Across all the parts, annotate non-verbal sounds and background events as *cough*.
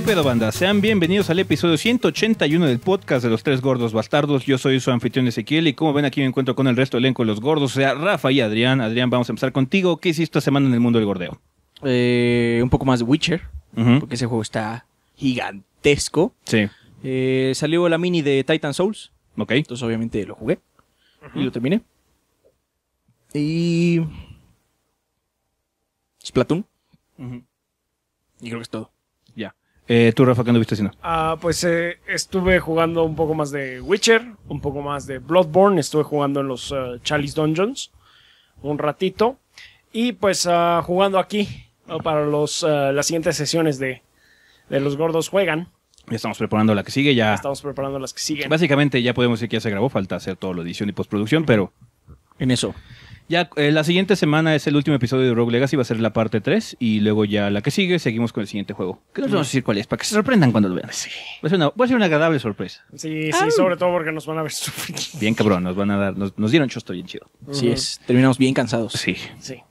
¿Qué pedo, banda? Sean bienvenidos al episodio 181 del podcast de los tres gordos bastardos. Yo soy su anfitrión Ezequiel y como ven aquí me encuentro con el resto del elenco de los gordos, o sea, Rafa y Adrián. Adrián, vamos a empezar contigo. ¿Qué hiciste esta semana en el mundo del gordeo? Eh, un poco más de Witcher, porque ese juego está gigantesco. Sí. Eh, salió la mini de Titan Souls. Ok. Entonces obviamente lo jugué y lo terminé. Y... Splatoon. Y creo que es todo. Eh, tú, Rafa, ¿qué anduviste haciendo? Ah, pues eh, estuve jugando un poco más de Witcher, un poco más de Bloodborne, estuve jugando en los eh, Chalice Dungeons un ratito y pues ah, jugando aquí para los, las siguientes sesiones de, Los Gordos Juegan. Ya estamos preparando la que sigue, ya. Estamos preparando las que siguen. Básicamente ya podemos decir que ya se grabó, falta hacer toda la edición y postproducción, pero... En eso. Ya eh, la siguiente semana es el último episodio de Rogue Legacy, va a ser la parte 3 y luego ya la que sigue seguimos con el siguiente juego. ¿Qué nos vamos a decir cuál es, para que se sorprendan cuando lo vean. Va a ser una, agradable sorpresa. Sí, sí, sobre todo porque nos van a ver Bien cabrón, nos van a dar, nos, dieron chosto bien chido. Sí es, terminamos bien cansados. Sí. Sí.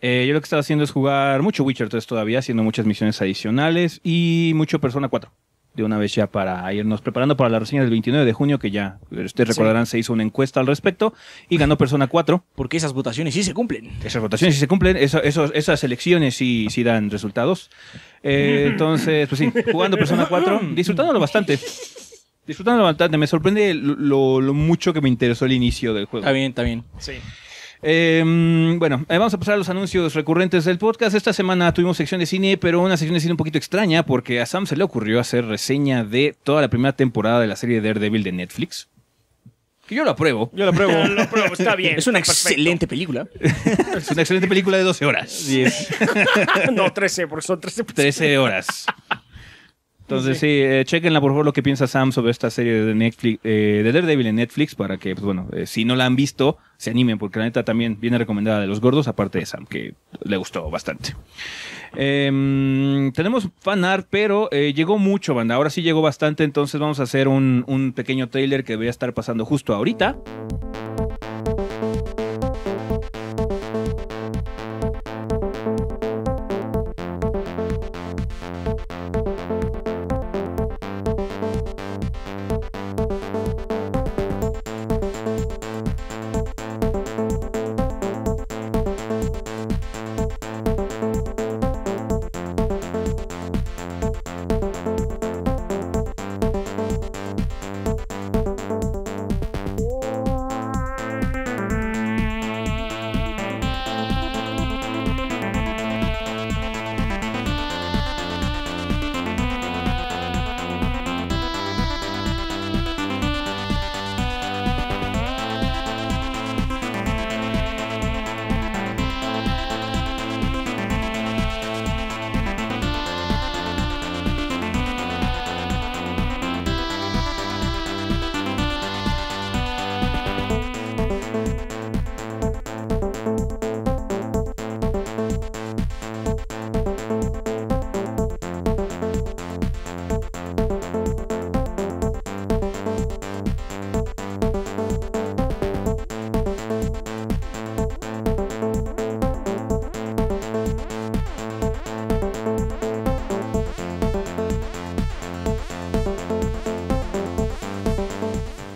Eh, yo lo que estaba haciendo es jugar mucho Witcher 3 todavía, haciendo muchas misiones adicionales y mucho Persona 4 de una vez ya para irnos preparando para la reseña del 29 de junio, que ya ustedes recordarán se hizo una encuesta al respecto y ganó Persona 4. Porque esas votaciones sí se cumplen. Esas votaciones sí se cumplen, esas elecciones sí, sí dan resultados. Eh, entonces, pues sí, jugando Persona 4, *laughs* disfrutándolo bastante. Disfrutándolo bastante, me sorprende lo, lo mucho que me interesó el inicio del juego. Está bien, está bien. Sí. Em, bueno, eh, vamos a pasar a los anuncios recurrentes del podcast. Esta semana tuvimos sección de cine, pero una sección de cine un poquito extraña porque a Sam se le ocurrió hacer reseña de toda la primera temporada de la serie Daredevil de Netflix. Que yo lo apruebo. Yo lo apruebo. *laughs* está bien. Es una excelente película. *laughs* es una excelente película de 12 horas. *laughs* no, 13, porque son 13. 13 horas. Entonces, sí, eh, chequenla por favor lo que piensa Sam sobre esta serie de Netflix, eh, de Daredevil en Netflix, para que, pues, bueno, eh, si no la han visto, se animen, porque la neta también viene recomendada de los gordos, aparte de Sam, que le gustó bastante. Em, tenemos fanart, pero llegó mucho, banda. Ahora sí llegó bastante, entonces vamos a hacer un, un pequeño trailer que voy a estar pasando justo ahorita.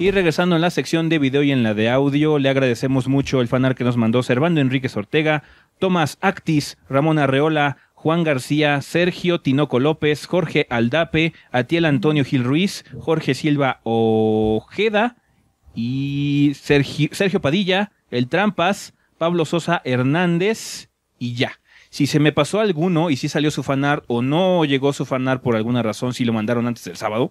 Y regresando en la sección de video y en la de audio, le agradecemos mucho el fanar que nos mandó Servando Enríquez Ortega, Tomás Actis, Ramón Arreola, Juan García, Sergio Tinoco López, Jorge Aldape, Atiel Antonio Gil Ruiz, Jorge Silva Ojeda y Sergio, Sergio, Padilla, El Trampas, Pablo Sosa Hernández y ya. Si se me pasó alguno y si salió su fanar o no llegó su fanar por alguna razón, si lo mandaron antes del sábado,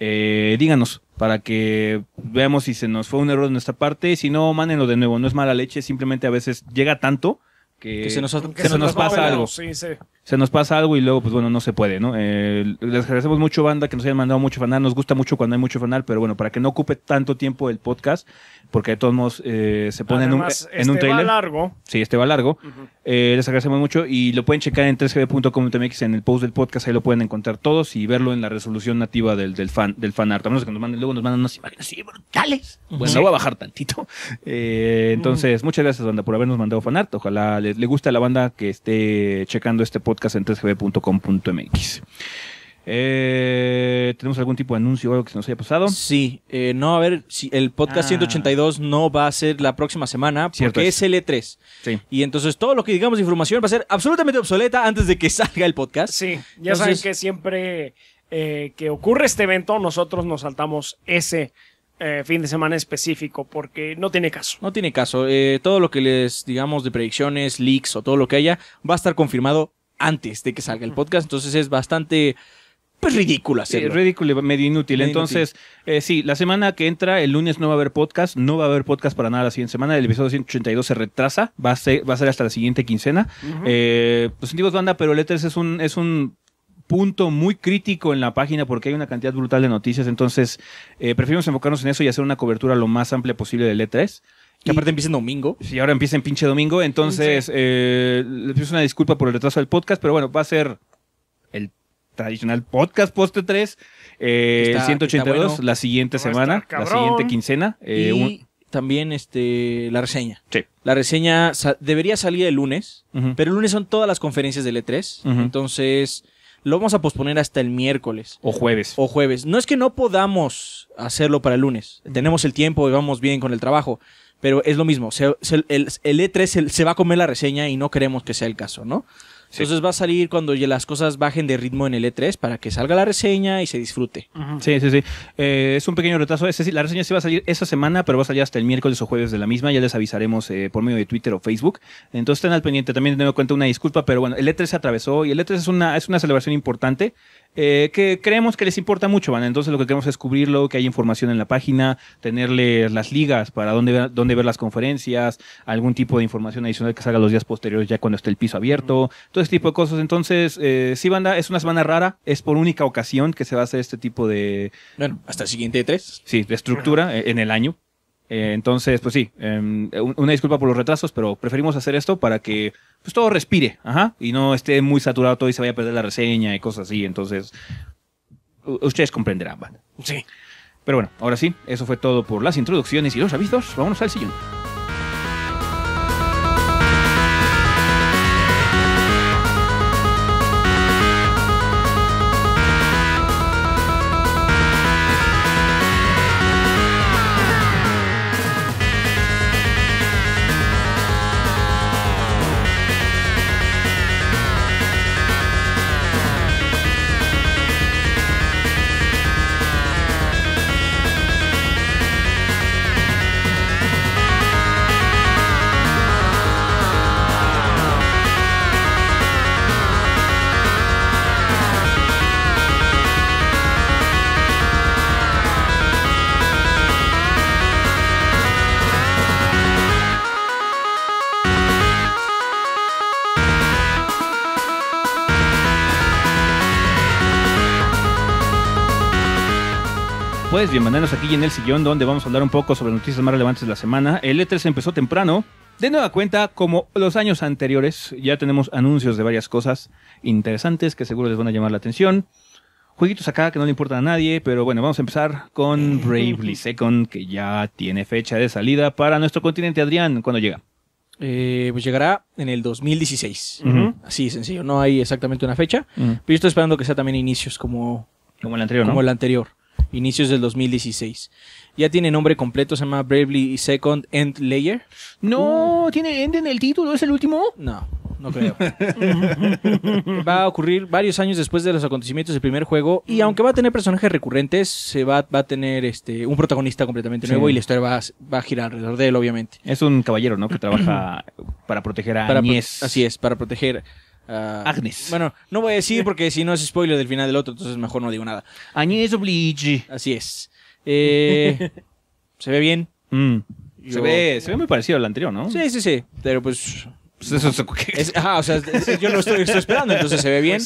eh, díganos para que veamos si se nos fue un error de nuestra parte. Si no, mándenlo de nuevo. No es mala leche, simplemente a veces llega tanto que, se nos, pasa algo. Se nos pasa algo y luego, pues bueno, no se puede, ¿no? Eh, les agradecemos mucho, banda, que nos hayan mandado mucho fanal. Nos gusta mucho cuando hay mucho fanal, pero bueno, para que no ocupe tanto tiempo el podcast, porque de todos modos eh, se pone en un, en este trailer. va largo. Sí, este va largo. Eh, les agradecemos mucho y lo pueden checar en 3gb.com.mx en el post del podcast. Ahí lo pueden encontrar todos y verlo en la resolución nativa del, del fan del fan A menos que nos manden, luego nos mandan unas imágenes así brutales. Bueno, no voy a bajar tantito. entonces, muchas gracias, banda, por habernos mandado fanart. Ojalá les le, gusta a la banda que esté checando este podcast en 3gb.com.mx. Eh, ¿Tenemos algún tipo de anuncio o algo que se nos haya pasado? Sí, eh, no, a ver, si el podcast 182 ah. no va a ser la próxima semana porque es. L3. Sí. Y entonces todo lo que digamos de información va a ser absolutamente obsoleta antes de que *laughs* salga el podcast. Sí, ya saben que siempre eh, que ocurre este evento, nosotros nos saltamos ese eh, fin de semana específico, porque no tiene caso. No tiene caso. Eh, todo lo que les digamos de predicciones, leaks o todo lo que haya, va a estar confirmado antes de que salga el podcast. Entonces es bastante pues ridículo hacerlo. Sí, ridículo, medio inútil. Entonces, eh, sí, la semana que entra, el lunes no va a haber podcast, no va a haber podcast para nada la siguiente semana. El episodio 182 se retrasa, va a ser, va a ser hasta la siguiente quincena. pues sentimos banda, pero Letters es un, es un punto muy crítico en la página porque hay una cantidad brutal de noticias, entonces eh, preferimos enfocarnos en eso y hacer una cobertura lo más amplia posible del E3. Que aparte empieza en domingo. Sí, ahora empieza en pinche domingo. Entonces, eh, les pido una disculpa por el retraso del podcast, pero bueno, va a ser el tradicional podcast e 3, 182, eh, la siguiente semana, la siguiente quincena. y también este, la reseña. Sí. La reseña debería salir el lunes, pero el lunes son todas las conferencias del E3. Entonces, lo vamos a posponer hasta el miércoles. O jueves. O jueves. No es que no podamos hacerlo para el lunes. Tenemos el tiempo y vamos bien con el trabajo. Pero es lo mismo. el, E3 e se, va a comer la reseña y no queremos que sea el caso, ¿no? Entonces va a salir cuando ya las cosas bajen de ritmo en el E3 para que salga la reseña y se disfrute. Sí, sí, sí. Eh, es un pequeño retraso. la reseña sí va a salir esa semana, pero va a salir hasta el miércoles o jueves de la misma. Ya les avisaremos eh, por medio de Twitter o Facebook. Entonces estén al pendiente. También tengo en cuenta una disculpa, pero bueno, el E3 se atravesó y el E3 es una, es una celebración importante eh, que creemos que les importa mucho, ¿vale? Entonces lo que queremos es cubrirlo, que haya información en la página, tenerle las ligas para dónde ver, dónde ver las conferencias, algún tipo de información adicional que salga los días posteriores ya cuando esté el piso abierto, todo ese tipo de cosas. Entonces, eh, sí, banda, es una semana rara, es por única ocasión que se va a hacer este tipo de... Bueno, hasta el siguiente de tres. Sí, de estructura eh, en el año. Eh, entonces, pues sí, em, una disculpa por los retrasos, pero preferimos hacer esto para que pues, todo respire, ajá, y no esté muy saturado todo y se vaya a perder la reseña y cosas así. Entonces, ustedes comprenderán, ¿vale? Sí. Pero bueno, ahora sí, eso fue todo por las introducciones y los avisos. Vámonos al sillón. bienvenidos aquí en El Sillón, donde vamos a hablar un poco sobre noticias más relevantes de la semana. El E3 empezó temprano, de nueva cuenta, como los años anteriores, ya tenemos anuncios de varias cosas interesantes que seguro les van a llamar la atención. Jueguitos acá que no le importan a nadie, pero bueno, vamos a empezar con Bravely *laughs* Second, que ya tiene fecha de salida para nuestro continente. Adrián, ¿cuándo llega? Eh, pues llegará en el 2016. Así de Así sencillo, no hay exactamente una fecha, pero yo estoy esperando que sea también inicios como, como el anterior. Como el anterior inicios del 2016. Ya tiene nombre completo, se llama Bravely Second End Layer. No, uh. tiene End en el título, ¿es el último? No, no creo. *laughs* va a ocurrir varios años después de los acontecimientos del primer juego y mm. aunque va a tener personajes recurrentes, se va, a tener este un protagonista completamente nuevo y la historia va, a girar alrededor de él, obviamente. Es un caballero, ¿no? Que trabaja para proteger a para así es, para proteger Ah, Agnes. Bueno, no voy a decir porque si no es spoiler del final del otro, entonces mejor no digo nada. Agnes obligi. Así es. Eh, *laughs* se ve bien. Mm. Se, ve, se ve muy parecido al anterior, ¿no? Sí, sí, sí. Pero pues pues eso, Es, o sea, yo lo estoy, esperando, entonces se ve bien.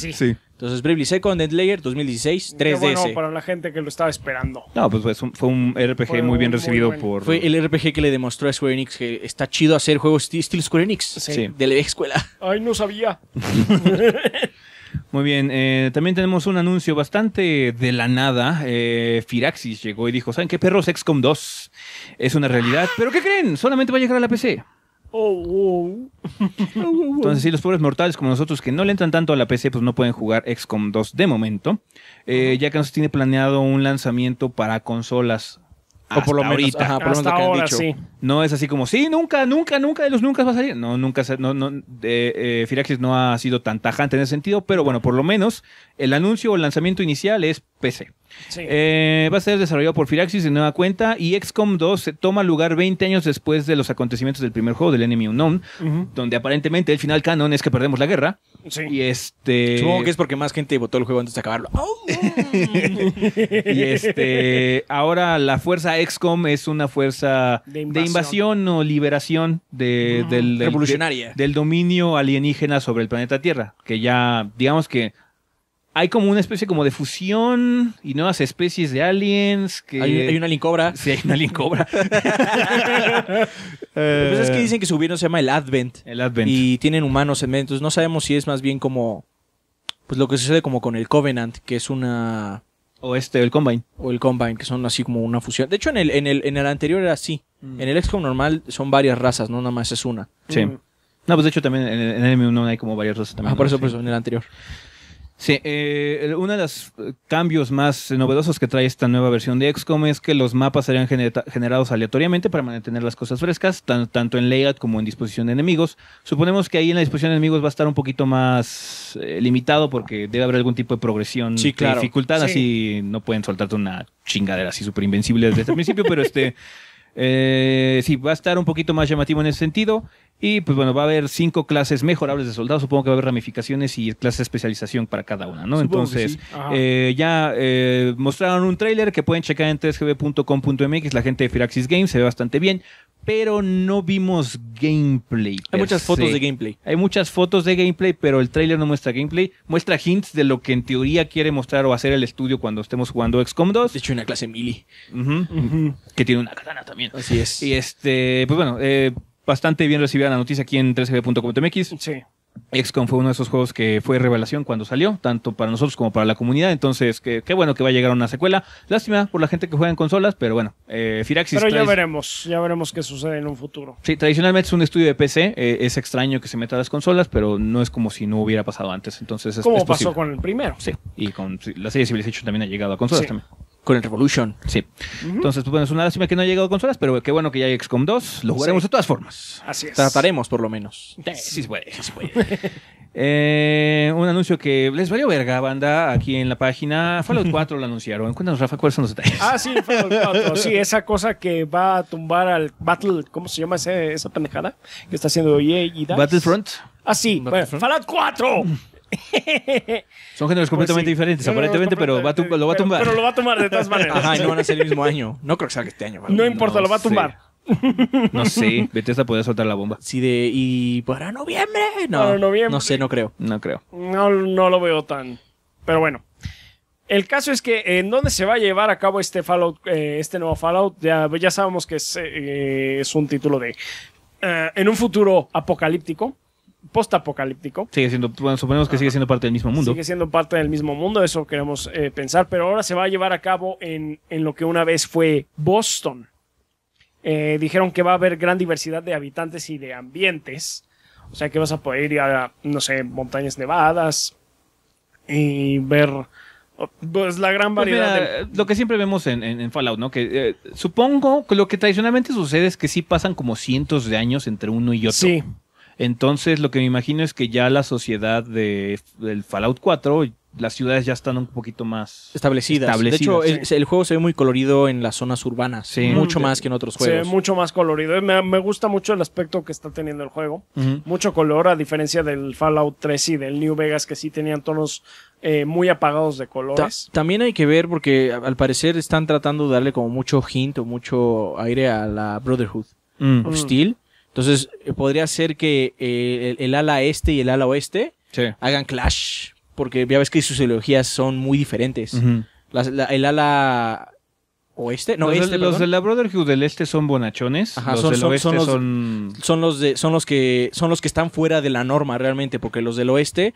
Entonces, Bravely Second Dead Layer 2016, 3DS. Bueno, para la gente que lo estaba esperando. No, pues, fue un RPG muy bien recibido por. Fue el RPG que le demostró a Square Enix que está chido hacer juegos Steel Square Enix. De la escuela. Ay, no sabía. *laughs* Muy bien, eh, también tenemos un anuncio bastante de la nada. Eh, Firaxis llegó y dijo, ¿saben qué perros? XCOM 2 es una realidad. Ah. ¿Pero qué creen? Solamente va a llegar a la PC. Oh, oh, Entonces, si los pobres mortales como nosotros que no le entran tanto a la PC, pues no pueden jugar XCOM 2 de momento, eh, ya que no se tiene planeado un lanzamiento para consolas. o por lo menos, No es así como, sí, nunca, nunca, nunca de los nunca va a salir. No, nunca, no, no, eh, Firaxis no ha sido tan tajante en ese sentido, pero bueno, por lo menos el anuncio o el lanzamiento inicial es PC. Eh, va a ser desarrollado por Firaxis de nueva cuenta y XCOM 2 se toma lugar 20 años después de los acontecimientos del primer juego del Enemy Unknown, donde aparentemente el final canon es que perdemos la guerra. Este Supongo que es porque más gente votó el juego antes de acabarlo. Oh. *laughs* y este... Ahora la fuerza XCOM es una fuerza de invasión, o liberación del dominio alienígena sobre el planeta Tierra, que ya digamos que hay como una especie como de fusión y nuevas especies de aliens. Que... Hay, una lincobra. *laughs* Sí, hay una lincobra. pues *laughs* es que dicen que su gobierno se llama el Advent. El Advent. Y tienen humanos en medio. Entonces no sabemos si es más bien como. Pues lo que sucede como con el Covenant, que es una. O este, el Combine. O el Combine, que son así como una fusión. De hecho, en el, en el, en el anterior era así. Mm. En el XCOM normal son varias razas, no nada más es una. Sí. Mm. No, pues de hecho también en el, M1 hay como varias razas también. Ah, por eso, por eso, en el anterior. Sí, eh, uno de los eh, cambios más novedosos que trae esta nueva versión de XCOM es que los mapas serían generados aleatoriamente para mantener las cosas frescas, tanto en layout como en disposición de enemigos. Suponemos que ahí en la disposición de enemigos va a estar un poquito más eh, limitado porque debe haber algún tipo de progresión de dificultad, así no pueden soltarte una chingadera así súper invencible desde el principio, pero este... *laughs* Eh, sí, va a estar un poquito más llamativo en ese sentido. Y pues bueno, va a haber cinco clases mejorables de soldados. Supongo que va a haber ramificaciones y clases de especialización para cada una, ¿no? Entonces, eh, ya eh, mostraron un trailer que pueden checar en 3gb.com.mx. La gente de Firaxis Games se ve bastante bien pero no vimos gameplay. Hay muchas fotos de gameplay. Hay muchas fotos de gameplay, pero el trailer no muestra gameplay. Muestra hints de lo que en teoría quiere mostrar o hacer el estudio cuando estemos jugando XCOM 2. De hecho, una clase mili. Que tiene una katana también. Así es. Y este, pues bueno, eh, bastante bien recibida la noticia aquí en 3gb.com.mx. Sí. XCOM fue uno de esos juegos que fue revelación cuando salió, tanto para nosotros como para la comunidad. Entonces, qué, bueno que va a llegar una secuela. Lástima por la gente que juega en consolas, pero bueno, eh, Firaxis. Pero ya veremos, ya veremos qué sucede en un futuro. Sí, tradicionalmente es un estudio de PC. Eh, es extraño que se meta a las consolas, pero no es como si no hubiera pasado antes. Entonces, es, como pasó con el primero. Sí, y con la serie Civilization también ha llegado a consolas también con el Revolution. Sí. Entonces pues bueno, es una lástima que no ha llegado a consolas, pero qué bueno que ya hay XCOM 2. Lo jugaremos de todas formas. Así es. Trataremos, por lo menos. Sí, sí se puede. Sí puede. *laughs* Eh, un anuncio que les valió verga, banda, aquí en la página. Fallout 4 *laughs* lo anunciaron. Cuéntanos, Rafa, cuáles son los detalles. Ah, sí, Fallout 4. sí, *laughs* esa cosa que va a tumbar al Battle. ¿Cómo se llama ese, esa pendejada? Que está haciendo EA y Battlefront. Ah, sí. Bueno, Fallout 4. *laughs* Son géneros pues completamente diferentes, aparentemente, pero lo va a tumbar. Pero, lo va a tumbar de todas *laughs* maneras. Ajá, y no van a ser el mismo año. No creo que salga este año. No importa, lo va a tumbar. No sé, Bethesda podría soltar la bomba. Sí, de. ¿Y para noviembre? No, no sé, no creo. No creo. No, no lo veo tan. Pero bueno. El caso es que en dónde se va a llevar a cabo este Fallout, eh, este nuevo Fallout, ya, ya sabemos que es, eh, es un título de eh, en un futuro apocalíptico postapocalíptico. Sigue siendo, bueno, suponemos que sigue siendo parte del mismo mundo. Sigue siendo parte del mismo mundo, eso queremos eh, pensar, pero ahora se va a llevar a cabo en, lo que una vez fue Boston. Eh, dijeron que va a haber gran diversidad de habitantes y de ambientes. O sea que vas a poder ir a, no sé, montañas nevadas y ver pues, la gran pues variedad. Lo que siempre vemos en, Fallout, ¿no? Que eh, supongo que lo que tradicionalmente sucede es que sí pasan como cientos de años entre uno y otro. Sí. Entonces, lo que me imagino es que ya la sociedad de, del Fallout 4, las ciudades ya están un poquito más establecidas. De hecho, el, juego se ve muy colorido en las zonas urbanas, mucho más que en otros juegos. Se ve mucho más colorido. Eh, me, gusta mucho el aspecto que está teniendo el juego. Mucho color, a diferencia del Fallout 3 y del New Vegas, que sí tenían tonos eh, muy apagados de colores. también hay que ver porque al parecer están tratando de darle como mucho hint o mucho aire a la Brotherhood mm. of Steel. Entonces, eh, podría ser que eh, el, ala este y el ala oeste hagan clash, porque ya ves que sus ideologías son muy diferentes. el ala oeste, no, los, este, de, los de la Brotherhood del este son bonachones, los del oeste son... son los de, son los que son los que están fuera de la norma realmente, porque los del oeste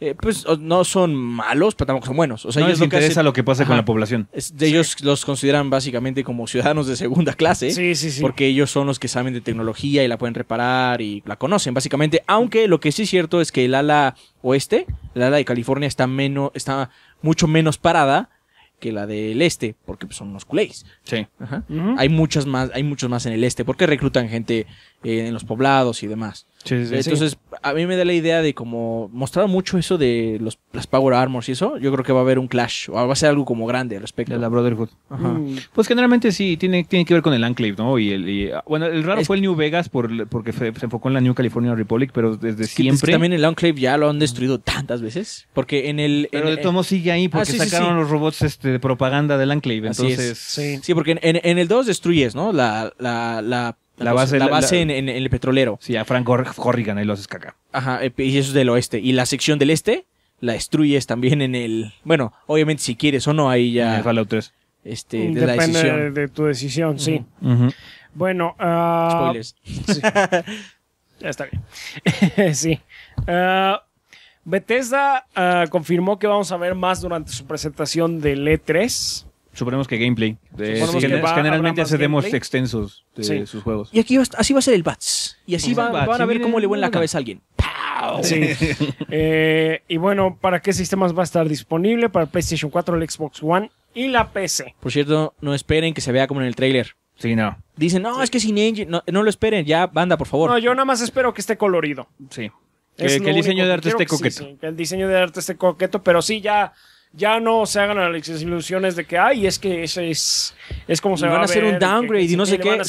eh, pues no son malos, pero tampoco son buenos. O sea, no les interesa lo que, pasa con la población. de Ellos los consideran básicamente como ciudadanos de segunda clase. Sí, sí, sí. Porque ellos son los que saben de tecnología y la pueden reparar y la conocen, básicamente. Aunque lo que sí es cierto es que el ala oeste, el ala de California, está, menos, está mucho menos parada que la del este, porque pues, son unos culés. Sí. Ajá. Hay muchas más, hay muchos más en el este, porque reclutan gente eh, en los poblados y demás. Entonces, a mí me da la idea de como mostrar mucho eso de los, las Power Armors y eso. Yo creo que va a haber un clash o va a ser algo como grande al respecto. De la Brotherhood. Mm. Pues generalmente sí, tiene, tiene que ver con el Enclave, ¿no? Y, el, bueno, el raro fue el New Vegas por, porque se, enfocó en la New California Republic, pero desde pues, siempre. también el Enclave ya lo han destruido tantas veces. Porque en el. Pero de tomo sigue ahí porque ah, sacaron los robots este, de propaganda del Enclave. Entonces. Sí, porque en, el 2 destruyes, ¿no? la la base, en, el petrolero. Sí, a Frank Horrigan ahí lo haces caca. Ajá, eh, y eso es del oeste. Y la sección del este la destruyes también en el. Bueno, obviamente si quieres o no, ahí ya. En el 3. Este, mm, Depende De, tu decisión, sí. Bueno. Ah, Spoilers. *laughs* ya está bien. *laughs* sí. Ah, Bethesda ah, confirmó que vamos a ver más durante su presentación de E3 suponemos que gameplay. Eh, generalmente hacemos extensos de sus juegos. Y aquí así va a ser el Bats. Y así van a ver cómo le vuelve la cabeza a alguien. Sí. *laughs* Eh, y bueno, ¿para qué sistemas va a estar disponible? Para PlayStation 4, el Xbox One y la PC. Por cierto, no esperen que se vea como en el tráiler. Sí, no. Dicen, no, es que sin engine. No, lo esperen, ya, banda, por favor. No, yo nada más espero que esté colorido. Sí. Eh, que, el diseño de arte esté coqueto. que el diseño de arte esté coqueto, pero sí, ya ya no se hagan las ilusiones de que, hay es que ese es, es como se van a hacer un downgrade y no sé qué.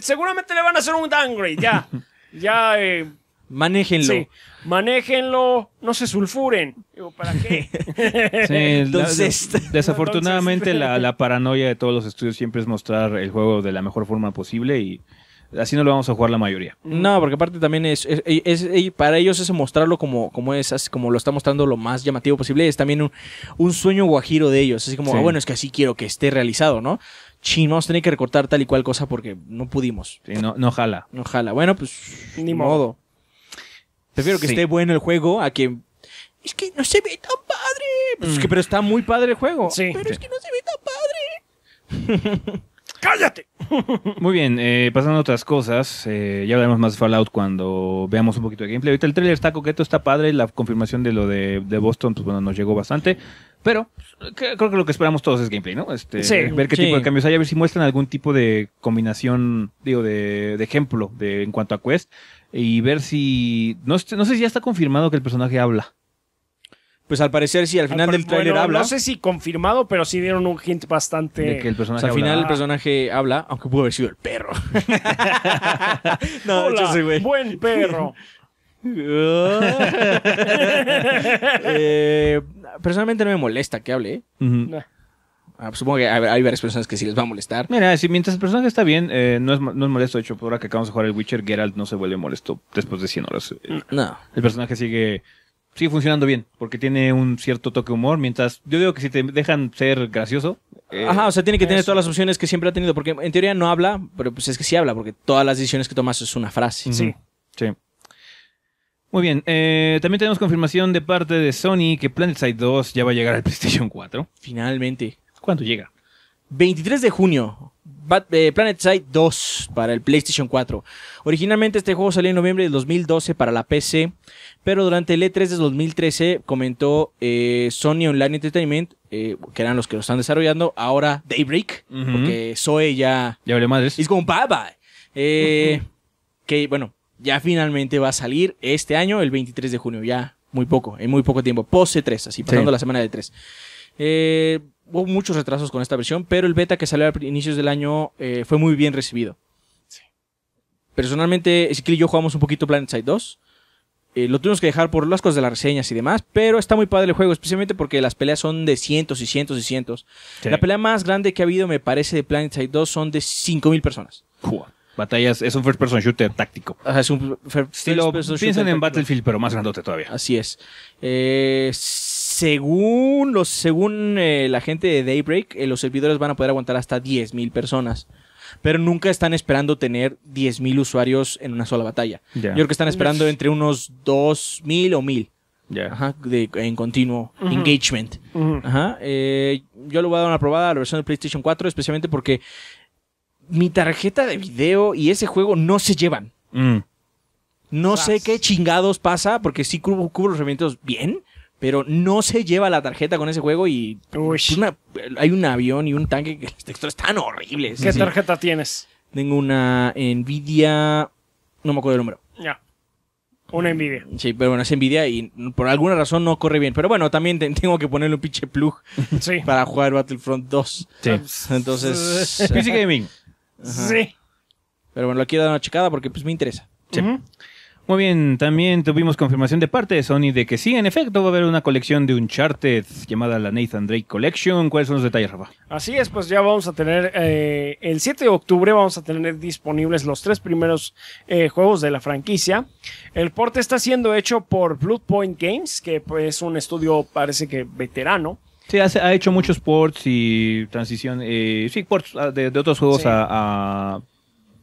Seguramente le van a hacer un downgrade, ya. *laughs* ya. Eh, manéjenlo. manéjenlo, no se sulfuren. ¿para qué? *laughs* *laughs* entonces, desafortunadamente la, la, paranoia de todos los estudios siempre es mostrar el juego de la mejor forma posible y así no lo vamos a jugar la mayoría. No, porque aparte también es, es, para ellos es mostrarlo como, como es, como lo está mostrando lo más llamativo posible, es también un, un sueño guajiro de ellos, así como, ah, bueno, es que así quiero que esté realizado, ¿no? Chinos, vamos a que recortar tal y cual cosa porque no pudimos. no, no jala. No jala. Bueno, pues ni modo. Prefiero que esté bueno el juego a que es que no se ve tan padre. Pues es que, mm. pero está muy padre el juego. Sí. Pero es que no se ve tan padre. *laughs* ¡Cállate! *laughs* Muy bien, eh, pasando a otras cosas, eh, ya hablaremos más de Fallout cuando veamos un poquito de gameplay. Ahorita el trailer está coqueto, está padre, la confirmación de lo de, Boston, pues bueno, nos llegó bastante. Pero creo que lo que esperamos todos es gameplay, ¿no? Este, ver qué tipo de cambios hay, a ver si muestran algún tipo de combinación, digo, de, ejemplo de, en cuanto a Quest. Y ver si. No, no sé si ya está confirmado que el personaje habla. Pues al parecer sí, al final del tráiler habla. No sé si confirmado, pero sí dieron un hint bastante. De que el personaje al final el personaje habla, aunque pudo haber sido el perro. *laughs* no, Hola, Buen perro. *laughs* Eh, personalmente no me molesta que hable. Ah, supongo que hay, varias personas que sí les va a molestar. Mira, si mientras el personaje está bien, eh, no, es, no es molesto. De hecho, por ahora que acabamos de jugar el Witcher, Geralt no se vuelve molesto después de 100 horas. No. El personaje sigue sigue funcionando bien, porque tiene un cierto toque de humor, mientras yo digo que si te dejan ser gracioso... Eh, Ajá, o sea, tiene que tener todas las opciones que siempre ha tenido, porque en teoría no habla, pero pues es que sí habla, porque todas las decisiones que tomas es una frase. Sí. Sí. Muy bien, eh, también tenemos confirmación de parte de Sony que Planet Side 2 ya va a llegar al *laughs* PlayStation 4. Finalmente. ¿Cuándo llega? 23 de junio. Eh, Planet Side 2 para el PlayStation 4. Originalmente este juego salió en noviembre de 2012 para la PC, pero durante el E3 de 2013 comentó eh, Sony Online Entertainment, eh, que eran los que lo están desarrollando, ahora Daybreak, porque Zoe ya... Ya hablé madres. Es como bye bye. Que bueno, ya finalmente va a salir este año, el 23 de junio, ya muy poco, en muy poco tiempo, post E3, así pasando la semana de 3. Eh hubo muchos retrasos con esta versión, pero el beta que salió a inicios del año eh, fue muy bien recibido. Personalmente, Ezequiel y yo jugamos un poquito Planet Side 2. Eh, lo tuvimos que dejar por las cosas de las reseñas y demás, pero está muy padre el juego, especialmente porque las peleas son de cientos y cientos y cientos. La pelea más grande que ha habido, me parece, de Planet Side 2 son de 5.000 personas. Batallas, es un first person shooter táctico. es un first, shooter. Piensan en Battlefield, pero más grandote todavía. Así es. Eh, según, los, según eh, la gente de Daybreak, eh, los servidores van a poder aguantar hasta 10.000 personas. Pero nunca están esperando tener 10.000 usuarios en una sola batalla. Yo creo que están esperando entre unos 2.000 o 1.000. en continuo engagement. Eh, yo lo voy a dar una probada a la versión de PlayStation 4, especialmente porque mi tarjeta de video y ese juego no se llevan. Mm. No sé qué chingados pasa, porque sí cubro, los revientos bien, pero no se lleva la tarjeta con ese juego y hay un avión y un tanque que las *laughs* texturas están horribles. ¿Qué tarjeta tienes? Tengo una Nvidia, no me acuerdo el número. Ya. Una Nvidia. Sí, pero bueno, es Nvidia y por alguna razón no corre bien. Pero bueno, también *laughs* tengo que ponerle un pinche plug para jugar Battlefront 2. Sí. Entonces. PC Gaming. Sí. Pero bueno, la quiero dar una checada porque pues me interesa. Sí. Muy bien, también tuvimos confirmación de parte de Sony de que sí, en efecto, va a haber una colección de Uncharted llamada la Nathan Drake Collection. ¿Cuáles son los detalles, Rafa? Así es, pues ya vamos a tener, eh, el 7 de octubre vamos a tener disponibles los tres primeros eh, juegos de la franquicia. El porte está siendo hecho por Bloodpoint Games, que pues, es un estudio parece que veterano. Sí, ha hecho muchos ports y transición, eh, sí, ports ah, de, otros juegos a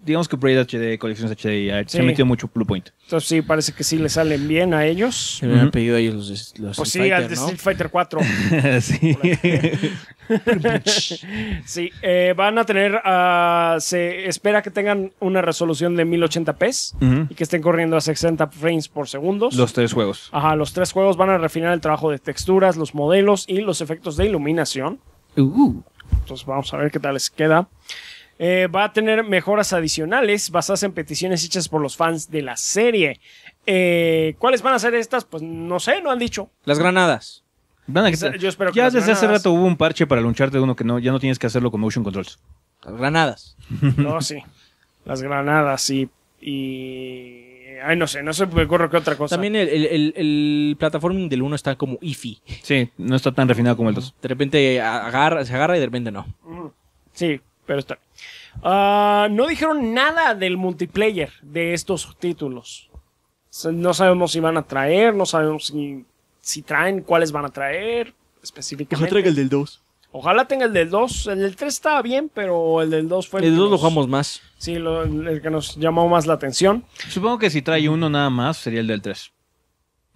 digamos que Braid HD, colecciones HD, se ha metido mucho Blue Point. Entonces sí, parece que sí le salen bien a ellos. Se han pedido a ellos los, los Pues sí, al Street Fighter 4. *laughs* sí. *laughs* sí, eh, van a tener, ah, se espera que tengan una resolución de 1080p y que estén corriendo a 60 frames por segundo. Los tres juegos. Ajá, los tres juegos van a refinar el trabajo de texturas, los modelos y los efectos de iluminación. Uh. Entonces vamos a ver qué tal les queda. Eh, va a tener mejoras adicionales basadas en peticiones hechas por los fans de la serie. Eh, ¿Cuáles van a ser estas? Pues no sé, no han dicho. Las granadas. Yo espero que ya desde hace rato hubo un parche para luncharte de uno que no, ya no tienes que hacerlo con motion controls. Las granadas. No, sí. Las granadas y. y... Ay, no sé, no se me ocurre que otra cosa. También el, el, platforming del 1 está como iffy. Sí, no está tan refinado como el 2. De repente agarra, se agarra y de repente no. Sí, pero está. Ah, no dijeron nada del multiplayer de estos títulos. No sabemos si van a traer, no sabemos si, traen, cuáles van a traer específicamente. Ojalá traiga el del 2. Ojalá tenga el del 2. El del 3 estaba bien, pero el del 2 fue el. 2 lo jugamos más. Sí, el que nos llamó más la atención. Supongo que si trae uno nada más sería el del 3.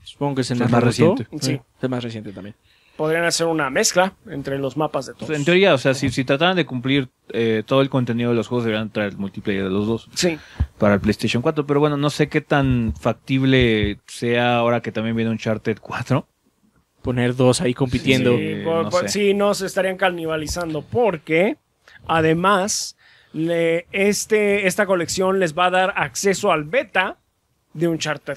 Supongo que es el, más, reciente. Sí. el más reciente también podrían hacer una mezcla entre los mapas de pues, todos. En teoría, o sea, si, si trataran de cumplir eh, todo el contenido de los juegos, deberían traer el multiplayer de los dos. Sí. Para el PlayStation 4, pero bueno, no sé qué tan factible sea ahora que también viene un 4. Poner dos ahí compitiendo. Sí, no se estarían canibalizando porque, además, le, este, esta colección les va a dar acceso al beta de un 4.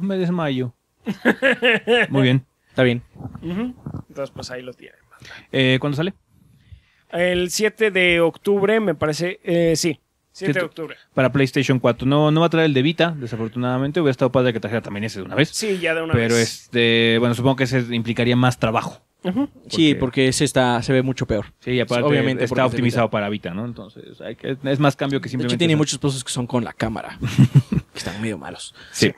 *laughs* me desmayo. *laughs* Muy bien, está bien. Entonces, pues ahí lo tienen. Eh, ¿Cuándo sale? El 7 de octubre, me parece. Eh, sí, 7 de octubre. Para PlayStation 4. No, no va a traer el de Vita, desafortunadamente. Hubiera estado padre que trajera también ese de una vez. Sí, ya de una vez. Pero este, bueno, supongo que ese implicaría más trabajo. sí, porque ese está, se ve mucho peor. Sí, Obviamente está optimizado para Vita, ¿no? Entonces, hay que, es más cambio que simplemente. tiene muchos pozos que son con la cámara. *laughs* están medio malos. Sí.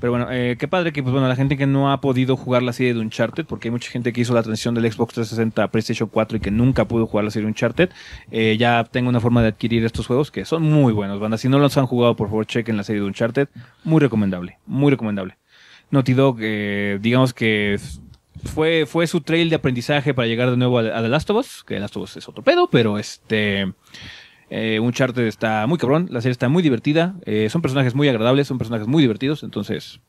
Pero bueno, eh, qué padre que pues, bueno, la gente que no ha podido jugar la serie de Uncharted, porque hay mucha gente que hizo la transición del Xbox 360 a PlayStation 4 y que nunca pudo jugar la serie de Uncharted, eh, ya tengo una forma de adquirir estos juegos que son muy buenos, banda. Si no los han jugado, por favor, chequen la serie de Uncharted. Muy recomendable, muy recomendable. Notido que eh, digamos que fue, fue su trail de aprendizaje para llegar de nuevo a, a The Last of Us, que The Last of Us es otro pedo, pero este... Un eh, Uncharted está muy cabrón, la serie está muy divertida, eh, son personajes muy agradables, son personajes muy divertidos, entonces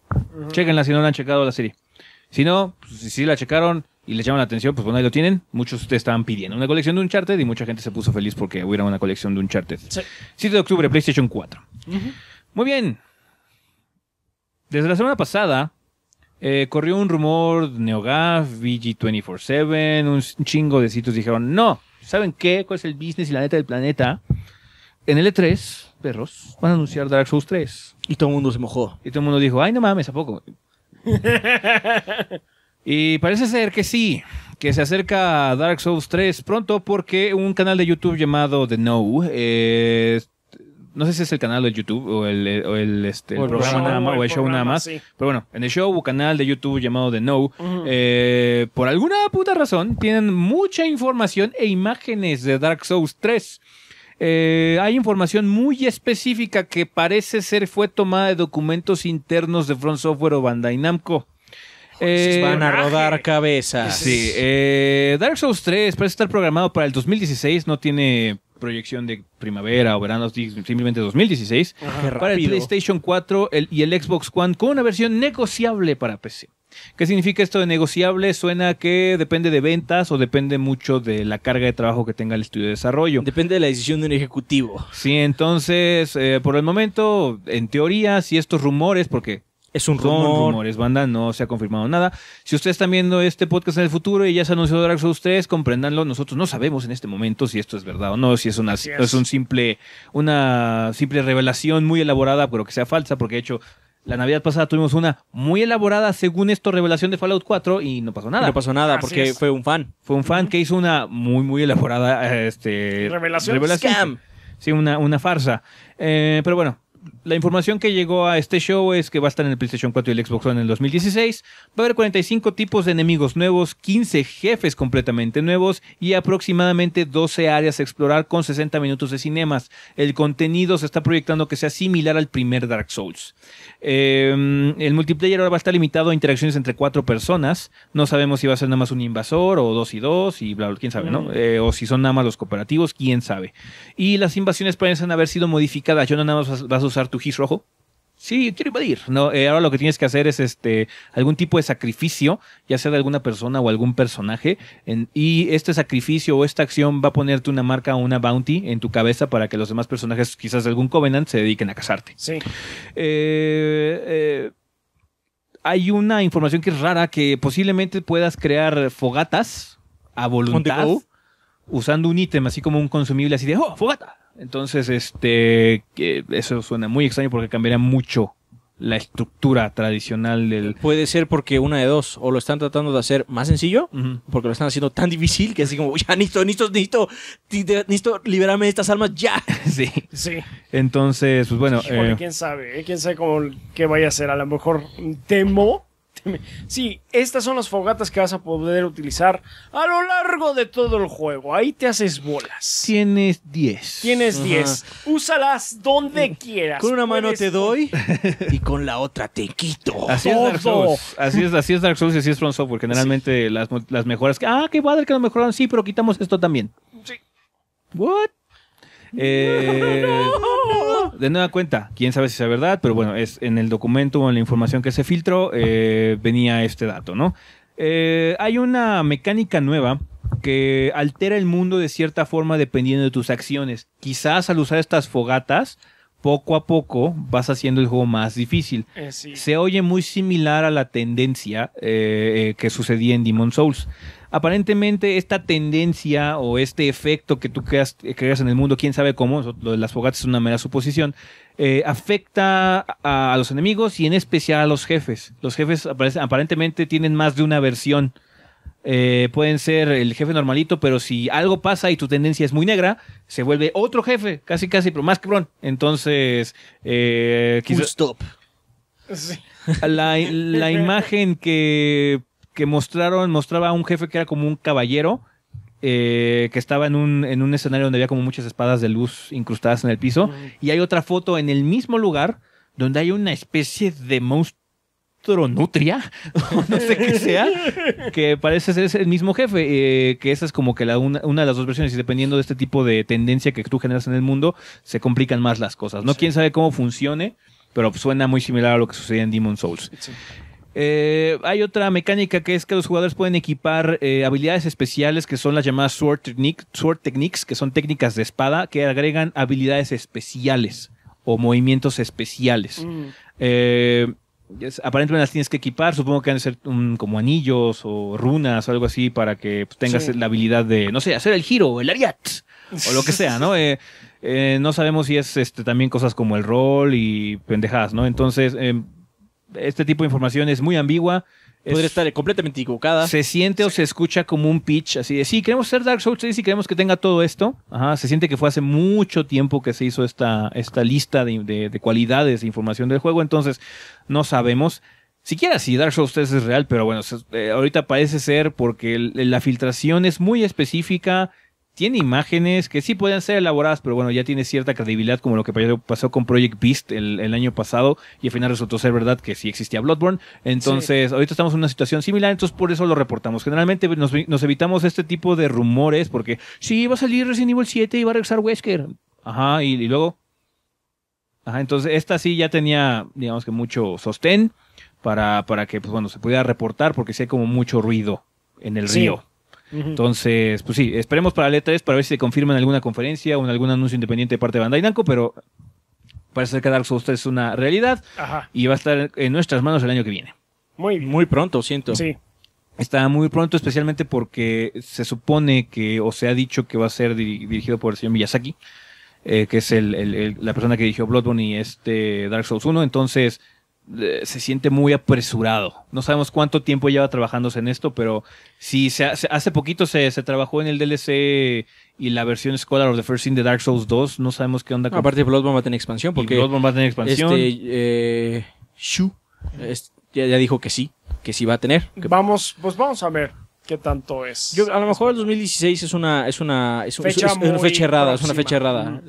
chequenla si no la han checado la serie. Si no, pues, si sí la checaron y les llaman la atención, pues bueno, ahí lo tienen. Muchos te estaban pidiendo una colección de Uncharted y mucha gente se puso feliz porque hubiera una colección de Uncharted. Sí. 7 de octubre, PlayStation 4. Muy bien. Desde la semana pasada, eh, corrió un rumor, NeoGAF, VG247, un chingo de sitios dijeron, no, ¿saben qué? ¿Cuál es el business y la neta del planeta? En L3, perros, van a anunciar Dark Souls 3. Y todo el mundo se mojó. Y todo el mundo dijo, ay, no mames, ¿a poco? *laughs* y parece ser que sí, que se acerca Dark Souls 3 pronto porque un canal de YouTube llamado The Know es eh, no sé si es el canal de YouTube o el, eh, este, programa nada más, o el show nada más. Pero bueno, en el show o canal de YouTube llamado The Know, eh, por alguna puta razón, tienen mucha información e imágenes de Dark Souls 3. Eh, hay información muy específica que parece ser fue tomada de documentos internos de Front Software o Bandai Namco. van a rodar cabezas. Sí, Dark Souls 3 parece estar programado para el 2016, no tiene proyección de primavera o verano, simplemente 2016, para el PlayStation 4 y el Xbox One con una versión negociable para PC. ¿Qué significa esto de negociable? Suena que depende de ventas o depende mucho de la carga de trabajo que tenga el estudio de desarrollo. Depende de la decisión de un ejecutivo. Sí, entonces, eh, por el momento, en teoría, si estos rumores, porque es un rumor. rumores, banda, no se ha confirmado nada. Si ustedes están viendo este podcast en el futuro y ya se anunció Dark Souls 3, comprendanlo. Nosotros no sabemos en este momento si esto es verdad o no, si es una, un simple, una simple revelación muy elaborada, pero que sea falsa, porque de hecho la Navidad pasada tuvimos una muy elaborada, según esto, revelación de Fallout 4 y no pasó nada. No pasó nada porque fue un fan. Fue un fan que hizo una muy, muy elaborada este, revelación. Scam. Sí, una, una farsa. Eh, pero bueno, la información que llegó a este show es que va a estar en el PlayStation 4 y el Xbox One en el 2016. Va a haber 45 tipos de enemigos nuevos, 15 jefes completamente nuevos y aproximadamente 12 áreas a explorar con 60 minutos de cinemas. El contenido se está proyectando que sea similar al primer Dark Souls. Em, el multiplayer ahora va a estar limitado a interacciones entre cuatro personas. No sabemos si va a ser nada más un invasor o dos y dos y bla, bla, quién sabe, ¿no? Mm. Eh, o si son nada más los cooperativos, quién sabe. Y las invasiones parecen haber sido modificadas. Yo no nada más vas a usar gis rojo. Sí, quiero invadir. No, eh, ahora lo que tienes que hacer es este algún tipo de sacrificio, ya sea de alguna persona o algún personaje, y este sacrificio o esta acción va a ponerte una marca o una bounty en tu cabeza para que los demás personajes, quizás de algún Covenant, se dediquen a casarte. Sí. Eh, eh, hay una información que es rara que posiblemente puedas crear fogatas a voluntad usando un ítem así como un consumible así de oh fogata entonces, este, eso suena muy extraño porque cambiaría mucho la estructura tradicional del... Puede ser porque una de dos, o lo están tratando de hacer más sencillo, porque lo están haciendo tan difícil que así como, ya, listo, listo, listo, listo, libérame de estas almas ya. *laughs* Sí. Sí. Entonces, pues bueno... Eh, quién sabe, eh, quién sabe cómo, qué vaya a ser, a lo mejor temo Sí, estas son las fogatas que vas a poder utilizar a lo largo de todo el juego. Ahí te haces bolas. Tienes 10. Tienes 10. Úsalas donde quieras. Con una mano te doy *laughs* y con la otra te quito. Así es Dark Souls. Así es, Dark Souls y así es From Software. Generalmente las, las mejoras. que- Ah, qué padre que lo mejoraron. Sí, pero quitamos esto también. Sí. ¿What? Eh, *laughs* de nueva cuenta, quién sabe si es verdad, pero bueno, es en el documento o en la información que se filtró eh, venía este dato, ¿no? Eh, hay una mecánica nueva que altera el mundo de cierta forma dependiendo de tus acciones. Quizás al usar estas fogatas, poco a poco vas haciendo el juego más difícil. Se oye muy similar a la tendencia que sucedía en Demon Souls aparentemente esta tendencia o este efecto que tú creas, en el mundo, quién sabe cómo, lo de las fogatas es una mera suposición, eh, afecta a, los enemigos y en especial a los jefes. Los jefes aparentemente tienen más de una versión. Eh, pueden ser el jefe normalito, pero si algo pasa y tu tendencia es muy negra, se vuelve otro jefe, casi casi, pero más bron. Entonces, eh, stop. la *laughs* imagen que que mostraron, mostraba a un jefe que era como un caballero, eh, que estaba en un, en un, escenario donde había como muchas espadas de luz incrustadas en el piso. Y hay otra foto en el mismo lugar donde hay una especie de monstruo nutria, *laughs* no sé qué sea, que parece ser el mismo jefe, eh, que esa es como que la una, de las dos versiones y dependiendo de este tipo de tendencia que tú generas en el mundo, se complican más las cosas, ¿no? Quién sabe cómo funcione, pero suena muy similar a lo que sucedía en Demon Souls. Eh, hay otra mecánica que es que los jugadores pueden equipar eh, habilidades especiales que son las llamadas sword, Techniques, que son técnicas de espada que agregan habilidades especiales o movimientos especiales. Mm. Eh, aparentemente las tienes que equipar, supongo que han de ser mm, como anillos o runas o algo así para que pues, tengas la habilidad de, no sé, hacer el giro, o el ariat o lo que sea, ¿no? *laughs* no sabemos si es este, también cosas como el rol y pendejadas, ¿no? Entonces, em, este tipo de información es muy ambigua. Podría estar completamente equivocada. Se siente o se escucha como un pitch así de, sí, queremos ser Dark Souls 3 y queremos que tenga todo esto. Ajá, se siente que fue hace mucho tiempo que se hizo esta, esta lista de, cualidades de información del juego, entonces no sabemos. Siquiera si Dark Souls 3 es real, pero bueno, eh, ahorita parece ser porque la filtración es muy específica, tiene imágenes que sí pueden ser elaboradas, pero bueno, ya tiene cierta credibilidad, como lo que pasó con Project Beast el, año pasado, y al final resultó ser verdad que sí existía Bloodborne. Entonces, ahorita estamos en una situación similar, entonces por eso lo reportamos. Generalmente nos, evitamos este tipo de rumores, porque sí, va a salir Resident Evil 7 y va a regresar Wesker. Ajá, y, luego. Ajá, entonces esta sí ya tenía, digamos que mucho sostén para, para que, pues bueno, se pudiera reportar, porque sí hay como mucho ruido en el río. Entonces, pues sí, esperemos para la E3 para ver si se confirma en alguna conferencia o en algún anuncio independiente de parte de Bandai Namco, pero parece que Dark Souls 3 es una realidad y va a estar en nuestras manos el año que viene. Muy, muy pronto, siento. Sí. Está muy pronto, especialmente porque se supone que, o se ha dicho que va a ser dirigido por el señor Miyazaki, eh, que es el, la persona que dirigió Bloodborne y este Dark Souls 1. Entonces, se siente muy apresurado. No sabemos cuánto tiempo lleva trabajándose en esto, pero si se hace, hace poquito se, trabajó en el DLC y la versión Scholar of the First in the Dark Souls 2. No sabemos qué onda. con... Aparte, Bloodborne va a tener expansión. Porque Bloodborne va a tener este, expansión. Eh, Shu ya, dijo que sí, que sí va a tener. Vamos, pues vamos a ver. ¿Qué tanto es? a lo mejor el 2016 es una, es una, fecha errada, es una fecha errada.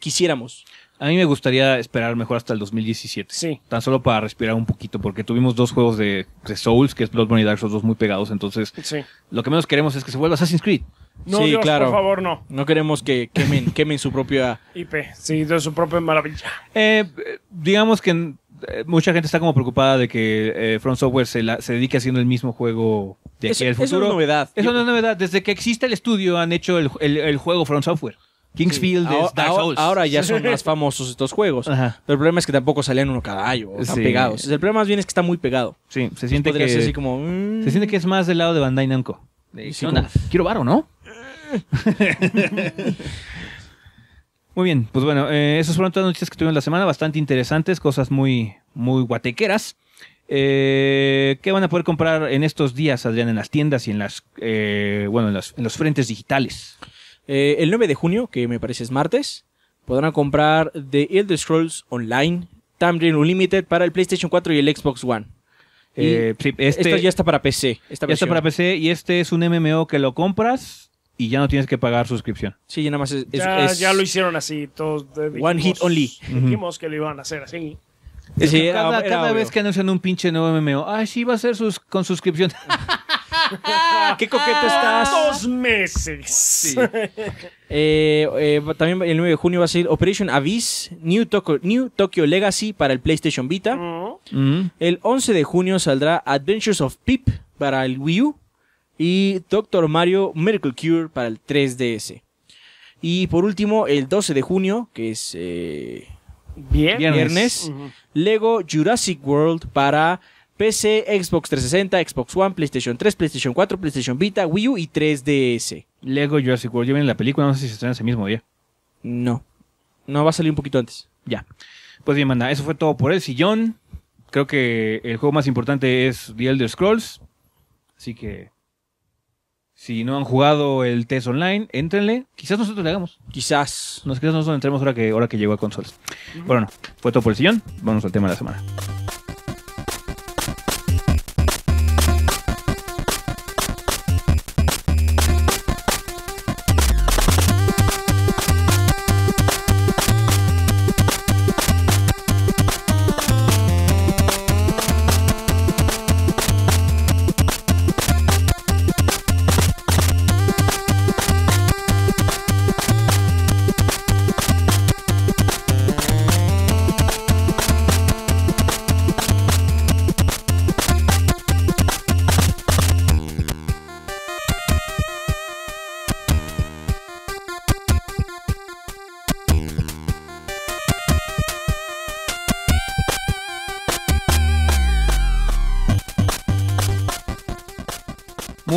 quisiéramos. A mí me gustaría esperar mejor hasta el 2017. Sí. Tan solo para respirar un poquito, porque tuvimos dos juegos de, Souls, que es Bloodborne y Dark Souls, dos muy pegados. Entonces, lo que menos queremos es que se vuelva Assassin's Creed. No, sí, claro. por favor, no. No queremos que quemen, *laughs* su propia IP, sí, de su propia maravilla. Eh, digamos que eh, mucha gente está como preocupada de que eh, Front Software se, la, se, dedique haciendo el mismo juego de aquí futuro. Eso una es novedad. Eso novedad. Desde que existe el estudio han hecho el, el juego Front Software. Kingsfield, ahora, Dark ahora, ya son *laughs* más famosos estos juegos. Pero el problema es que tampoco salían uno cada están pegados. El problema más bien es que está muy pegado. Sí, se siente que... como, Se siente mm. que es más del lado de Bandai Namco. Quiero varo, ¿no? *laughs* muy bien, pues bueno, eh, esas fueron todas las noticias que tuvimos la semana, bastante interesantes, cosas muy, muy guatequeras. Eh, ¿Qué van a poder comprar en estos días, Adrián, en las tiendas y en las, eh, bueno, en los, en los frentes digitales? Eh, el 9 de junio, que me parece es martes, podrán comprar The Elder Scrolls Online, Tamriel Unlimited para el PlayStation 4 y el Xbox One. Eh, este, ya está para PC. ya está para PC y este es un MMO que lo compras y ya no tienes que pagar suscripción. Sí, ya nada más es, ya, ya, lo hicieron así. Todos one hit only. Dijimos que lo iban a hacer así. cada, vez que anuncian un pinche nuevo MMO, ay, sí, va a ser con suscripción. *laughs* *laughs* ¡Qué coqueta estás! ¡Dos meses! *laughs* Eh, eh, también el 9 de junio va a salir Operation Abyss, New Tokyo, Legacy para el PlayStation Vita. Mm. Mm. El 11 de junio saldrá Adventures of Pip para el Wii U y Doctor Mario Miracle Cure para el 3DS. Y por último, el 12 de junio, que es eh, viernes, Lego Jurassic World para PC, Xbox 360, Xbox One, PlayStation 3, PlayStation 4, PlayStation Vita, Wii U y 3DS. Lego Jurassic World, en la película, no sé si se estrena ese mismo día. No, no va a salir un poquito antes. Ya. Pues bien, manda, eso fue todo por el sillón. Creo que el juego más importante es The Elder Scrolls. Así que si no han jugado el test online, éntrenle. Quizás nosotros le hagamos. Quizás. Nos, quizás nosotros entremos ahora que, ahora que llegó a consolas. Bueno, no, fue todo por el sillón. Vamos al tema de la semana.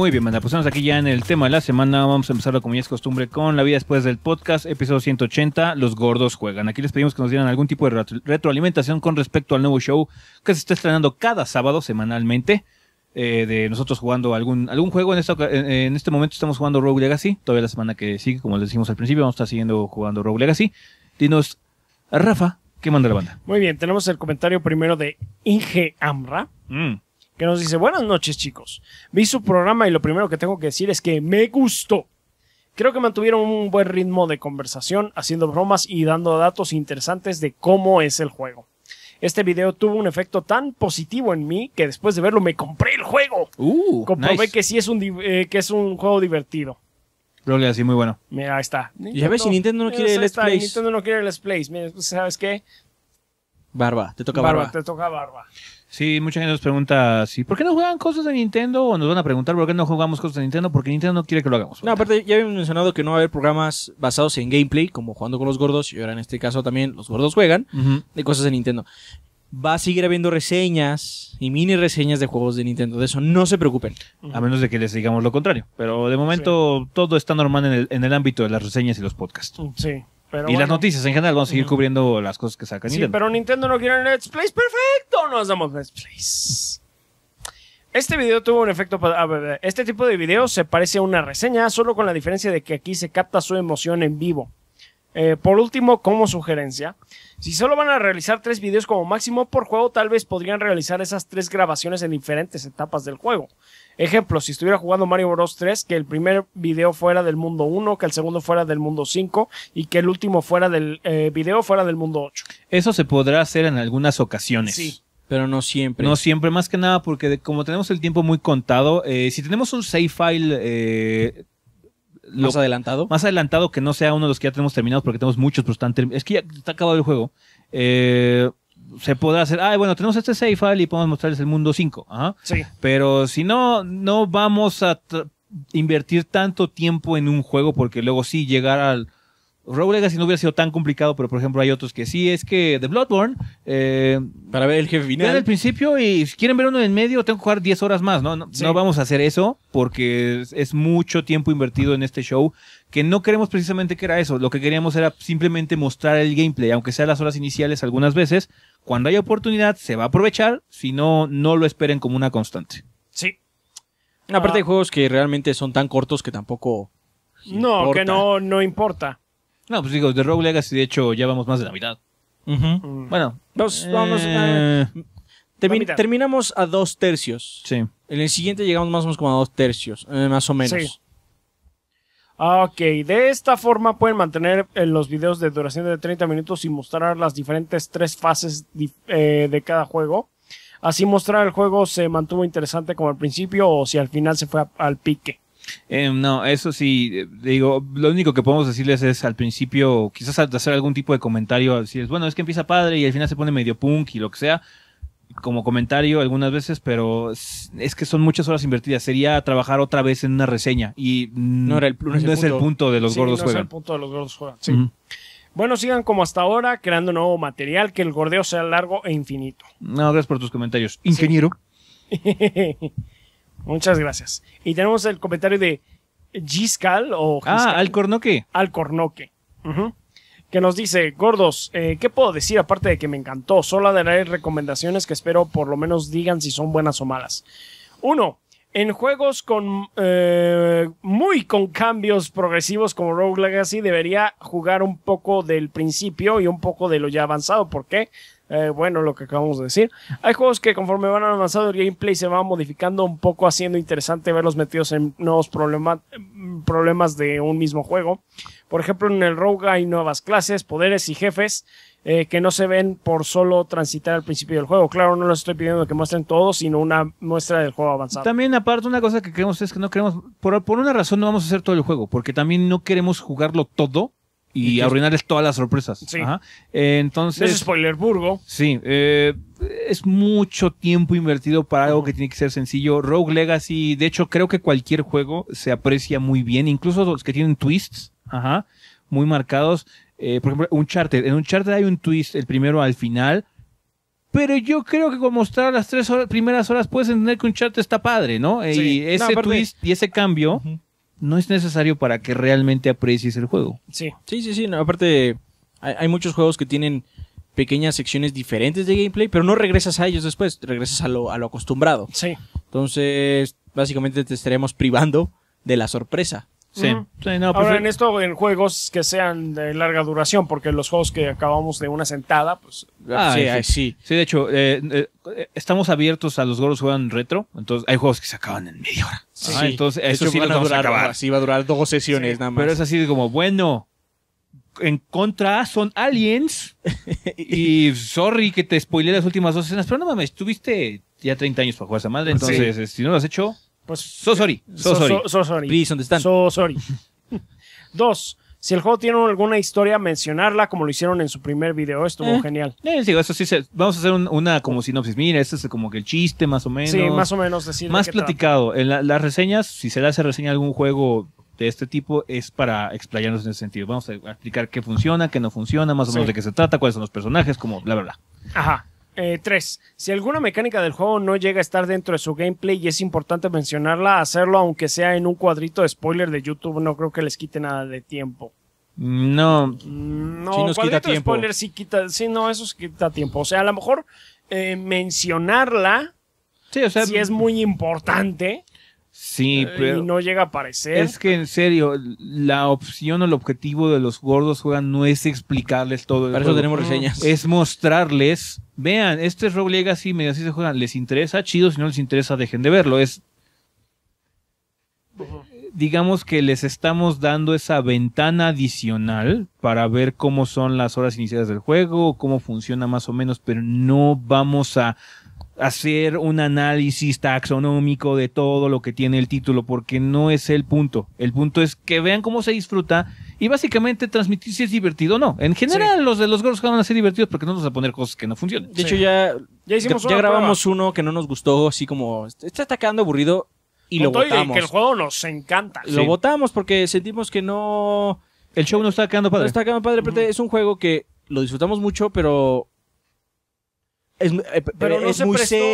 Muy bien, pues estamos aquí ya en el tema de la semana. Vamos a empezar como ya es costumbre con la vida después del podcast, episodio 180, Los Gordos Juegan. Aquí les pedimos que nos dieran algún tipo de retroalimentación con respecto al nuevo show que se está estrenando cada sábado semanalmente. Eh, de nosotros jugando algún, algún juego. En, este momento estamos jugando Rogue Legacy. Todavía la semana que sigue, como les dijimos al principio, vamos a estar siguiendo jugando Rogue Legacy. Dinos, Rafa, ¿qué manda la banda? Muy bien, tenemos el comentario primero de Inge Amra. Mm que nos dice, buenas noches chicos, vi su programa y lo primero que tengo que decir es que me gustó. Creo que mantuvieron un buen ritmo de conversación, haciendo bromas y dando datos interesantes de cómo es el juego. Este video tuvo un efecto tan positivo en mí que después de verlo me compré el juego. Uh, Comprobé que sí es un, eh, que es un juego divertido. leí así, muy bueno. Mira, ahí está. ya ves, si Nintendo no quiere Let's Plays. Nintendo no quiere ¿sabes qué? Barba, te toca barba. barba. Te toca barba. Sí, mucha gente nos pregunta si, ¿por qué no juegan cosas de Nintendo? O nos van a preguntar, ¿por qué no jugamos cosas de Nintendo? Porque Nintendo no quiere que lo hagamos. No, aparte, ya habíamos mencionado que no va a haber programas basados en gameplay, como jugando con los gordos, y ahora en este caso también los gordos juegan, de cosas de Nintendo. Va a seguir habiendo reseñas y mini reseñas de juegos de Nintendo, de eso no se preocupen. A menos de que les digamos lo contrario. Pero de momento todo está normal en el, en el ámbito de las reseñas y los podcasts. Sí y las noticias en general, vamos a seguir cubriendo las cosas que sacan. pero Nintendo no quiere Let's Plays. Perfecto, nos damos Let's Plays. Este video tuvo un efecto. Este tipo de video se parece a una reseña, solo con la diferencia de que aquí se capta su emoción en vivo. Eh, por último, como sugerencia, si solo van a realizar tres videos como máximo por juego, tal vez podrían realizar esas tres grabaciones en diferentes etapas del juego. Ejemplo, si estuviera jugando Mario Bros 3, que el primer video fuera del mundo 1, que el segundo fuera del mundo 5 y que el último fuera del eh, video fuera del mundo 8. Eso se podrá hacer en algunas ocasiones. Sí. Pero no siempre. No siempre, más que nada porque como tenemos el tiempo muy contado, eh, si tenemos un save file... Eh, más adelantado. Más adelantado que no sea uno de los que ya tenemos terminados porque tenemos muchos, pero están es que ya está acabado el juego. Eh, se podrá hacer, ah, bueno, tenemos este safe file y podemos mostrarles el mundo 5. Ajá. Sí. Pero si no, no vamos a invertir tanto tiempo en un juego porque luego sí llegar al... Rogue Legacy no hubiera sido tan complicado, pero por ejemplo hay otros que sí. Es que The Bloodborne... Eh, Para ver el jefe final. desde el principio y si quieren ver uno en medio, tengo que jugar 10 horas más, ¿no? No, vamos a hacer eso porque es mucho tiempo invertido en este show que no queremos precisamente que era eso, lo que queríamos era simplemente mostrar el gameplay, aunque sea las horas iniciales algunas veces, cuando haya oportunidad se va a aprovechar, si no, no lo esperen como una constante. Sí. Aparte parte ah. hay juegos que realmente son tan cortos que tampoco... No, que no, no importa. No, pues digo, de Rogue Legacy de hecho ya vamos más de la mitad. Mm. Bueno. Eh, eh, terminamos a dos tercios. Sí. En el siguiente llegamos más o menos como a dos tercios, eh, más o menos. Sí. Ah, ok, de esta forma pueden mantener eh, los videos de duración de 30 minutos y mostrar las diferentes tres fases eh, de cada juego. Así mostrar el juego se mantuvo interesante como al principio o si al final se fue al pique. Em, no, eso sí, eh, digo, lo único que podemos decirles es al principio, quizás hacer algún tipo de comentario, decirles, bueno, es que empieza padre y al final se pone medio punk y lo que sea, como comentario algunas veces, pero es que son muchas horas invertidas. Sería trabajar otra vez en una reseña y no, era el, es, el, punto. de los gordos no Es el punto de los gordos Bueno, sigan como hasta ahora, creando nuevo material, que el gordeo sea largo e infinito. No, gracias por tus comentarios, ingeniero. *laughs* Muchas gracias. Y tenemos el comentario de Giscal o ah, Giscal. Ah, Alcornoque. Alcornoque. Ajá que nos dice, gordos, eh, ¿qué puedo decir aparte de que me encantó? Solo daré recomendaciones que espero por lo menos digan si son buenas o malas. Uno, en juegos con eh, muy con cambios progresivos como Rogue Legacy debería jugar un poco del principio y un poco de lo ya avanzado. porque eh, bueno, lo que acabamos de decir. Hay juegos que conforme van avanzando el gameplay se va modificando un poco, haciendo interesante verlos metidos en nuevos problemas de un mismo juego. Por ejemplo, en el Rogue hay nuevas clases, poderes y jefes eh, que no se ven por solo transitar al principio del juego. Claro, no les estoy pidiendo que muestren todo, sino una muestra del juego avanzado. También, aparte, una cosa que queremos es que no queremos, por, una razón no vamos a hacer todo el juego, porque también no queremos jugarlo todo y, arruinarles todas las sorpresas. Sí. entonces. Es spoiler Sí. Eh, es mucho tiempo invertido para algo que tiene que ser sencillo. Rogue Legacy, de hecho, creo que cualquier juego se aprecia muy bien, incluso los que tienen twists Ajá. Muy marcados. Eh, por ejemplo, un charter, En un charter hay un twist, el primero al final. Pero yo creo que como mostrar las tres primeras horas puedes entender que un charter está padre, ¿no? Y ese twist y ese cambio no es necesario para que realmente aprecies el juego. Sí, sí, sí, sí. aparte, hay, muchos juegos que tienen pequeñas secciones diferentes de gameplay, pero no regresas a ellos después, regresas a lo, a lo acostumbrado. Sí. Entonces, básicamente te estaremos privando de la sorpresa. Sí. Pues Ahora, en esto, en juegos que sean de larga duración, porque los juegos que acabamos de una sentada, pues. Ah, sí, sí. de hecho, eh, eh, estamos abiertos a los goros que juegan retro, entonces hay juegos que se acaban en media hora. entonces eso sí a durar, va a durar dos sesiones nada más. Pero es así como, bueno, en contra son aliens. *laughs* y sorry que te spoilé las últimas dos escenas, pero no mames, tuviste ya 30 años para jugar esa madre, entonces eh, si no lo has hecho, pues, so sorry. Eh, so, sorry. so sorry. So sorry. *laughs* Dos. Si el juego tiene alguna historia, mencionarla como lo hicieron en su primer video, estuvo eh, genial. Eh, eso sí, vamos a hacer una como sinopsis. Mira, este es como que el chiste, más o menos. Sí, más o menos decir. Más platicado. En las reseñas, si se le hace reseña a algún juego de este tipo, es para explayarnos en ese sentido. Vamos a explicar qué funciona, qué no funciona, más o menos de qué se trata, cuáles son los personajes, como bla, bla, bla. Ajá. Eh, tres, si alguna mecánica del juego no llega a estar dentro de su gameplay y es importante mencionarla, hacerlo aunque sea en un cuadrito de spoiler de YouTube, no creo que les quite nada de tiempo. No, no, sí nos cuadrito tiempo. De spoiler sí quita, sí, no, eso sí quita tiempo. O sea, a lo mejor eh, mencionarla, si es muy importante, Sí, eh, pero. Y no llega a aparecer. Es que en serio, la opción o el objetivo de los gordos juegan no es explicarles todo. Para eso tenemos reseñas. Es mostrarles. Vean, este es Rogue Legacy, medio así se juegan. ¿Les interesa? Chido, si no les interesa, dejen de verlo. Es. Digamos que les estamos dando esa ventana adicional para ver cómo son las horas iniciadas del juego, cómo funciona más o menos, pero no vamos a hacer un análisis taxonómico de todo lo que tiene el título, porque no es el punto. El punto es que vean cómo se disfruta y básicamente transmitir si es divertido o no. En general, los de los gorros van a ser divertidos porque no nos vas a poner cosas que no funcionan. De hecho, ya, ya, grabamos uno que no nos gustó, así como, está quedando aburrido y lo votamos. que el juego nos encanta. Lo votamos porque sentimos que no... El show no está quedando padre. No está quedando padre, pero es un juego que lo disfrutamos mucho, pero es, eh, pero eh, no se muy prestó, serio.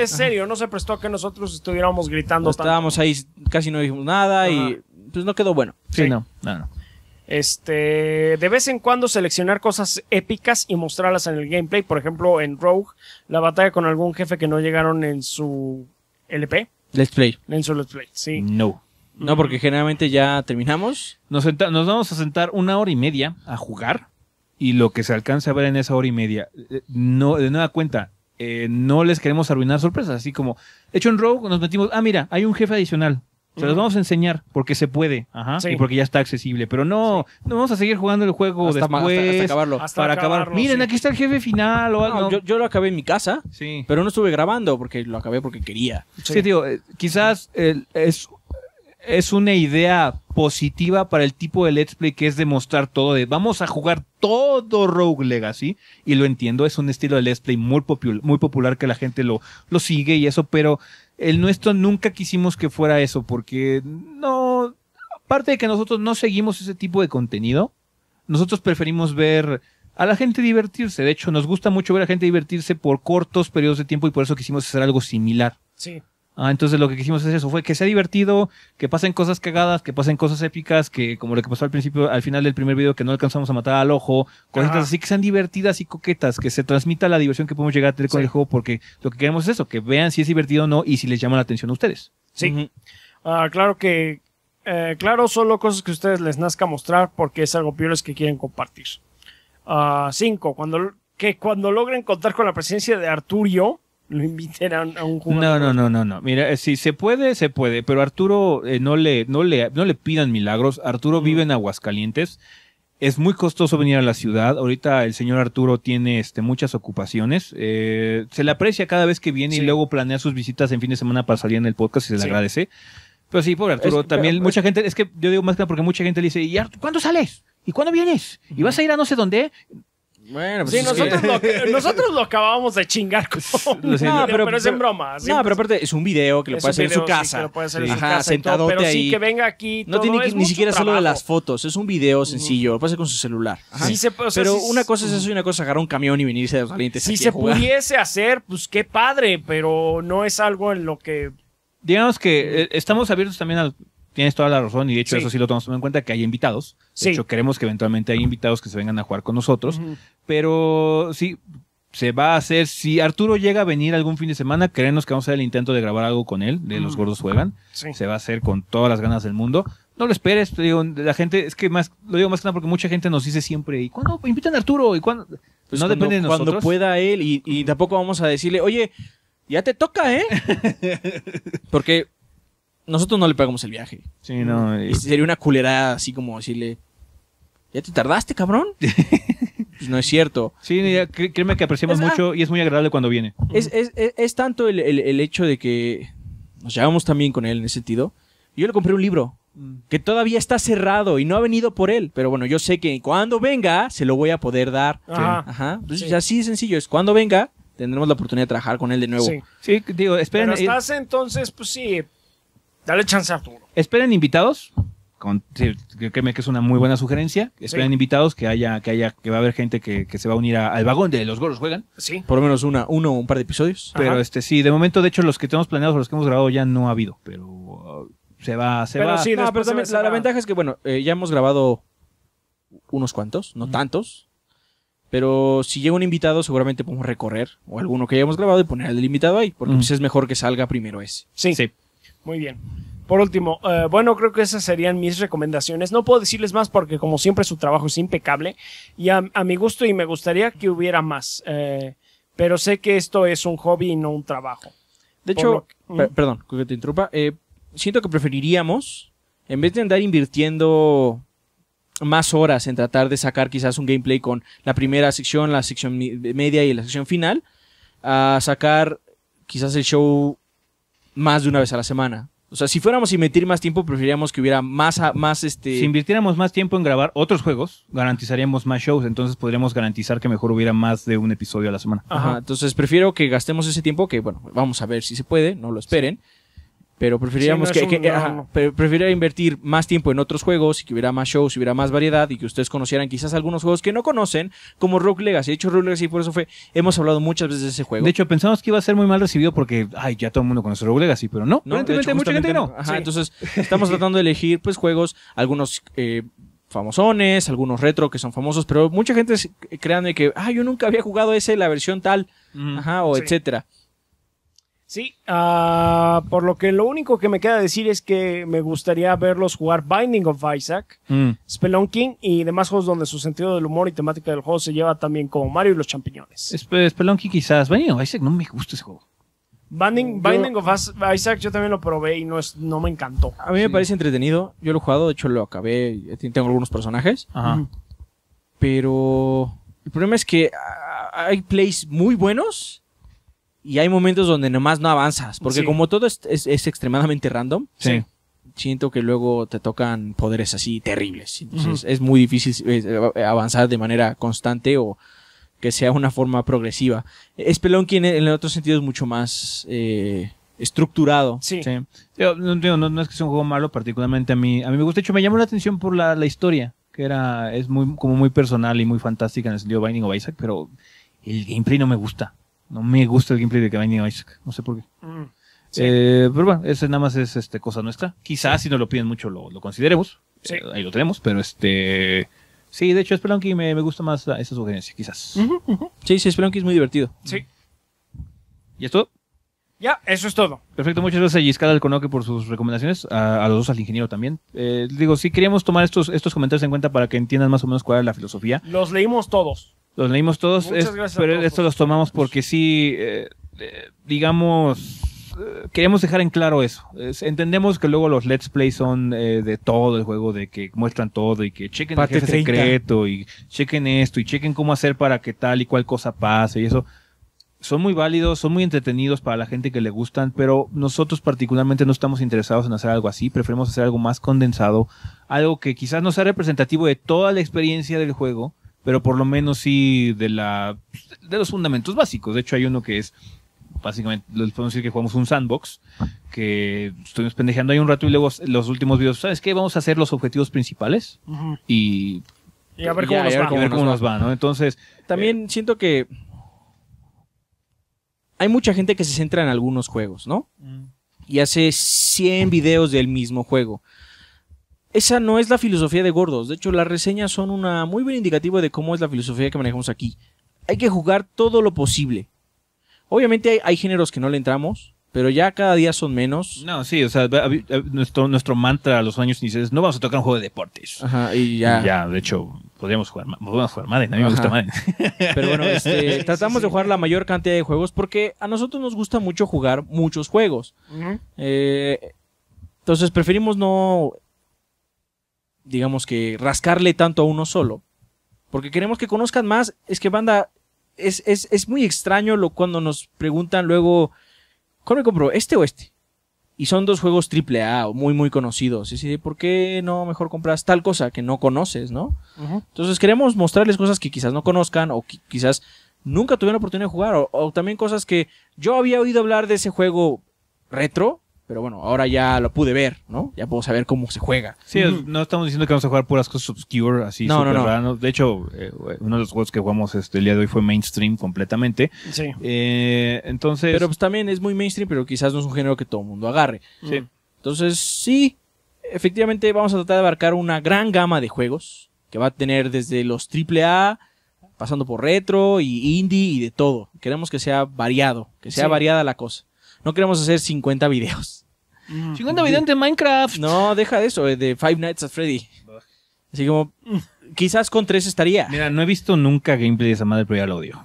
es serio, no se prestó a que nosotros estuviéramos gritando. estábamos ahí, casi no dijimos nada y pues no quedó bueno. Sí, No, Este, de vez en cuando seleccionar cosas épicas y mostrarlas en el gameplay. Por ejemplo, en Rogue, la batalla con algún jefe que no llegaron en su LP. Let's Play. No. No, porque generalmente ya terminamos. Nos, nos vamos a sentar una hora y media a jugar y lo que se alcanza a ver en esa hora y media. Eh, no, de nueva cuenta, eh, no les queremos arruinar sorpresas, así como, hecho en Rogue nos metimos, ah, mira, hay un jefe adicional. Se los vamos a enseñar porque se puede Ajá. y porque ya está accesible. Pero no, no vamos a seguir jugando el juego después para acabar. Miren, aquí está el jefe final. O algo. Yo, lo acabé en mi casa, pero no estuve grabando porque lo acabé porque quería. Sí, tío, eh, quizás es es una idea positiva para el tipo de Let's Play que es demostrar todo de vamos a jugar todo Rogue Legacy y lo entiendo, es un estilo de Let's Play muy, muy popular que la gente lo, lo sigue y eso, pero el nuestro nunca quisimos que fuera eso porque no, aparte de que nosotros no seguimos ese tipo de contenido, nosotros preferimos ver a la gente divertirse, de hecho nos gusta mucho ver a la gente divertirse por cortos periodos de tiempo y por eso quisimos hacer algo similar. Sí. Ah, entonces lo que quisimos es eso, fue que sea divertido, que pasen cosas cagadas, que pasen cosas épicas, que como lo que pasó al principio, al final del primer video, que no alcanzamos a matar al ojo, cositas así que sean divertidas y coquetas, que se transmita la diversión que podemos llegar a tener con el juego, porque lo que queremos es eso, que vean si es divertido o no y si les llama la atención a ustedes. Sí. ah, claro que, eh, claro, solo cosas que a ustedes les nazca mostrar porque es algo peores que quieren compartir. cinco ah, cinco. cuando, que cuando logren contar con la presencia de Arturio, lo inviten a un, No, no, no, no, no. Mira, eh, si se puede, se puede, pero Arturo eh, no, le, no, le, no le pidan milagros. Arturo mm. vive en Aguascalientes. Es muy costoso venir a la ciudad. Ahorita el señor Arturo tiene este, muchas ocupaciones. Eh, se le aprecia cada vez que viene y luego planea sus visitas en fin de semana para salir en el podcast y se le agradece. Pero sí, pobre Arturo, también mucha gente, es que yo digo más que porque mucha gente le dice, ¿y cuándo sales? ¿Y cuándo vienes? ¿Y vas a ir a no sé dónde? Bueno, pues sí, nosotros, lo, *laughs* nosotros lo acabamos de chingar con *laughs* no, pero, es en broma. No, pero aparte es un video que lo puede hacer en su casa. Ajá, sentado Pero sí que venga aquí. Todo, no tiene ni siquiera solo de las fotos. Es un video sencillo. Lo puede hacer con su celular. Sí, pero una cosa es eso y una cosa es agarrar un camión y venirse de los clientes Si se pudiese hacer, pues qué padre, pero no es algo en lo que. Digamos que eh, estamos abiertos también al tienes toda la razón y de hecho eso sí lo tomamos en cuenta, que hay invitados. De hecho, queremos que eventualmente hay invitados que se vengan a jugar con nosotros. Pero sí, se va a hacer. Si Arturo llega a venir algún fin de semana, creemos que vamos a hacer el intento de grabar algo con él, de Los Gordos Juegan. Se va a hacer con todas las ganas del mundo. No lo esperes, digo, la gente, es que más, lo digo más que nada porque mucha gente nos dice siempre, ¿y cuándo invitan a Arturo? ¿Y cuándo? Pues, no pues depende de nosotros. Cuando pueda él, y, y tampoco vamos a decirle, oye, ya te toca, ¿eh? *laughs* porque nosotros no le pagamos el viaje. Sí, no. Este, sería una culera así como decirle, ¿ya te tardaste, cabrón? *laughs* Pues no es cierto. Sí, créeme que apreciamos ah, mucho y es muy agradable cuando viene. Es, tanto el, hecho de que nos llevamos también con él en ese sentido. Yo le compré un libro mm. que todavía está cerrado y no ha venido por él. Pero bueno, yo sé que cuando venga se lo voy a poder dar. Ajá. Entonces, así sencillo es. Cuando venga tendremos la oportunidad de trabajar con él de nuevo. Sí, digo, esperen. estás entonces, pues sí, Dale chance a Arturo. ¿Esperen invitados? Con, créeme que es una muy buena sugerencia. Esperen invitados que haya, que haya, que va a haber gente que, se va a unir al vagón de los gorros juegan. Sí. Por lo menos una, uno o un par de episodios. Pero este sí, de momento, de hecho, los que tenemos planeados o los que hemos grabado ya no ha habido, pero uh, se va, se pero va. Sí, la, ventaja es que, bueno, eh, ya hemos grabado unos cuantos, no tantos. Pero si llega un invitado, seguramente podemos recorrer o alguno que hayamos grabado y poner al invitado ahí, porque pues, es mejor que salga primero ese. Sí. sí. Muy bien. Por último, eh, bueno, creo que esas serían mis recomendaciones. No puedo decirles más porque como siempre su trabajo es impecable y a, mi gusto y me gustaría que hubiera más. Eh, pero sé que esto es un hobby y no un trabajo. De hecho, perdón, que te interrumpa. Eh, siento que preferiríamos, en vez de andar invirtiendo más horas en tratar de sacar quizás un gameplay con la primera sección, la sección media y la sección final, a sacar quizás el show más de una vez a la semana. O sea, si fuéramos a invertir más tiempo, preferiríamos que hubiera más, más este. Si invirtiéramos más tiempo en grabar otros juegos, garantizaríamos más shows, entonces podríamos garantizar que mejor hubiera más de un episodio a la semana. Ajá, entonces prefiero que gastemos ese tiempo, que bueno, vamos a ver si se puede, no lo esperen pero preferiríamos que, que eh, invertir más tiempo en otros juegos y que hubiera más shows, hubiera más variedad y que ustedes conocieran quizás algunos juegos que no conocen, como Rogue Legacy. De hecho, Rogue Legacy por eso fue, hemos hablado muchas veces de ese juego. De hecho, pensamos que iba a ser muy mal recibido porque, ay, ya todo el mundo conoce Rogue Legacy, pero no, no mucha gente no. entonces *laughs* estamos tratando de elegir pues juegos, algunos... Eh, famosones, algunos retro que son famosos, pero mucha gente créanme que, ay, ah, yo nunca había jugado ese, la versión tal, ajá, o etcétera. Sí, ah, por lo que lo único que me queda decir es que me gustaría verlos jugar Binding of Isaac, mm. King y demás juegos donde su sentido del humor y temática del juego se lleva también como Mario y los champiñones. Sp eh, Spelunking quizás, Binding of Isaac no me gusta ese juego. Binding, of Isaac yo también lo probé y no, es, no me encantó. A mí me parece entretenido, yo lo he jugado, de hecho lo acabé, eh, tengo algunos personajes, pero el problema es que ah, hay plays muy buenos y hay momentos donde nomás no avanzas, porque como todo es, extremadamente random, siento que luego te tocan poderes así terribles. es muy difícil eh, avanzar de manera constante o que sea una forma progresiva. que en, el otro sentido es mucho más... Eh, estructurado. Sí. no, es que sea un juego malo, particularmente a mí. A mí me gusta, de hecho, me llamó la atención por la, historia, que era, es muy, como muy personal y muy fantástica en el sentido de Binding of Isaac, pero el gameplay no me gusta. No me gusta el gameplay de Binding Isaac, no sé por qué. Mm, eh, pero bueno, esa nada más es este, cosa nuestra. Quizás si no lo piden mucho lo, consideremos. Eh, ahí lo tenemos, pero este. Sí, de hecho, Spelunky me, me gusta más esa sugerencia, quizás. Sí, sí, Spelunky es muy divertido. Sí. ¿Y todo? Ya, eso es todo. Perfecto, muchas gracias a al Alconoque por sus recomendaciones, a, los dos, al ingeniero también. Eh, digo, sí queríamos tomar estos, estos comentarios en cuenta para que entiendan más o menos cuál es la filosofía. Los leímos todos. Los leímos todos, pero esto los tomamos porque sí, eh, eh, digamos, eh, queremos dejar en claro eso. entendemos que luego los Let's Play son de todo el juego, de que muestran todo y que chequen Parte el secreto y chequen esto y chequen cómo hacer para que tal y cual cosa pase y eso. Son muy válidos, son muy entretenidos para la gente que le gustan, pero nosotros particularmente no estamos interesados en hacer algo así, preferimos hacer algo más condensado, algo que quizás no sea representativo de toda la experiencia del juego, pero por lo menos sí de la de los fundamentos básicos. De hecho, hay uno que es básicamente les podemos decir que jugamos un sandbox, que estuvimos pendejeando ahí un rato y luego los últimos videos, ¿sabes qué? Vamos a hacer los objetivos principales y, a ver cómo, nos, va. Entonces. También eh, siento que hay mucha gente que se centra en algunos juegos, ¿no? Mm. Y hace 100 videos del mismo juego. Esa no es la filosofía de gordos. De hecho, las reseñas son una muy buen indicativo de cómo es la filosofía que manejamos aquí. Hay que jugar todo lo posible. Obviamente hay, géneros que no le entramos, pero ya cada día son menos. No, sí, o sea, eh, nuestro, nuestro mantra a los años iniciales no vamos a tocar un juego de deportes. Ajá, y ya. ya, de hecho, podríamos jugar, podríamos jugar Madden, a mí me gusta Madden. Pero bueno, este, *laughs* tratamos de jugar la mayor cantidad de juegos porque a nosotros nos gusta mucho jugar muchos juegos. Eh, entonces preferimos no digamos que, rascarle tanto a uno solo. Porque queremos que conozcan más. Es que, banda, es, es, muy extraño lo, cuando nos preguntan luego, cómo me compro? ¿Este o este? Y son dos juegos triple A muy, muy conocidos. Y si ¿por qué no mejor compras tal cosa que no conoces, no? Entonces queremos mostrarles cosas que quizás no conozcan o quizás nunca tuvieron oportunidad de jugar. o, también cosas que yo había oído hablar de ese juego retro, pero bueno, ahora ya lo pude ver, ¿no? Ya puedo saber cómo se juega. Sí, no estamos diciendo que vamos a jugar puras cosas obscure, así no, no, no. De hecho, eh, uno de los juegos que jugamos este, el día de hoy fue mainstream completamente. Sí. Eh, entonces. Pero pues también es muy mainstream, pero quizás no es un género que todo el mundo agarre. Sí. Entonces, sí, efectivamente vamos a tratar de abarcar una gran gama de juegos que va a tener desde los AAA, pasando por retro y indie y de todo. Queremos que sea variado, que sea variada la cosa. No queremos hacer 50 videos. 50 videos de Minecraft. No, deja de eso, eh, de Five Nights at Freddy. Así como, quizás con tres estaría. Mira, no he visto nunca gameplay de esa madre, pero ya lo odio.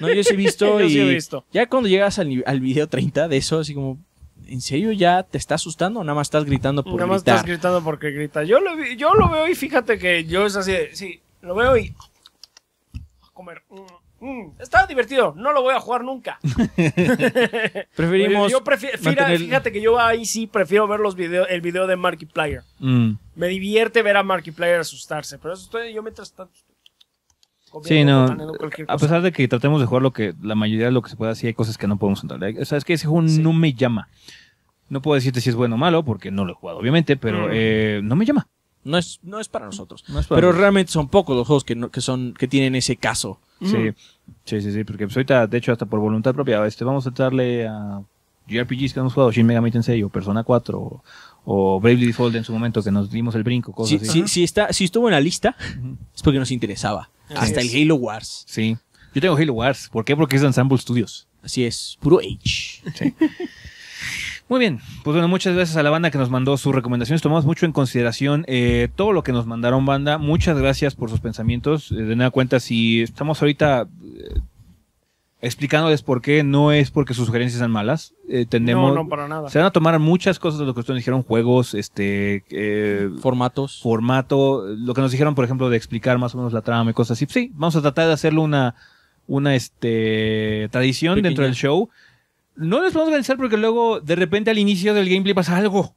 No, yo sí he visto *laughs* y ya cuando llegas al, video 30 de eso, así como, ¿en serio ya te está asustando o nada más estás gritando por Nada más estás gritando porque grita. Yo lo, yo lo veo y fíjate que yo es así, sí, lo veo y... A comer. Mm, está divertido, no lo voy a jugar nunca. *laughs* *laughs* Preferimos. Yo prefiero, Fíjate que yo ahí sí prefiero ver los video, el video de Markiplier. Mm. Me divierte ver a Markiplier asustarse, pero eso estoy, yo mientras tanto. Sí, no. A pesar de que tratemos de jugar lo que la mayoría de lo que se puede hacer hay cosas que no podemos entrar. O sea, es que ese juego no me llama. No puedo decirte si es bueno o malo, porque no lo he jugado, obviamente, pero mm. eh, no me llama. No es, no es para nosotros. pero realmente son pocos los juegos que, que, son, que tienen ese caso Sí, mm. sí, sí, sí, porque pues, ahorita, de hecho, hasta por voluntad propia, este, vamos a darle a JRPGs que hemos jugado, Shin Megami Tensei o Persona 4 o, Brave Bravely Default en su momento, que nos dimos el brinco, cosas sí, Sí, si, está, si estuvo en la lista, es porque nos interesaba. hasta el Halo Wars. Sí, yo tengo Halo Wars. ¿Por qué? Porque es Ensemble Studios. Así es, puro H. Sí. Muy bien, pues bueno, muchas gracias a la banda que nos mandó sus recomendaciones. Tomamos mucho en consideración eh, todo lo que nos mandaron, banda. Muchas gracias por sus pensamientos. Eh, de nada cuenta, si estamos ahorita eh, explicándoles por qué, no es porque sus sugerencias sean malas. no, no, para nada. Se van a tomar muchas cosas de lo que ustedes dijeron, juegos, este... Formatos. Formato, lo que nos dijeron, por ejemplo, de explicar más o menos la trama y cosas así. Sí, vamos a tratar de hacerlo una, una este, tradición dentro del show no les podemos a porque luego de repente al inicio del gameplay pasa algo.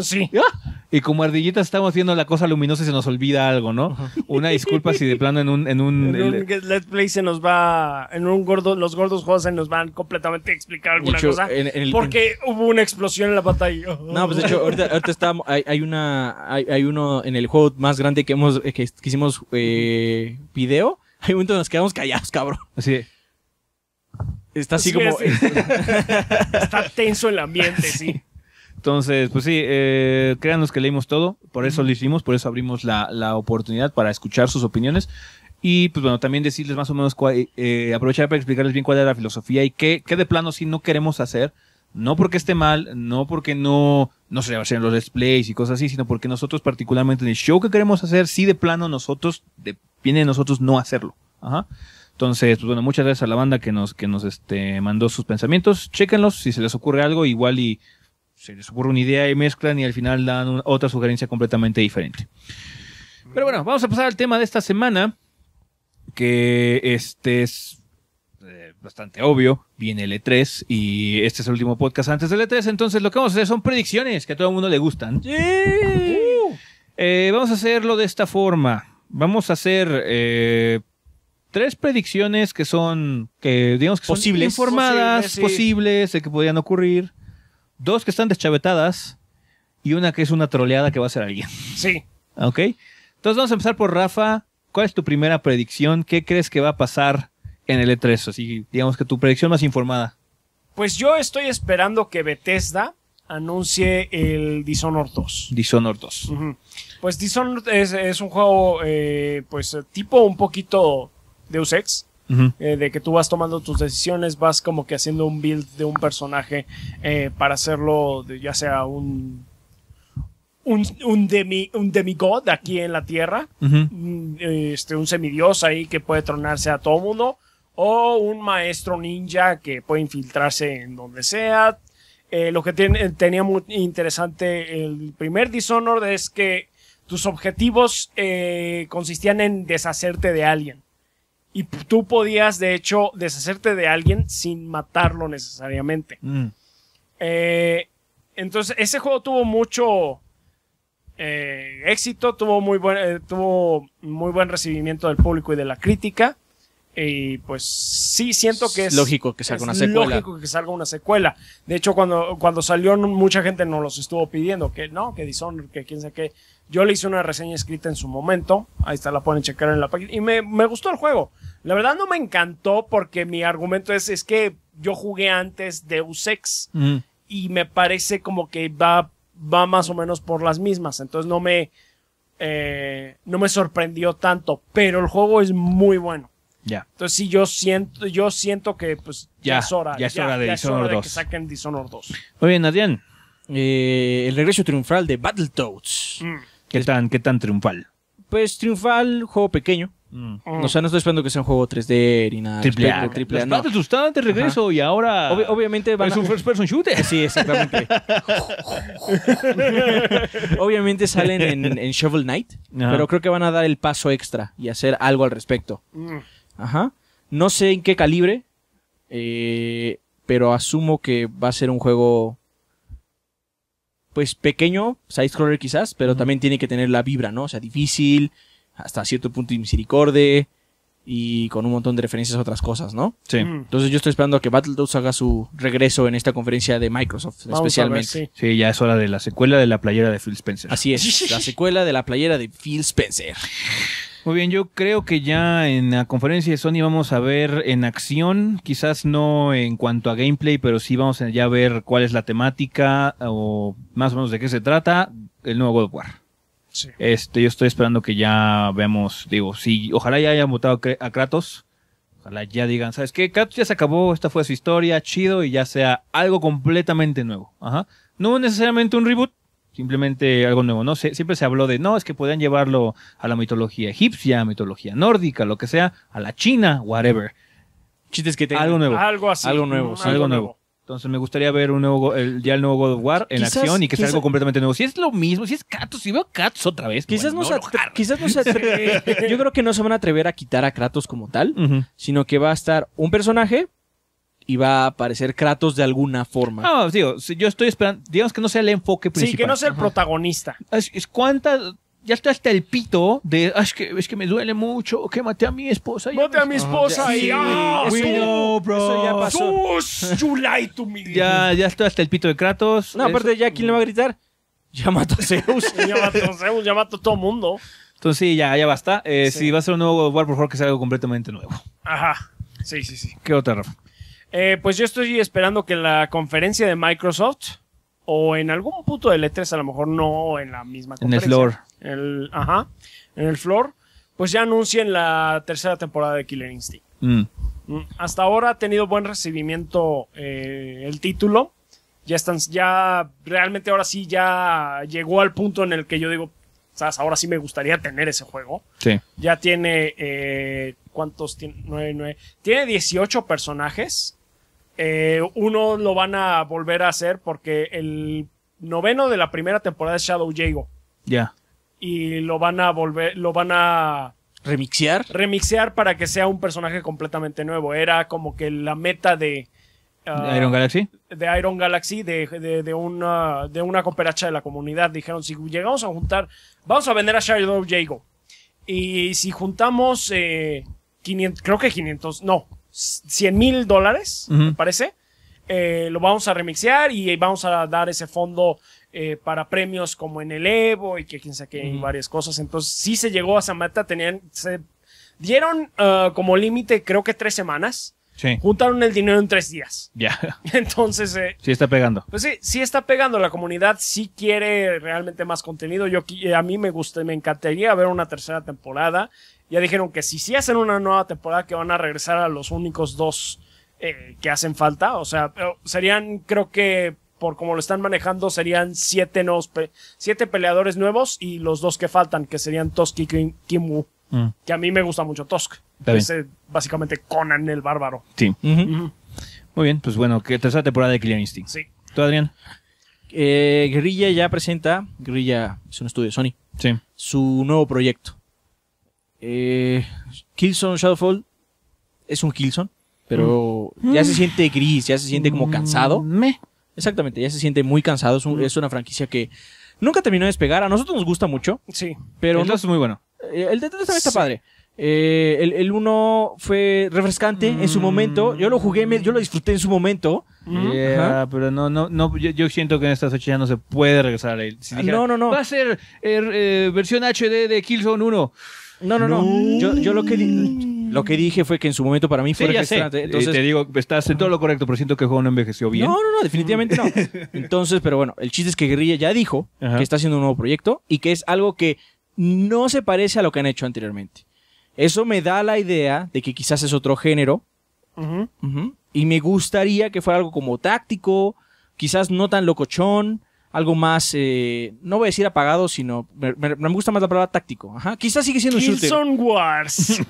Sí. *laughs* y como ardillitas estamos viendo la cosa luminosa y se nos olvida algo, ¿no? Una disculpa si de plano en un... En un, *laughs* Let's Play se nos va... En un gordo, los gordos juegos se nos van completamente a explicar alguna cosa. porque hubo una explosión en la batalla. No, pues de hecho, ahorita, está, hay, una, hay, uno en el juego más grande que, hemos, que, hicimos eh, video. Hay un momento nos quedamos callados, cabrón. Así Está así como... *laughs* está tenso el ambiente, sí. Entonces, pues sí, eh, créanos que leímos todo, por eso lo hicimos, por eso abrimos la, la oportunidad para escuchar sus opiniones. Y pues bueno, también decirles más o menos, eh, eh, aprovechar para explicarles bien cuál era la filosofía y qué, qué de plano sí no queremos hacer. No porque esté mal, no porque no, no se hacer los displays y cosas así, sino porque nosotros particularmente en el show que queremos hacer, sí de plano nosotros, depende de nosotros no hacerlo. Ajá. Entonces, pues, bueno, muchas gracias a la banda que nos, que nos este, mandó sus pensamientos. Chéquenlos si se les ocurre algo, igual y se les ocurre una idea y mezclan y al final dan otra sugerencia completamente diferente. Pero bueno, vamos a pasar al tema de esta semana, que este es eh, bastante obvio, viene el E3 y este es el último podcast antes del E3, entonces lo que vamos a hacer son predicciones que a todo el mundo le gustan. Eh, vamos a hacerlo de esta forma. Vamos a hacer eh, tres predicciones que son, que digamos que son informadas, posibles, de que podrían ocurrir, dos que están deschavetadas y una que es una troleada que va a hacer alguien. Sí. ¿Ok? Entonces vamos a empezar por Rafa. ¿Cuál es tu primera predicción? ¿Qué crees que va a pasar en el E3? Así, digamos que tu predicción más informada. Pues yo estoy esperando que Bethesda anuncie el Dishonored 2. Dishonored 2. Pues Dishonored es, un juego, eh, pues tipo un poquito Deus Ex. Eh, de que tú vas tomando tus decisiones, vas como que haciendo un build de un personaje eh, para hacerlo, ya sea un un, un, demigod aquí en la Tierra, mm, este, un semidios ahí que puede tronarse a todo mundo, o un maestro ninja que puede infiltrarse en donde sea. Eh, lo que tenía muy interesante el primer Dishonored es que tus objetivos consistían en deshacerte de alguien. Y tú podías, de hecho, deshacerte de alguien sin matarlo necesariamente. Mm. Eh, entonces, ese juego tuvo mucho eh, éxito, tuvo muy, eh, tuvo muy buen recibimiento del público y de la crítica. Y pues sí siento que es lógico que salga una secuela. que salga una secuela. De hecho, cuando, cuando salió mucha gente nos los estuvo pidiendo, que no, que Dishonored, que quién sabe qué. Yo le hice una reseña escrita en su momento, ahí está, la pueden checar en la página. Y me, gustó el juego. La verdad no me encantó porque mi argumento es, es que yo jugué antes de Usex mm. y me parece como que va, va más o menos por las mismas. Entonces no me, eh, no me sorprendió tanto, pero el juego es muy bueno. Ya. Entonces sí, yo siento, yo siento que pues ya, es hora. Ya es hora de ya Dishonored 2. que saquen Dishonored 2. Muy bien, Adrián. Eh, el regreso triunfal de Battletoads. Mm. ¿Qué, tan, ¿Qué tan triunfal? Pues triunfal, juego pequeño. Mm. Mm. O sea, no estoy esperando que sea un juego 3D ni nada. Triple A. Triple A. Los no. de regreso y ahora. obviamente Es un first person shooter. Sí, exactamente. *laughs* obviamente salen en, Shovel Knight, pero creo que van a dar el paso extra y hacer algo al respecto. Ajá. No sé en qué calibre, eh, pero asumo que va a ser un juego pues pequeño, side scroller quizás, pero también tiene que tener la vibra, ¿no? O sea, difícil, hasta cierto punto misericordia y con un montón de referencias a otras cosas, ¿no? Sí. Entonces yo estoy esperando a que Battletoads haga su regreso en esta conferencia de Microsoft, especialmente. sí. ya es hora de la secuela de la playera de Phil Spencer. Así es, *laughs* la secuela de la playera de Phil Spencer. Muy bien, yo creo que ya en la conferencia de Sony vamos a ver en acción, quizás no en cuanto a gameplay, pero sí vamos a ver cuál es la temática o más o menos de qué se trata el nuevo God of War. Este, yo estoy esperando que ya veamos, digo, si ojalá ya hayan votado a Kratos, ojalá ya digan, ¿sabes qué? Kratos ya se acabó, esta fue su historia, chido y ya sea algo completamente nuevo. Ajá. No necesariamente un reboot, simplemente algo nuevo, ¿no? siempre se habló de, no, es que podían llevarlo a la mitología egipcia, a mitología nórdica, lo que sea, a la China, whatever. Chistes que algo nuevo. Algo así. Algo nuevo, sí. algo nuevo. Entonces me gustaría ver un nuevo, el, ya el nuevo God of War en acción y que sea algo completamente nuevo. Si es lo mismo, si es Kratos, si veo Kratos otra vez. Quizás, no, se quizás no *laughs* Yo creo que no se van a atrever a quitar a Kratos como tal, sino que va a estar un personaje y va a aparecer Kratos de alguna forma. No, ah, digo, yo estoy esperando, digamos que no sea el enfoque principal. Sí, que no sea el protagonista. Es, cuántas ya está hasta el pito de es, que, es que me duele mucho que maté a mi esposa maté a mi esposa eso, ya pasó *laughs* ya, ya estoy hasta el pito de Kratos no, aparte ya ¿quién le va a gritar? ya mató a *laughs* Zeus ya mató a Zeus, ya mato a todo mundo entonces sí, ya, ya basta eh, si va a ser un nuevo War por favor que sea algo completamente nuevo ajá, sí, sí, sí ¿qué otra eh, pues yo estoy esperando que en la conferencia de Microsoft o en algún punto de letras, a lo mejor no en la misma conferencia. En el floor. ajá, en el floor, pues ya anuncien la tercera temporada de Killer Instinct. Mm. Mm, hasta ahora ha tenido buen recibimiento eh, el título. Ya están, ya realmente ahora sí ya llegó al punto en el que yo digo, ¿sabes? Ahora sí me gustaría tener ese juego. Sí. Ya tiene, eh, ¿cuántos tiene? 9, Tiene 18 personajes. Eh, uno lo van a volver a hacer porque el noveno de la primera temporada es Shadow Jago. Ya. Y lo van a volver, lo van a... ¿Remixear? Remixear para que sea un personaje completamente nuevo. Era como que la meta de... ¿De ah, Iron Galaxy? De Iron Galaxy, de, una, de una cooperacha de la comunidad. Dijeron, si llegamos a juntar, vamos a vender a Shadow Jago. Y si juntamos eh, creo que 500, no, 100 mil dólares, me parece. Eh, lo vamos a remixear y vamos a dar ese fondo eh, para premios como en el Evo y que quién sabe qué, varias cosas. Entonces, sí se llegó a esa meta, tenían, se dieron ah, como límite creo que tres semanas. Sí. Juntaron el dinero en tres días. *laughs* Ya. Entonces. Eh, sí está pegando. Pues sí, sí está pegando. La comunidad sí quiere realmente más contenido. Yo a mí me gusta, me encantaría ver una tercera temporada ya dijeron que si, sí hacen una nueva temporada que van a regresar a los únicos dos eh, que hacen falta. O sea, serían, creo que por como lo están manejando, serían siete, nuevos siete peleadores nuevos y los dos que faltan, que serían Tosk y Kim Kimu. Mm. Que a mí me gusta mucho Tosk. básicamente Conan el bárbaro. Sí. Muy bien, pues bueno, que tercera temporada de Clear Instinct. Sí. ¿Tú, Adrián? Eh, Guerrilla ya presenta, Guerrilla es un estudio Sony, sí. su nuevo proyecto. Eh, Killzone Shadowfall es un Killzone, pero mm. ya se siente gris, ya se siente como mm, cansado. Exactamente, ya se siente muy cansado. Mm. Es, una franquicia que nunca terminó de despegar. A nosotros nos gusta mucho. Sí. Pero el es muy bueno. Eh, el de también está padre. Eh, el, 1 fue refrescante en su momento. Yo lo jugué, yo lo disfruté en su momento. pero no, no, no yo, siento que en estas ocho ya no se puede regresar a él. Ah, no, no, no. Va a ser eh, eh, versión HD de Killzone 1. No, no, no. Yo, lo que lo que dije fue que en su momento para mí fue sí, Entonces, te digo, estás en todo lo correcto, pero siento que el juego no envejeció bien. No, no, no, definitivamente no. *laughs* Entonces, pero bueno, el chiste es que Guerrilla ya dijo que está haciendo un nuevo proyecto y que es algo que no se parece a lo que han hecho anteriormente. Eso me da la idea de que quizás es otro género. Y me gustaría que fuera algo como táctico, quizás no tan locochón, algo más, eh, no voy a decir apagado, sino me, gusta más la palabra táctico. Ajá. Quizás sigue siendo un Wars.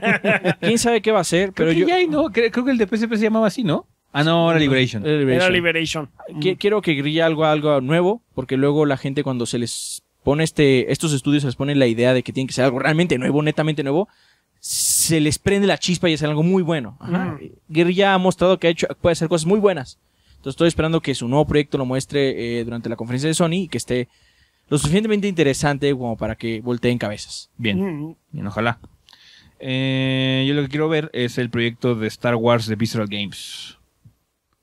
*laughs* ¿Quién sabe qué va a ser? Pero creo que yo... ¿no? Creo, que el de se llamaba así, ¿no? Ah, no, era Liberation. Era Liberation. Quiero que grille algo, algo nuevo, porque luego la gente cuando se les pone este, estos estudios, se les pone la idea de que tiene que ser algo realmente nuevo, netamente nuevo, se les prende la chispa y es algo muy bueno. Ajá. Guerrilla ha mostrado que ha hecho, puede hacer cosas muy buenas. Entonces estoy esperando que su nuevo proyecto lo muestre eh, durante la conferencia de Sony y que esté lo suficientemente interesante como para que volteen cabezas. Bien, bien, ojalá. Eh, yo lo que quiero ver es el proyecto de Star Wars de Visceral Games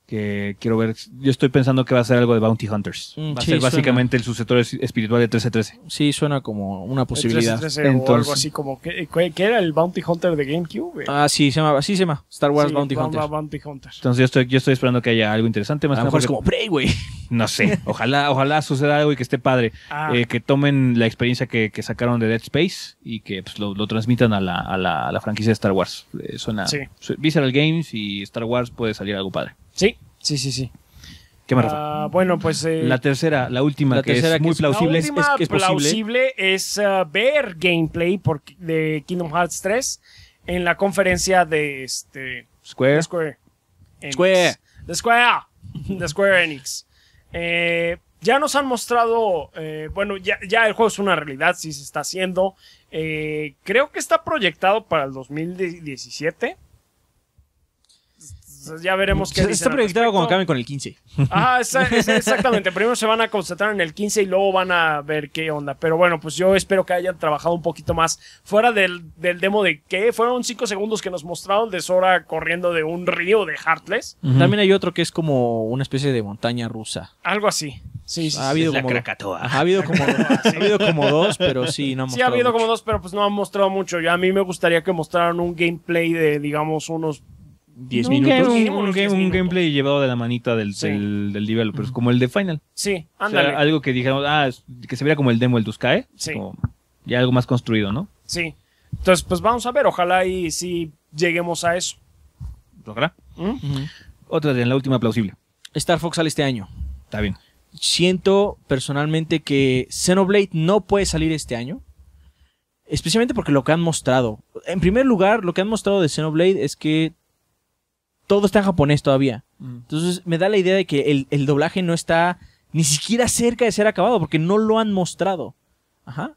que quiero ver. Yo estoy pensando que va a ser algo de Bounty Hunters. Mm, va a ser básicamente el sucesor espiritual de 1313. Sí, suena como una posibilidad. o algo así como que, era el Bounty Hunter de GameCube. Ah, sí, se llama, sí se llama Star Wars Bounty, Hunter. Entonces yo estoy, yo estoy esperando que haya algo interesante. Más a lo mejor es como Prey, güey. No sé. Ojalá, ojalá suceda algo y que esté padre. Ah. Eh, que tomen la experiencia que, sacaron de Dead Space y que pues, lo, transmitan a la, franquicia de Star Wars. Eh, suena sí. Visceral Games y Star Wars puede salir algo padre. Sí, sí, sí, sí. ¿Qué más, ah, bueno, pues. Eh, la tercera, la última, la que tercera es muy plausible. La es, plausible es ah, ver gameplay de Kingdom Hearts 3 en la conferencia de este. Square. Square. Enix. Square. Square. Square Enix. Eh, ya nos han mostrado. Eh, bueno, ya, ya, el juego es una realidad, sí se está haciendo. creo que está proyectado para el 2017 ya veremos qué Está proyectado cuando con el 15. Ah, *laughs* exactamente. Primero se van a concentrar en el 15 y luego van a ver qué onda. Pero bueno, pues yo espero que hayan trabajado un poquito más fuera del, demo de que fueron 5 segundos que nos mostraron de Sora corriendo de un río de Heartless. También hay otro que es como una especie de montaña rusa. Algo así. Sí, sí, ha habido como Ha habido como, *laughs* ha habido como dos, pero sí, no ha Sí, ha habido como dos, pero pues no han mostrado mucho. Yo, a mí me gustaría que mostraran un gameplay de, digamos, unos 10 minutos. un, gameplay llevado de la manita del, sí. del, nivel como el de Final. Sí, ándale. algo que dijeron, ah, que se vea como el demo, del Duskae. Sí. Como, ya algo más construido, ¿no? Sí. Entonces, pues vamos a ver, ojalá y si lleguemos a eso. Ojalá. ¿Mm? Otra la última plausible. Star Fox sale este año. Está bien. Siento personalmente que Xenoblade no puede salir este año. Especialmente porque lo que han mostrado. En primer lugar, lo que han mostrado de Xenoblade es que todo está en japonés todavía. Mm. Entonces me da la idea de que el, doblaje no está ni siquiera cerca de ser acabado porque no lo han mostrado. Ajá.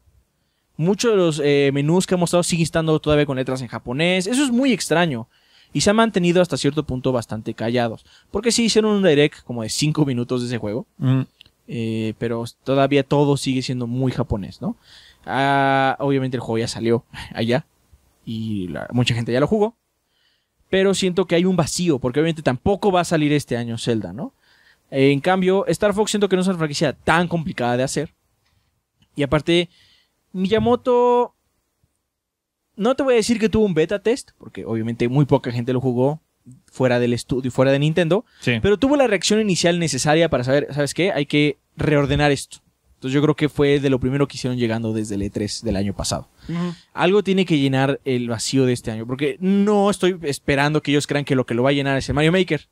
Muchos de los eh, menús que han mostrado siguen estando todavía con letras en japonés. Eso es muy extraño. Y se han mantenido hasta cierto punto bastante callados. Porque sí hicieron un direct como de 5 minutos de ese juego. Mm. Eh, pero todavía todo sigue siendo muy japonés, ¿no? Ah, obviamente el juego ya salió *laughs* allá. Y mucha gente ya lo jugó pero siento que hay un vacío, porque obviamente tampoco va a salir este año Zelda, ¿no? Eh, en cambio, Star Fox siento que no es una franquicia tan complicada de hacer. Y aparte, Miyamoto... No te voy a decir que tuvo un beta test, porque obviamente muy poca gente lo jugó fuera del estudio, fuera de Nintendo, pero tuvo la reacción inicial necesaria para saber, ¿sabes qué? Hay que reordenar esto. Entonces yo creo que fue de lo primero que hicieron llegando desde el E3 del año pasado. Algo tiene que llenar el vacío de este año, porque no estoy esperando que ellos crean que lo que lo va a llenar es el Mario Maker.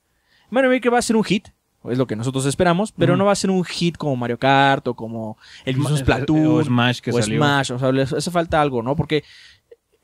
Mario Maker va a ser un hit, es lo que nosotros esperamos, pero no va a ser un hit como Mario Kart o como el mismo Splatoon o Smash que o salió. Smash, o sea, hace falta algo, ¿no? Porque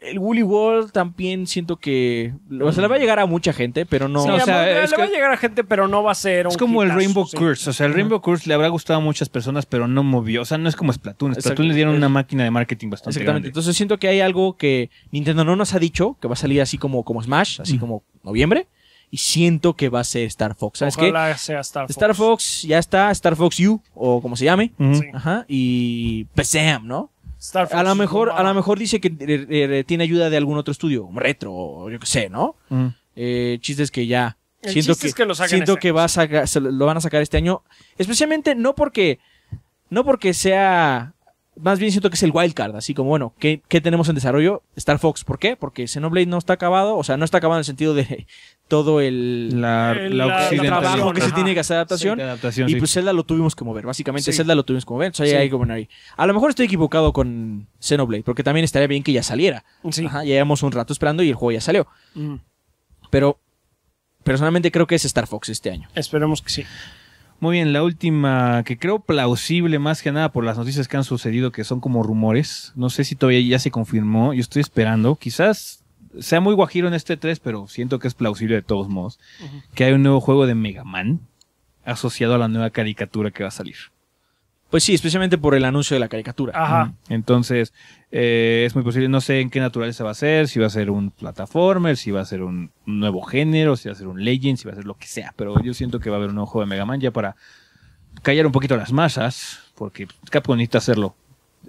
el Woolly World también siento que. O sea, le va a llegar a mucha gente, pero no. o le, va a llegar a gente, pero no va a ser. Es como el Rainbow Curse. O sea, el Rainbow Curse le habrá gustado a muchas personas, pero no movió. O sea, no es como Splatoon. Splatoon le dieron una máquina de marketing bastante Exactamente. Entonces siento que hay algo que Nintendo no nos ha dicho, que va a salir así como, como Smash, así como noviembre. Y siento que va a ser Star Fox. ¿Sabes sea Star Fox. Star Fox ya está, Star Fox U, o como se llame. Ajá. Y PSM, ¿no? a lo mejor, a lo mejor dice que eh, eh, tiene ayuda de algún otro estudio, un retro, o yo qué sé, ¿no? Eh, chistes que ya. siento que, lo siento que a lo van a sacar este año. Especialmente no porque. No porque sea más bien siento que es el wildcard, así como, bueno, ¿qué, tenemos en desarrollo? Star Fox, ¿por qué? Porque Xenoblade no está acabado, o sea, no está acabado en el sentido de *laughs* todo el, trabajo que se tiene que hacer adaptación. adaptación y pues Zelda lo tuvimos que mover, básicamente Zelda lo tuvimos que mover, sea ahí hay ahí. A lo mejor estoy equivocado con Xenoblade, porque también estaría bien que ya saliera. ya llevamos un rato esperando y el juego ya salió. Mm. Pero personalmente creo que es Star Fox este año. Esperemos que sí. Muy bien, la última que creo plausible más que nada por las noticias que han sucedido que son como rumores. No sé si todavía ya se confirmó, yo estoy esperando. Quizás sea muy guajiro en este 3, pero siento que es plausible de todos modos. Que hay un nuevo juego de Mega Man asociado a la nueva caricatura que va a salir. Pues sí, especialmente por el anuncio de la caricatura. Ajá. Entonces, eh, es muy posible, no sé en qué naturaleza va a ser, si va a ser un platformer, si va a ser un nuevo género, si va a ser un legend, si va a ser lo que sea, pero yo siento que va a haber un ojo de Mega Man ya para callar un poquito las masas, porque Capcom necesita hacerlo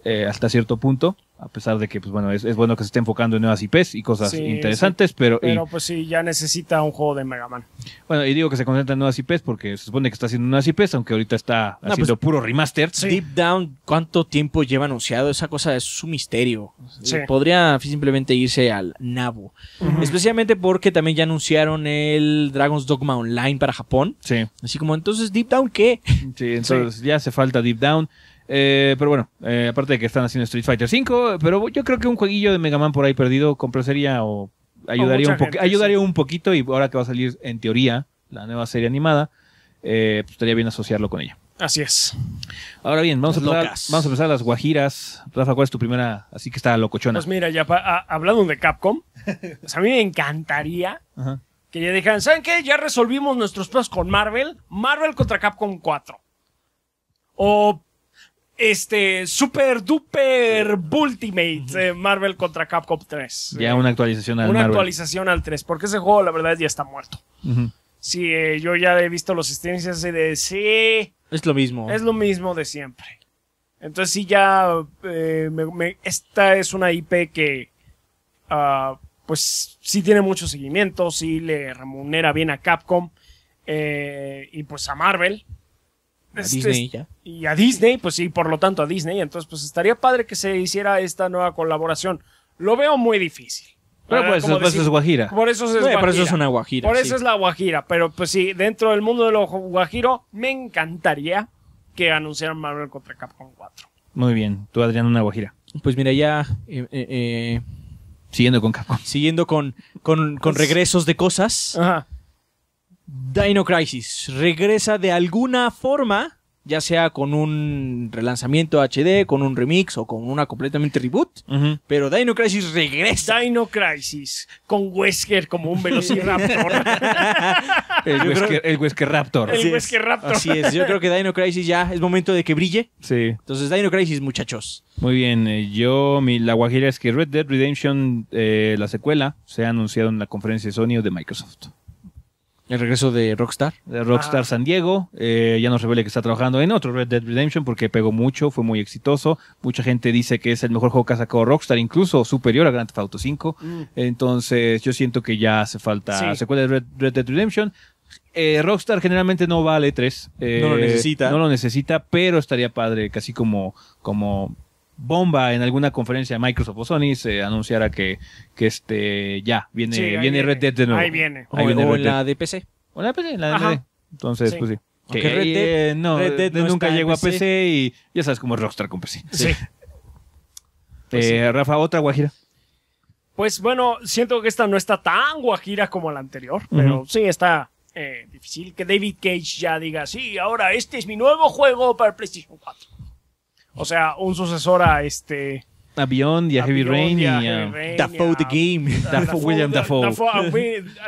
eh, hasta cierto punto a pesar de que, pues bueno, es, bueno que se esté enfocando en nuevas IPs y cosas interesantes, pero... pues sí, ya necesita un juego de Mega Man. Bueno, y digo que se concentra en nuevas IPs porque se supone que está haciendo nuevas IPs, aunque ahorita está pues, haciendo puro remaster. Deep Down, ¿cuánto tiempo lleva anunciado? Esa cosa es su misterio. Podría simplemente irse al nabo. Especialmente porque también ya anunciaron el Dragon's Dogma Online para Japón. Así como, entonces, Deep Down, ¿qué? Sí, entonces ya hace falta Deep Down. Eh, pero bueno, eh, aparte de que están haciendo Street Fighter V, pero yo creo que un jueguillo de Mega Man por ahí perdido complacería o ayudaría, un, ayudaría un poquito. Y ahora que va a salir, en teoría, la nueva serie animada, eh, pues estaría bien asociarlo con ella. Así es. Ahora bien, vamos, a empezar, vamos a empezar las guajiras. Rafa, ¿cuál es tu primera? Así que está locochona. Pues mira, ya ah, hablando de Capcom, *laughs* pues a mí me encantaría que ya dijeran, ¿saben qué? Ya resolvimos nuestros planes con Marvel. Marvel contra Capcom 4. O este super duper Ultimate eh, Marvel contra Capcom 3. Ya una actualización al Una actualización al 3, porque ese juego la verdad ya está muerto. Sí, eh, yo ya he visto los streams así de sí. Es lo mismo. Es lo mismo de siempre. Entonces sí ya eh, esta es una IP que ah, pues sí tiene mucho seguimiento, sí le remunera bien a Capcom y pues a Marvel a este Disney ya. Y a Disney, pues sí, por lo tanto a Disney. Entonces, pues estaría padre que se hiciera esta nueva colaboración. Lo veo muy difícil. Pero pues eso, pues, es guajira. Por eso es, eso es una guajira. Por eso es la guajira. Pero pues sí, dentro del mundo de los guajiro, me encantaría que anunciaran Marvel contra Capcom 4. Muy bien. Tú, Adrián, una guajira. Pues mira, ya... Eh, eh, siguiendo con Capcom. Siguiendo con, con, pues regresos de cosas. Ajá. Dino Crisis regresa de alguna forma, ya sea con un relanzamiento HD, con un remix o con una completamente reboot, pero Dino Crisis regresa. Dino Crisis, con Wesker como un velociraptor. *laughs* el, Wesker, Raptor. El Wesker Raptor. Así es, yo creo que Dino Crisis ya es momento de que brille. Sí. Entonces, Dino Crisis, muchachos. Muy bien, eh, yo, la guajira es que Red Dead Redemption, eh, la secuela, se ha anunciado en la conferencia de Sony o de Microsoft. El regreso de Rockstar, de Rockstar ah. San Diego, eh, ya nos revela que está trabajando en otro Red Dead Redemption porque pegó mucho, fue muy exitoso. Mucha gente dice que es el mejor juego que ha sacado Rockstar, incluso superior a Grand Theft Auto 5. Mm. Entonces, yo siento que ya hace falta secuela de Red, Dead Redemption. Eh, Rockstar generalmente no vale 3. no lo eh, necesita. No lo necesita, pero estaría padre, casi como, como bomba en alguna conferencia de Microsoft o Sony se anunciara que, este ya viene, Red Dead de nuevo. Ahí viene. o, la de PC. O la de PC, la de Entonces, pues sí. Que Red Dead, eh, nunca llegó a PC y ya sabes cómo es Rockstar con PC. *laughs* Eh, pues sí. Rafa, otra guajira. Pues bueno, siento que esta no está tan guajira como la anterior, pero sí está eh, difícil que David Cage ya diga, sí, ahora este es mi nuevo juego para PlayStation 4. O sea, un sucesor a este. A Beyond y a, Heavy Rain y, a, Daffo Dafoe the Game. Dafoe, William Dafoe.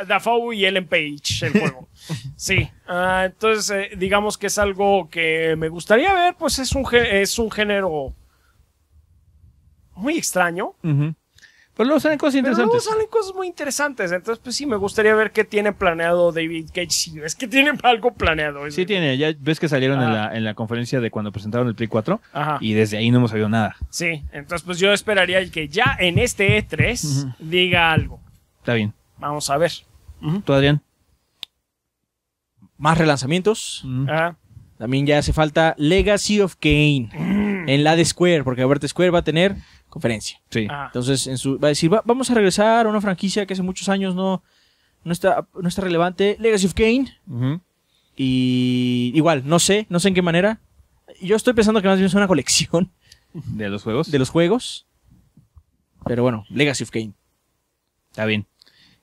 Dafoe, y Ellen Page, el juego. *laughs* Sí. Ah, entonces, eh, digamos que es algo que me gustaría ver, pues es un, es un género muy extraño. Pero luego salen cosas interesantes. Luego salen cosas muy interesantes. Entonces, pues sí, me gustaría ver qué tiene planeado David Cage. es que tiene *laughs* algo planeado. Sí, tiene. Ya ves que salieron en la, conferencia de cuando presentaron el Play 4. Ajá. Y desde ahí no hemos sabido nada. Sí, entonces, pues yo esperaría que ya en este E3 diga algo. Está bien. Vamos a ver. ¿Tú, Adrián? Más relanzamientos. Ajá. También ya hace falta Legacy of Kane en la de Square, porque Alberto Square va a tener conferencia. Sí. Ah. Entonces, en va a decir, vamos a regresar a una franquicia que hace muchos años no, no, está, no está relevante, Legacy of Kane. Y igual, no sé, no sé en qué manera. Yo estoy pensando que más bien es una colección. ¿De los juegos? De los juegos. Pero bueno, Legacy of Kane. Está bien.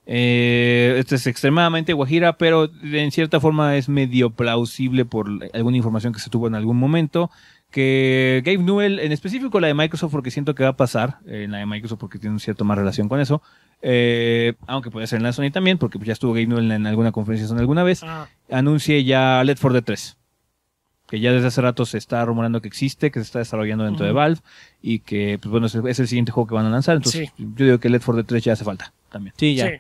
Eh, esto es extremadamente guajira, pero en cierta forma es medio plausible por alguna información que se tuvo en algún momento que Gabe Newell, en específico la de Microsoft, porque siento que va a pasar, en la de Microsoft porque tiene un cierto más relación con eso, eh, aunque puede ser en la Sony también, porque ya estuvo Game Newell en alguna conferencia Sony alguna vez, ah. anuncie ya Let for the 3 que ya desde hace rato se está rumorando que existe, que se está desarrollando dentro de Valve y que, pues, bueno, es el siguiente juego que van a lanzar. Entonces, yo digo que Led for the 3 ya hace falta también. Sí, ya.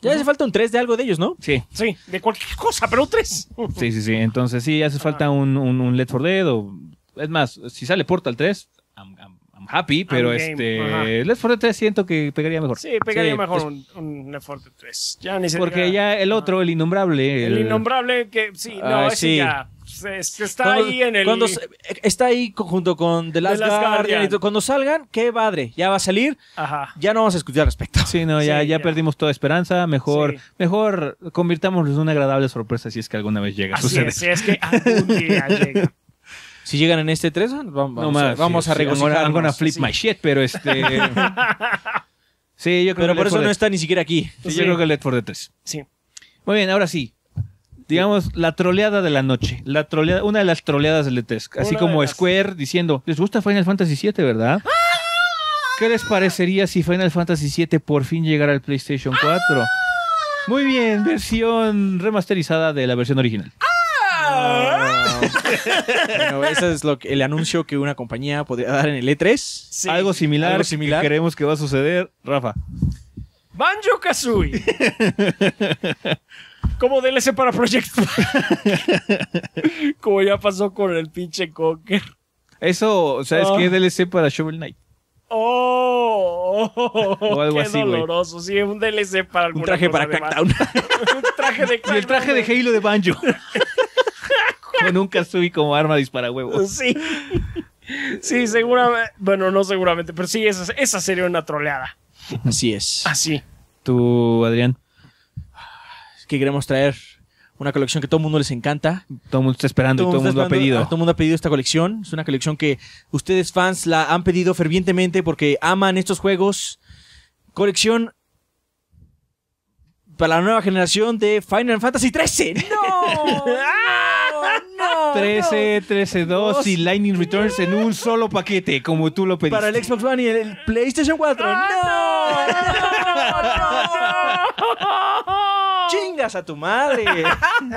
Ya hace falta un 3 de algo de ellos, ¿no? Sí. Sí, de cualquier cosa, pero un 3. Sí, sí, sí. Entonces, sí, hace falta ah. un, un, for 4 Dead o es más, si sale Portal 3, I'm, I'm, happy, pero este. Ajá. Left 4 3 siento que pegaría mejor. Sí, pegaría mejor un, le Left 4 3. Ya ni se Porque ya el otro, el innombrable. El, innombrable, que sí, no, es ese ya. está ahí en el. Cuando está ahí junto con The Last, Guardian. cuando salgan, qué padre, ya va a salir. Ajá. Ya no vamos a escuchar al respecto. Sí, no, ya, ya, perdimos toda esperanza. Mejor, mejor convirtámoslo en una agradable sorpresa si es que alguna vez llega a Es, si es que algún día *laughs* llega. Si llegan en este 3, vamos, a, vamos a flip my shit, pero este... *laughs* sí, yo creo Pero por eso no está ni siquiera aquí. yo creo que el Left 4 3. Sí. Muy bien, ahora sí. Digamos, la troleada de la noche. La troleada, una de las troleadas del E3. E así como Square diciendo, les gusta Final Fantasy VII, ¿verdad? ¡Ah! ¿Qué les parecería si Final Fantasy VII por fin llegara al PlayStation 4? ¡Ah! Muy bien, versión remasterizada de la versión original. ¡Ah! bueno, ese es el anuncio que una compañía podría dar en el E3. algo similar, similar. Que creemos que va a suceder, Rafa. Banjo Kazooie. Como DLC para Project *laughs* Como ya pasó con el pinche Conker. Eso, o es que es ah. DLC para Shovel Knight. Oh, algo qué doloroso. Sí, Sí, un DLC para Un traje para Crackdown. *laughs* un traje de Crackdown. Y el traje de Halo de Banjo. *laughs* *laughs* Nunca subí como arma dispara huevos. Sí. Sí, seguramente. Bueno, no seguramente, pero sí, esa, esa sería una troleada. Así es. Así. Tú, Adrián. Que queremos traer una colección que todo el mundo les encanta. Todo el mundo está esperando todo y todo el mundo ha pedido. Ah, todo el mundo ha pedido esta colección. Es una colección que ustedes, fans, la han pedido fervientemente porque aman estos juegos. Colección para la nueva generación de Final Fantasy XIII. *laughs* ¡No! *laughs* ¡Ah! 13, 13, 2 y Lightning Returns en un solo paquete, como tú lo pediste. Para el Xbox One y el, PlayStation 4. Ah, ¡No! *laughs* chingas a tu madre. *laughs*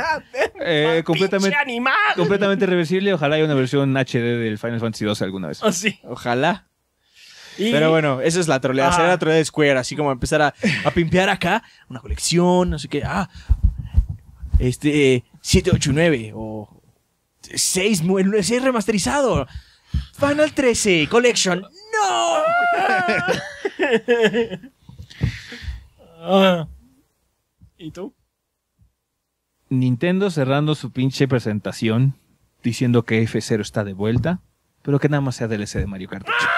Eh, completamente, animal. completamente reversible. Ojalá haya una versión HD del Final Fantasy 2 alguna vez. Ah, Ojalá. Pero bueno, esa es la troleada. Será ah. la troleada de Square. Así como empezar a, a pimpear acá una colección, no sé qué. Ah, este, 789 eh, o, 6, remasterizado. Final 13 Collection. ¡No! *laughs* ¿Y tú? Nintendo cerrando su pinche presentación diciendo que F0 está de vuelta pero que nada más sea DLC de Mario Kart 8.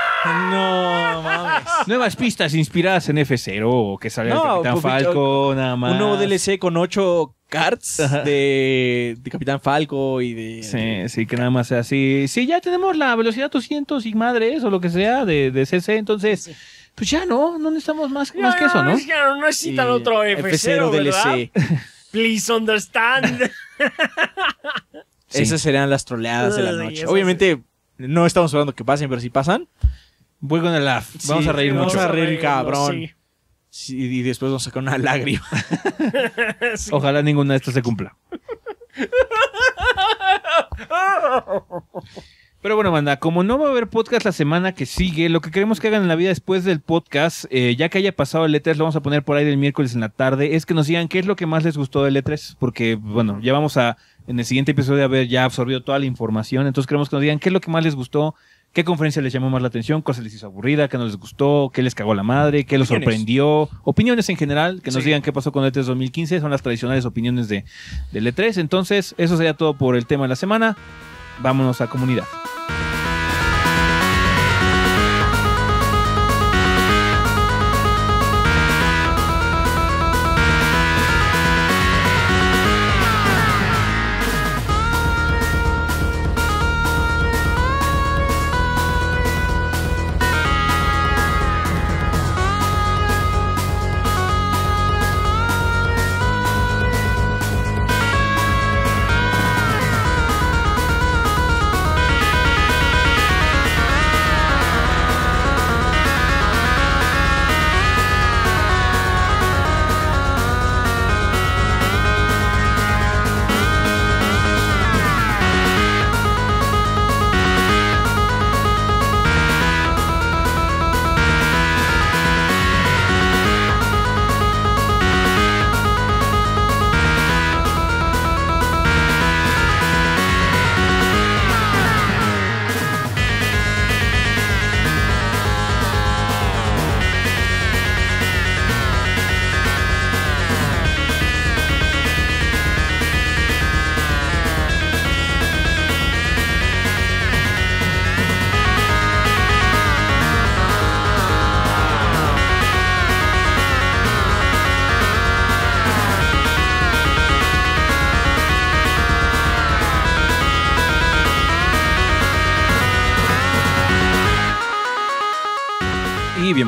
No mames. Nuevas pistas inspiradas en F0 que salga Capitán Falco, nada más. Un nuevo DLC con 8 carts de, Capitán Falco y de. Sí, sí, que nada más sea así. Sí, ya tenemos la velocidad 200 y madres o lo que sea de, de CC, entonces. Pues ya no, no necesitamos más, más que eso, ¿no? no necesitan otro F0, DLC. *laughs* Please understand. Esas serían las troleadas de la noche. Obviamente, no estamos hablando que pasen, pero si pasan, voy con el laugh. vamos a reír mucho. Vamos a reír, cabrón. y después vamos a sacar una lágrima. *laughs* *laughs* Ojalá ninguna de estas se cumpla. Pero bueno, manda. como no va a haber podcast la semana que sigue, lo que queremos que hagan en la vida después del podcast, eh, ya que haya pasado el E3, lo vamos a poner por ahí el miércoles en la tarde, es que nos digan qué es lo que más les gustó del E3, porque bueno, ya vamos a en el siguiente episodio de haber ya absorbido toda la información. Entonces queremos que nos digan qué es lo que más les gustó, qué conferencia les llamó más la atención, cosa les hizo aburrida, qué no les gustó, qué les cagó la madre, qué los sorprendió. Opiniones en general, que nos digan qué pasó con E3 2015, son las tradicionales opiniones de, del E3. Entonces, eso sería todo por el tema de la semana. Vámonos a comunidad.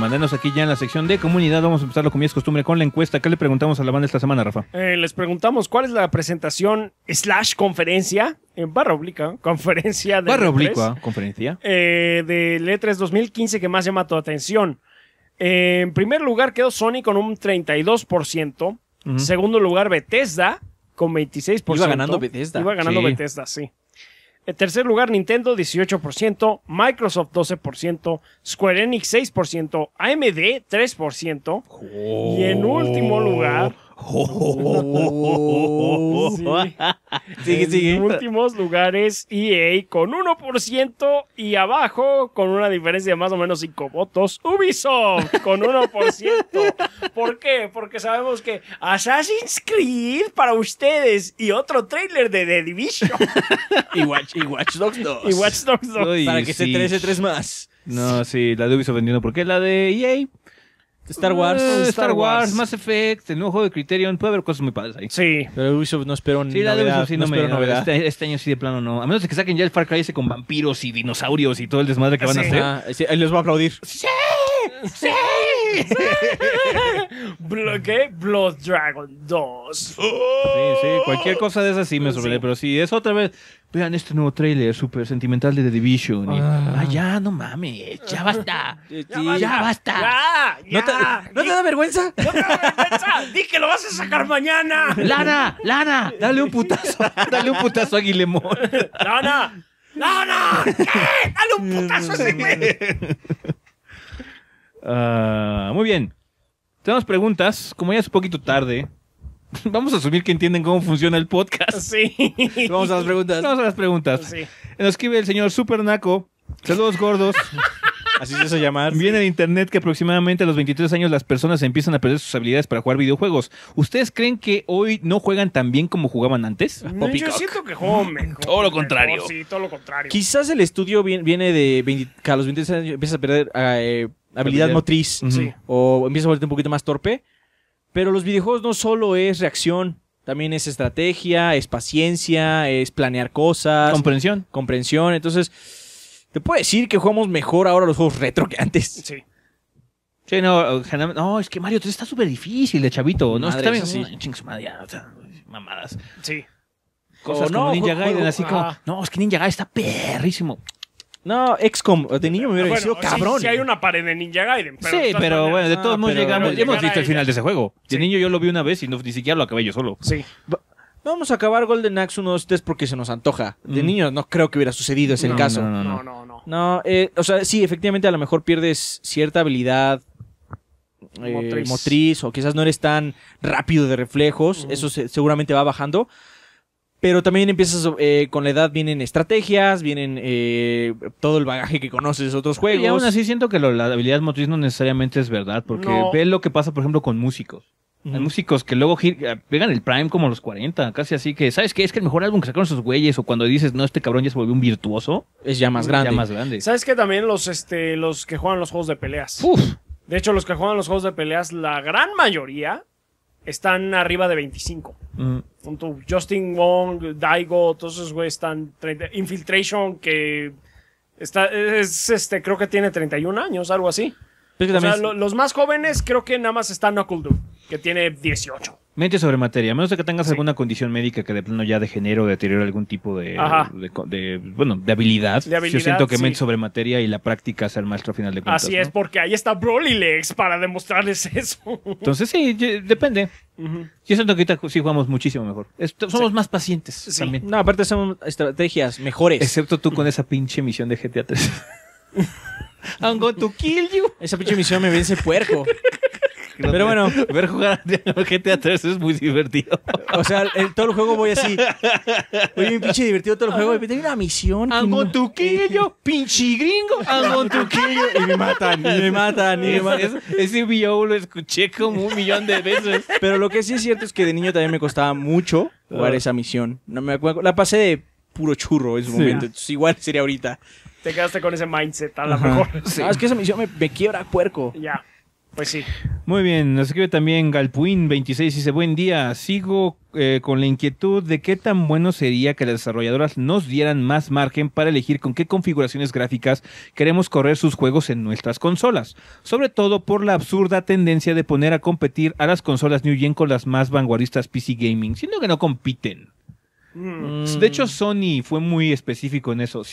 mandarnos aquí ya en la sección de comunidad. Vamos a empezarlo como es costumbre con la encuesta. ¿Qué le preguntamos a la banda esta semana, Rafa? Eh, les preguntamos cuál es la presentación slash conferencia, en eh, barra oblica, *laughs* conferencia de... Barra e conferencia. Eh, de 3 e 2015 que más llama tu atención. en primer lugar quedó Sony con un 32%. En Segundo lugar Bethesda con 26%. Iba ganando Bethesda. Iba ganando Bethesda, sí. En tercer lugar, Nintendo 18%, Microsoft 12%, Square Enix 6%, AMD 3%. Y en último lugar, Oh, sí. *laughs* sigue, en últimos lugares, EA con 1% y abajo, con una diferencia de más o menos 5 votos, Ubisoft con 1%. ¿Por qué? Porque sabemos que Assassin's Creed para ustedes y otro trailer de The Division. *laughs* y, Watch, Dogs 2. Y Watch Dogs 2. para que sí. se 13 3 más. No, sí, la de Ubisoft vendiendo. ¿Por qué la de EA? Star Wars. Eh, Star Wars, Mass Effect, el nuevo juego de Criterion. Puede haber cosas muy padres ahí. Sí. Pero no espero sí, la no, no novedad. Este, este, año sí de plano no. A menos de que saquen ya el Far Cry ese con vampiros y dinosaurios y todo el desmadre que van a hacer. Ah, sí, les va a aplaudir. ¡Sí! ¡Sí! *laughs* ¿Qué? Blood Dragon 2. Sí, sí, cualquier cosa de esas sí me sorprende, pero si es otra vez, vean este nuevo trailer súper sentimental de The Division. Y, ah. ya, no mames, ya *laughs* basta. ya, basta. Ya, ¿No, te, ¿No, te, da vergüenza? *laughs* No te da vergüenza. Dí que lo vas a sacar mañana. Lana, Lana, dale un putazo. *laughs* Dale un putazo a Guillemón. Lana, Lana, ¿qué? Dale un putazo a ese güey. Ah, muy bien. Tenemos preguntas, como ya es un poquito tarde. *laughs* Vamos a asumir que entienden cómo funciona el podcast. *laughs* Sí. Vamos a las preguntas. Vamos a las preguntas. Nos escribe el señor Supernaco, Saludos gordos. Así se hace llamar. Viene de internet que aproximadamente a los 23 años las personas empiezan a perder sus habilidades para jugar videojuegos. ¿Ustedes creen que hoy no juegan tan bien como jugaban antes? Mm, yo siento que juego mejor. *laughs* Todo lo contrario. sí, todo lo contrario. Quizás el estudio viene de a los 23 años empieza a perder ah, eh, habilidad motriz o empieza a volverte un poquito más torpe. Pero los videojuegos no solo es reacción, también es estrategia, es paciencia, es planear cosas, Comprensión. comprensión. Entonces, te puedo decir que jugamos mejor ahora los juegos retro que antes. Sí. Sí, no, no, es que Mario 3 está súper difícil de chavito. No, está bien. sí. Ching o sea, mamadas. Sí. Cosas O Ninja Gaiden, así como, ah. no, es que Ninja Gaiden está perrísimo. No, XCOM, de niño me hubiera dicho cabrón. Sí, hay una pared de Ninja Gaiden. Pero sí, pero bueno, de todos ah, modos llegamos. hemos visto el final de ese juego. De niño yo lo vi una vez y ni siquiera lo acabé yo solo. Sí. Vamos a acabar Golden Axe 1, 2, 3 porque se nos antoja. De mm. niño no creo que hubiera sucedido, ese caso. No, no, no. no, no. Eh, o sea, sí, efectivamente a lo mejor pierdes cierta habilidad eh, motriz. o quizás no eres tan rápido de reflejos. Mm. Eso seguramente va bajando. Pero también empiezas eh, con la edad, vienen estrategias, vienen eh, todo el bagaje que conoces de otros juegos. Y aún así siento que la habilidad motriz no necesariamente es verdad, porque ve lo que pasa, por ejemplo, con músicos. músicos que luego eh, pegan el Prime como los 40, casi así que, ¿sabes qué? Es que el mejor álbum que sacaron esos güeyes, o cuando dices, no, este cabrón ya se volvió un virtuoso, es ya más grande. Ya más grande. ¿Sabes qué? También los, este, los que juegan los juegos de peleas. De hecho, los que juegan los juegos de peleas, la gran mayoría están arriba de 25. Mm. Justin Wong, Daigo, todos esos güeyes están. Infiltration, que está, es este, creo que tiene 31 años, algo así. O sea, los más jóvenes creo que nada más están Knuckle que tiene 18. Mente sobre materia, a menos de que tengas alguna condición médica que de plano ya degenere o deteriore algún tipo de, de, bueno, de habilidad. Yo siento que mente sobre materia y la práctica es el maestro final de cuentas. Así es, porque ahí está Broly Lex para demostrarles *laughs* eso. Entonces sí, depende. Yo siento que ahorita sí jugamos muchísimo mejor. somos más pacientes también. No, aparte son estrategias mejores. Excepto tú con esa pinche misión de GTA 3. *laughs* I'm going to kill you. Esa pinche misión me vence puerco. pero bueno. *laughs* Ver jugar a GTA 3 es muy divertido. O sea, en todo el juego voy así. voy un pinche divertido todo el juego. Y me tengo una misión. Eh, you pinche gringo. going Y me matan, y me matan, y me ese video lo escuché como un millón de veces. Pero lo que sí es cierto es que de niño también me costaba mucho jugar ah. esa misión. No me acuerdo. La pasé de puro churro en su momento. igual sería ahorita te quedaste con ese mindset a lo mejor. *laughs* es que esa misión me, me quiebra puerco. Ya. Pues sí. Muy bien, nos escribe también Galpuin26, dice, buen día, sigo eh, con la inquietud de qué tan bueno sería que las desarrolladoras nos dieran más margen para elegir con qué configuraciones gráficas queremos correr sus juegos en nuestras consolas, sobre todo por la absurda tendencia de poner a competir a las consolas New Gen con las más vanguardistas PC Gaming, siendo que no compiten. Mm. De hecho, Sony fue muy específico en eso.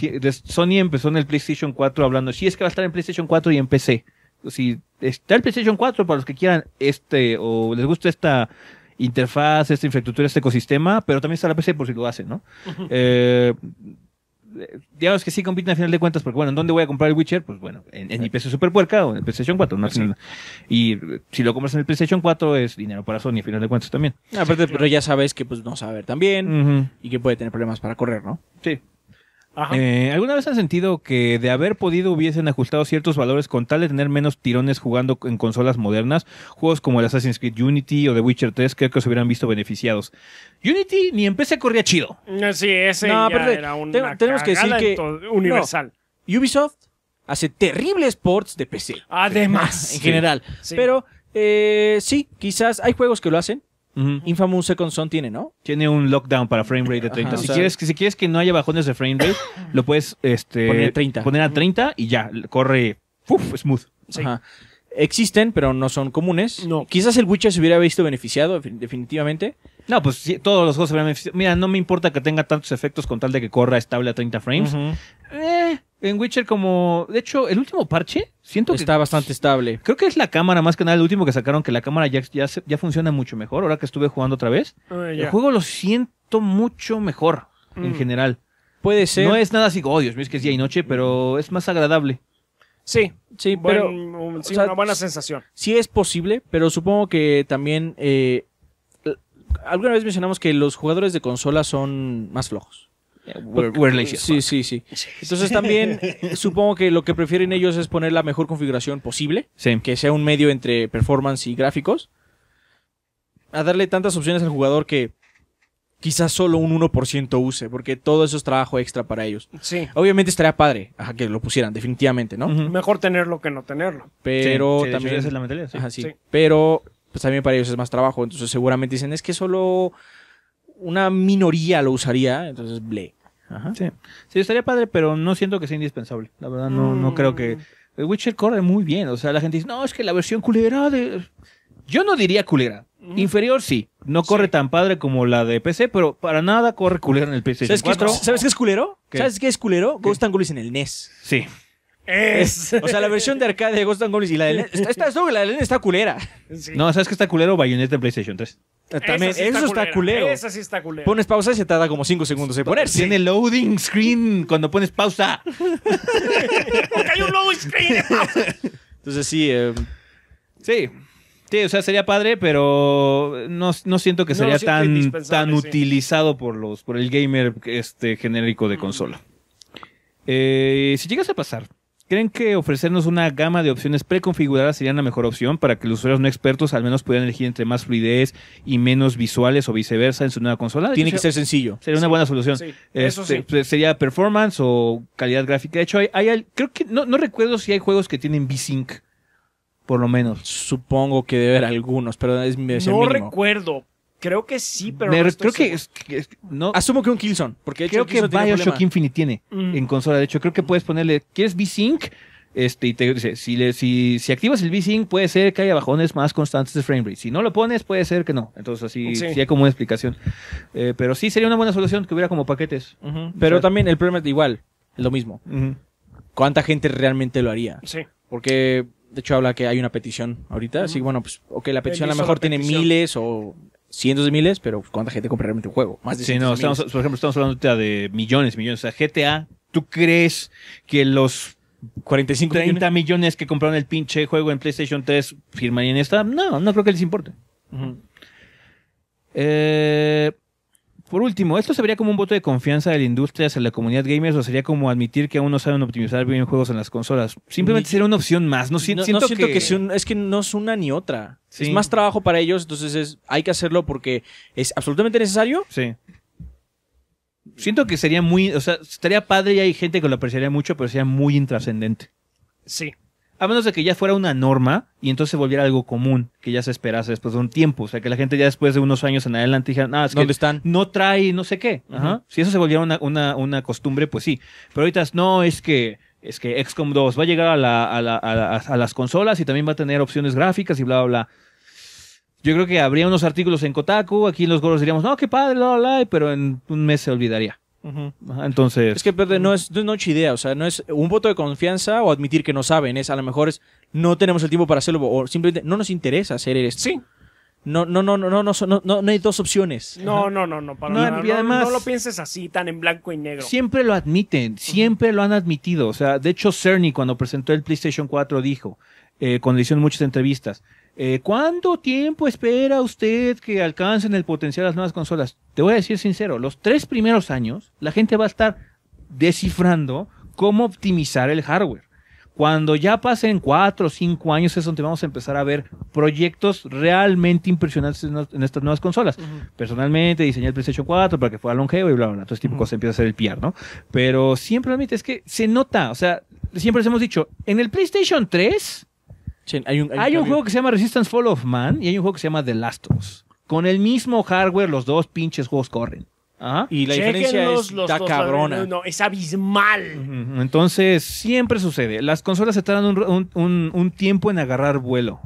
Sony empezó en el PlayStation 4 hablando, si sí, es que va a estar en PlayStation 4 y en PC. Si está el PlayStation 4 para los que quieran este o les gusta esta interfaz, esta infraestructura, este ecosistema, pero también está la PC por si lo hacen, ¿no? digamos que sí compiten a final de cuentas, porque bueno, ¿en dónde voy a comprar el Witcher? Pues bueno, en, en mi PC Super Puerca o en el PlayStation 4. ¿no? Y si lo compras en el PlayStation 4 es dinero para Sony a final de cuentas también. Aparte, pero ya sabes que pues no sabe también y que puede tener problemas para correr, ¿no? Sí. Eh, ¿Alguna vez han sentido que de haber podido hubiesen ajustado ciertos valores con tal de tener menos tirones jugando en consolas modernas? Juegos como el Assassin's Creed Unity o The Witcher 3 creo que se hubieran visto beneficiados. Unity ni en PC corría chido. Eh, sí, ese era una tenemos que decir que universal. Ubisoft hace terribles ports de PC. Además, *laughs* en general. Pero eh, sí, quizás hay juegos que lo hacen. Infamous Second Son tiene, ¿no? Tiene un lockdown para frame rate de 30. si, quieres, si quieres que no haya bajones de frame rate, lo puedes este, poner, a 30. poner a 30 y ya, corre smooth. Existen, pero no son comunes. No. Quizás el Witcher se hubiera visto beneficiado, definitivamente. No, pues todos los juegos se beneficiado. Mira, no me importa que tenga tantos efectos con tal de que corra estable a 30 frames en Witcher como... De hecho, el último parche, siento que... Está bastante estable. Creo que es la cámara, más que nada, el último que sacaron, que la cámara ya, ya, funciona mucho mejor, ahora que estuve jugando otra vez. Ah, el juego lo siento mucho mejor, en mm. general. Puede ser. No es nada así, oh Dios es que es día y noche, pero mm. es más agradable. Sí, sí, bueno, pero, um, una buena sensación. Sí es posible, pero supongo que también... Eh, alguna vez mencionamos que los jugadores de consola son más flojos. We're, sí, sí, sí, Entonces también *laughs* supongo que lo que prefieren ellos es poner la mejor configuración posible, que sea un medio entre performance y gráficos, a darle tantas opciones al jugador que quizás solo un 1% use, porque todo eso es trabajo extra para ellos. Sí. Obviamente estaría padre que lo pusieran, definitivamente, ¿no? Mejor tenerlo que no tenerlo. Pero también... Pero pues, también para ellos es más trabajo, entonces seguramente dicen, es que solo una minoría lo usaría, entonces ble. Sí. estaría padre, pero no siento que sea indispensable. La verdad, no, no creo que... Mm. Witcher corre muy bien. O sea, la gente dice, no, es que la versión culera de... Yo no diría culera. Mm. Inferior sí. No corre tan padre como la de PC, pero para nada corre culera en el PC. ¿Sabes, qué, es culero? ¿Sabes qué es culero? Ghost and Goblins en el NES. Sí. Es. *laughs* O sea, la versión de arcade de Ghost and Goblins y la de NES. Esta, la de NES está culera. No, ¿sabes qué está culero? Bayonetta de PlayStation 3. También, eso está, culero. sí está Pones pausa y se te da como 5 segundos poner. Tiene loading screen cuando pones pausa. Porque *laughs* hay un loading screen. Entonces sí. Eh, sí. Sí, o sea, sería padre, pero no, siento que sería tan, tan utilizado por los por el gamer este genérico de mm. consola. Eh, si llegas a pasar ¿Creen que ofrecernos una gama de opciones preconfiguradas sería la mejor opción para que los usuarios no expertos al menos puedan elegir entre más fluidez y menos visuales o viceversa en su nueva consola? Tiene que ser sencillo. Sería una buena solución. eso este, pues, Sería performance o calidad gráfica. De hecho, hay, creo que no, recuerdo si hay juegos que tienen VSync. Por lo menos. Supongo que debe haber algunos, pero es, No recuerdo, Creo que sí, pero creo que, no. Asumo que un Killzone, porque creo que BioShock Infinite tiene mm. en consola. De hecho, creo que puedes ponerle, ¿quieres V-Sync? Este, y te dice, si, le, si, si activas el V-Sync, puede ser que haya bajones más constantes de frame rate. Si no lo pones, puede ser que no. Entonces, así sí. hay como una explicación. Eh, pero sí sería una buena solución que hubiera como paquetes. Pero también el problema es igual, es lo mismo. ¿Cuánta gente realmente lo haría? Sí. Porque, de hecho, habla que hay una petición ahorita. Así Sí, bueno, pues, ok, la petición a lo mejor tiene miles o cientos de miles, pero ¿cuánta gente compra realmente un juego? Más de sí, no, estamos, por ejemplo, estamos hablando de millones, millones. O sea, GTA, ¿tú crees que los 45 30 millones? que compraron el pinche juego en PlayStation 3 firmarían esta? No, no creo que les importe. eh, por último, ¿esto sería como un voto de confianza de la industria hacia la comunidad gamers o sería como admitir que aún no saben optimizar videojuegos en las consolas? Simplemente sería una opción más. No, siento, que... es, que no es una ni otra. Es más trabajo para ellos, entonces hay que hacerlo porque es absolutamente necesario. Sí. Siento que sería muy, o sea, estaría padre y hay gente que lo apreciaría mucho, pero sería muy intrascendente. Sí. A menos de que ya fuera una norma y entonces se volviera algo común, que ya se esperase después de un tiempo. O sea, que la gente ya después de unos años en adelante dijera, no trae no sé qué. Ajá. Si eso se volviera una, una, una costumbre, pues sí. Pero ahorita no es que es que XCOM 2 va a llegar a, a, la, las consolas y también va a tener opciones gráficas y bla, bla, bla. Yo creo que habría unos artículos en Kotaku, aquí en los gorros diríamos, no, qué padre, bla, bla, bla, pero en un mes se olvidaría entonces. Es que no es, no es idea, o sea, no es un voto de confianza o admitir que no saben, es a lo mejor es no tenemos el tiempo para hacerlo o simplemente no nos interesa hacer esto. Sí. No, no, no, no, no, no, no, hay dos opciones. No, no, no, no, no, además, no, lo pienses así, tan en blanco y negro. Siempre lo admiten, siempre lo han admitido. O sea, de hecho, Cerny cuando presentó el PlayStation 4 dijo, eh, con muchas entrevistas, eh, ¿Cuánto tiempo espera usted que alcancen el potencial de las nuevas consolas? Te voy a decir sincero, los tres primeros años la gente va a estar descifrando cómo optimizar el hardware. Cuando ya pasen cuatro o cinco años es donde vamos a empezar a ver proyectos realmente impresionantes en, estas nuevas consolas. Personalmente diseñé el PlayStation 4 para que fuera longevo y bla, bla, bla. Todo este tipo de cosas empieza a ser el PR, ¿no? Pero siempre, realmente, es que se nota, o sea, siempre les hemos dicho, en el PlayStation 3 hay un, juego que se llama Resistance Fall of Man y hay un juego que se llama The Last of Us. Con el mismo hardware, los dos pinches juegos corren. Y la diferencia es está cabrona. No, es abismal. Entonces, siempre sucede. Las consolas se tardan un, tiempo en agarrar vuelo.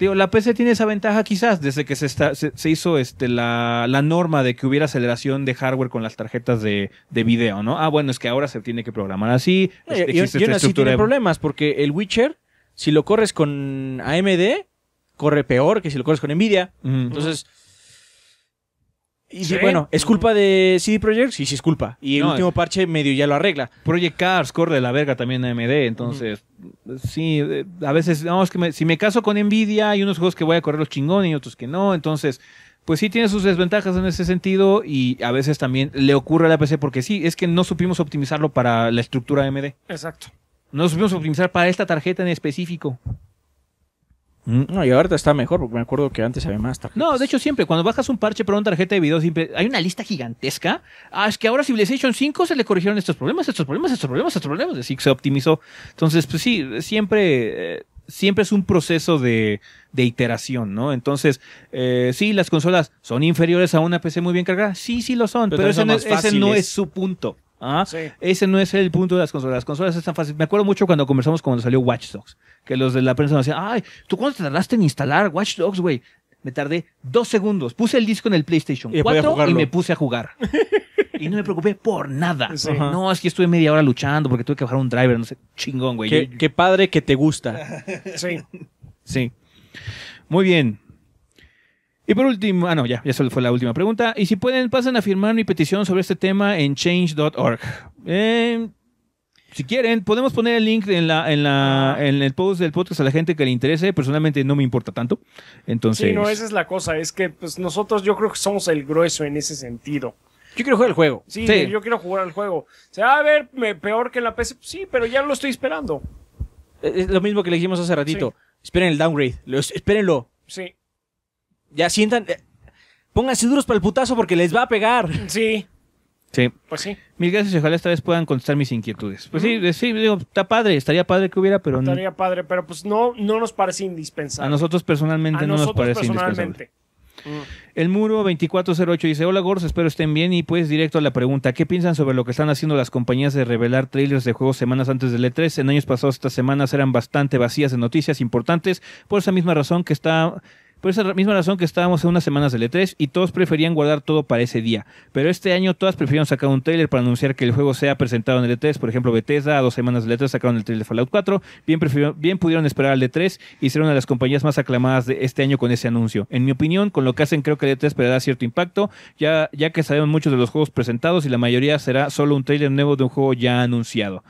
la PC tiene esa ventaja quizás desde que se, se, hizo este, la, norma de que hubiera aceleración de hardware con las tarjetas de, de, video, ¿no? Ah, bueno, es que ahora se tiene que programar así. y, este, y, tiene problemas porque el Witcher si lo corres con AMD, corre peor que si lo corres con Nvidia. Entonces. Y bueno, ¿es culpa de CD Projekt? Sí, sí es culpa. Y el último parche medio ya lo arregla. Project Cars corre de la verga también AMD, entonces. Sí, eh, a veces, vamos, que si me caso con Nvidia, hay unos juegos que voy a correr los chingones y otros que no, entonces. Pues sí tiene sus desventajas en ese sentido y a veces también le ocurre a la PC porque sí, es que no supimos optimizarlo para la estructura AMD. Exacto. No supimos optimizar para esta tarjeta en específico. Mm, no, y ahorita está mejor, porque me acuerdo que antes había más tarjetas. No, de hecho siempre, cuando bajas un parche para una tarjeta de video, siempre hay una lista gigantesca. Ah, es que ahora Civilization 5 se le corrigieron estos problemas, estos problemas, estos problemas, estos problemas, así que se optimizó. Entonces, pues sí, siempre, eh, siempre es un proceso de, iteración, ¿no? Entonces, eh, sí, las consolas son inferiores a una PC muy bien cargada, sí, sí lo son, pero, ese no es su punto. ¿Ah? Ese no es el punto de las consolas. Las consolas están fáciles. Me acuerdo mucho cuando conversamos cuando salió Watch Dogs, que los de la prensa nos decían, ay, ¿tú cuánto tardaste en instalar Watch Dogs, güey? Me tardé dos segundos. Puse el disco en el PlayStation y 4 y me puse a jugar. *laughs* y no me preocupé por nada. No, es que estuve media hora luchando porque tuve que bajar un driver, no sé. Chingón, güey. qué padre que te gusta. *laughs* sí. Sí. Muy bien. Y por último, ah, no, ya, esa fue la última pregunta. Y si pueden, pasen a firmar mi petición sobre este tema en change.org. Eh, si quieren, podemos poner el link en la, en la, ah. en el post del podcast a la gente que le interese. Personalmente no me importa tanto. Entonces. Sí, no, esa es la cosa. Es que pues, nosotros yo creo que somos el grueso en ese sentido. Yo quiero jugar el juego. Sí, yo quiero jugar al juego. O Se a ver peor que la PC. Pues, sí, pero ya lo estoy esperando. Eh, es lo mismo que le dijimos hace ratito. Esperen el downgrade. Espérenlo. Sí. Ya sientan. Eh, pónganse duros para el putazo porque les va a pegar. Sí, Sí. pues sí. Mil gracias y ojalá esta vez puedan contestar mis inquietudes. Pues sí, sí, digo, está padre, estaría padre que hubiera, pero no- Estaría padre, pero pues no, no nos parece indispensable. a nosotros personalmente no nos parece indispensable. personalmente. El muro 2408 dice, hola Gors, espero estén bien y pues directo a la pregunta, ¿qué piensan sobre lo que están haciendo las compañías de revelar trailers de juegos semanas antes del E3? En años pasados estas semanas eran bastante vacías de noticias importantes por esa misma razón que está por esa misma razón que estábamos en unas semanas del E3 y todos preferían guardar todo para ese día. Pero este año todas prefirieron sacar un trailer para anunciar que el juego sea presentado en el E3. Por ejemplo, Bethesda a dos semanas del E3 sacaron el trailer de Fallout 4. Bien, bien pudieron esperar al E3 y ser una de las compañías más aclamadas de este año con ese anuncio. En mi opinión, con lo que hacen creo que el E3 perderá cierto impacto, ya, ya que sabemos muchos de los juegos presentados y la mayoría será solo un trailer nuevo de un juego ya anunciado.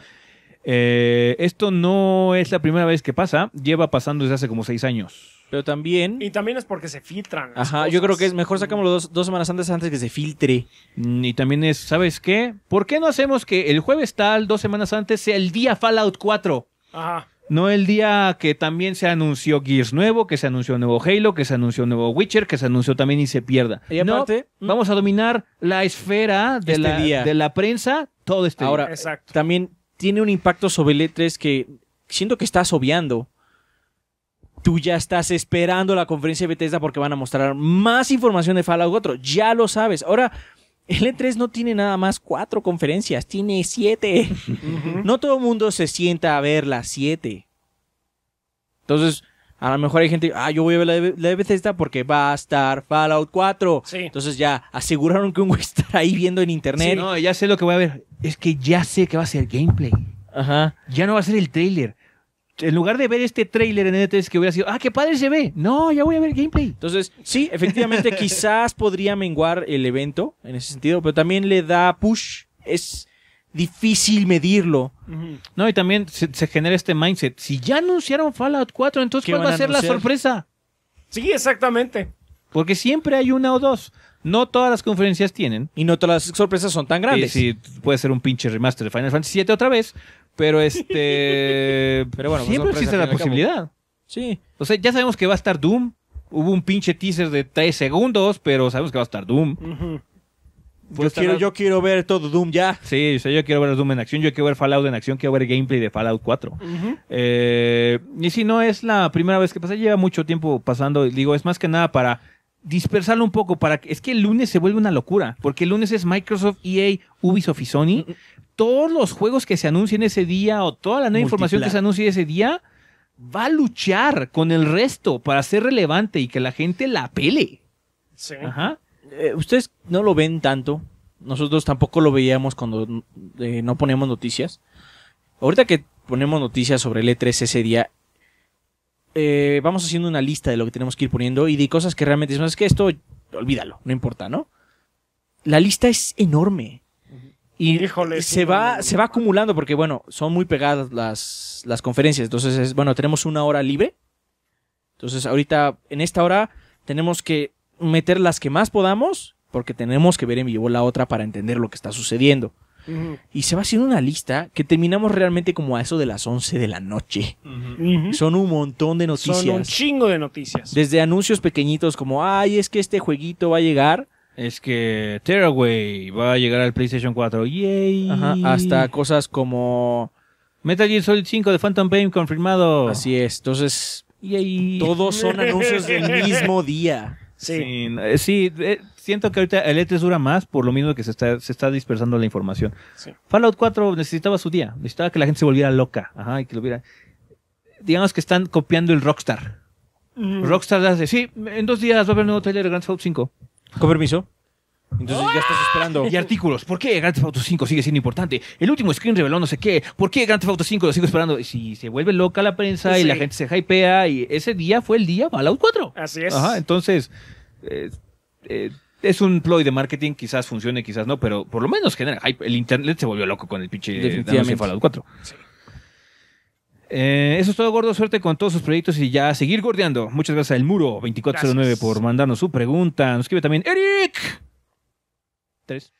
Eh, esto no es la primera vez que pasa, lleva pasando desde hace como seis años. Pero también. Y también es porque se filtran. ajá, yo creo que es mejor sacamos los dos, semanas antes antes que se filtre. Mm, y también es, ¿sabes qué? ¿Por qué no hacemos que el jueves tal, dos semanas antes, sea el día Fallout 4? Ajá. No el día que también se anunció Gears nuevo, que se anunció nuevo Halo, que se anunció nuevo Witcher, que se anunció también y se pierda. Y aparte, mm. vamos a dominar la esfera de, este la, de la prensa todo este Ahora, día. Ahora, también tiene un impacto sobre el e que siento que estás obviando tú ya estás esperando la conferencia de Bethesda porque van a mostrar más información de Fallout 4. Ya lo sabes. Ahora, el E3 no tiene nada más cuatro conferencias, tiene siete. No todo el mundo se sienta a ver las siete. Entonces, a lo mejor hay gente, ah, yo voy a ver la de, Bethesda porque va a estar Fallout 4. Entonces ya aseguraron que un güey *laughs* estará ahí viendo en internet. Sí, no, ya sé lo que voy a ver. Es que ya sé que va a ser gameplay. Ajá. Ya no va a ser el trailer en lugar de ver este tráiler en E3 que hubiera sido, ah, qué padre se ve. No, ya voy a ver gameplay. Entonces, sí, efectivamente, *laughs* quizás podría menguar el evento en ese sentido, pero también le da push. Es difícil medirlo. No, y también se, genera este mindset. Si ya anunciaron Fallout 4, entonces ¿cuál va a ser la sorpresa? Sí, exactamente. Porque siempre hay una o dos. No todas las conferencias tienen. Y no todas las sorpresas son tan grandes. Y si puede ser un pinche remaster de Final Fantasy VII otra vez, pero este. *laughs* pero bueno, pues, siempre existe la posibilidad. Sí. O sea, ya sabemos que va a estar Doom. Hubo un pinche teaser de 3 segundos, pero sabemos que va a estar Doom. Yo quiero, yo quiero ver todo Doom ya. Sí, o sea, yo quiero ver Doom en acción, yo quiero ver Fallout en acción, quiero ver gameplay de Fallout 4. Eh, y si no es la primera vez que pasa, lleva mucho tiempo pasando, digo, es más que nada para dispersarlo un poco, para es que el lunes se vuelve una locura, porque el lunes es Microsoft, EA, Ubisoft y Sony, todos los juegos que se anuncien ese día o toda la nueva información que se anuncie ese día va a luchar con el resto para ser relevante y que la gente la pele. Sí. Ajá. Eh, ustedes no lo ven tanto. Nosotros tampoco lo veíamos cuando eh, no poníamos noticias. Ahorita que ponemos noticias sobre el E3 ese día, eh, vamos haciendo una lista de lo que tenemos que ir poniendo y de cosas que realmente es es que esto, olvídalo, no importa, ¿no? La lista es enorme. Y se, va, se va acumulando porque, bueno, son muy pegadas las, las conferencias. Entonces, bueno, tenemos una hora libre. Entonces, ahorita, en esta hora, tenemos que meter las que más podamos porque tenemos que ver en vivo la otra para entender lo que está sucediendo. Y se va haciendo una lista que terminamos realmente como a eso de las 11 de la noche. Son un montón de noticias. Son un chingo de noticias. Desde anuncios pequeñitos como, ay, es que este jueguito va a llegar es que Tearaway va a llegar al PlayStation 4. ¡Yay! hasta cosas como Metal Gear Solid 5 de Phantom Pain confirmado. Así es. Entonces, Yay. todos son anuncios del *laughs* mismo día. Sí, sí, eh, eh, siento que ahorita el E3 dura más por lo mismo que se está, se está dispersando la información. Fallout 4 necesitaba su día, necesitaba que la gente se volviera loca, ajá, y que lo viera. Digamos que están copiando el Rockstar. Mm. Rockstar hace, sí, en dos días va a haber un nuevo trailer de Grand Theft 5. Con permiso. Entonces ya estás esperando. Y artículos. ¿Por qué Grand Theft Auto 5 sigue siendo importante? El último screen reveló no sé qué. ¿Por qué Grand Theft Auto 5 lo sigo esperando? Y si se vuelve loca la prensa y la gente se hypea. Y ese día fue el día Fallout 4. Así es. Ajá, entonces eh, eh, es un ploy de marketing, quizás funcione, quizás no, pero por lo menos genera El internet se volvió loco con el pinche Fallout 4. Eh, eso es todo, gordo. Suerte con todos sus proyectos y ya seguir gordeando. Muchas gracias El Muro 2409 por mandarnos su pregunta. Nos escribe también Eric. Tres.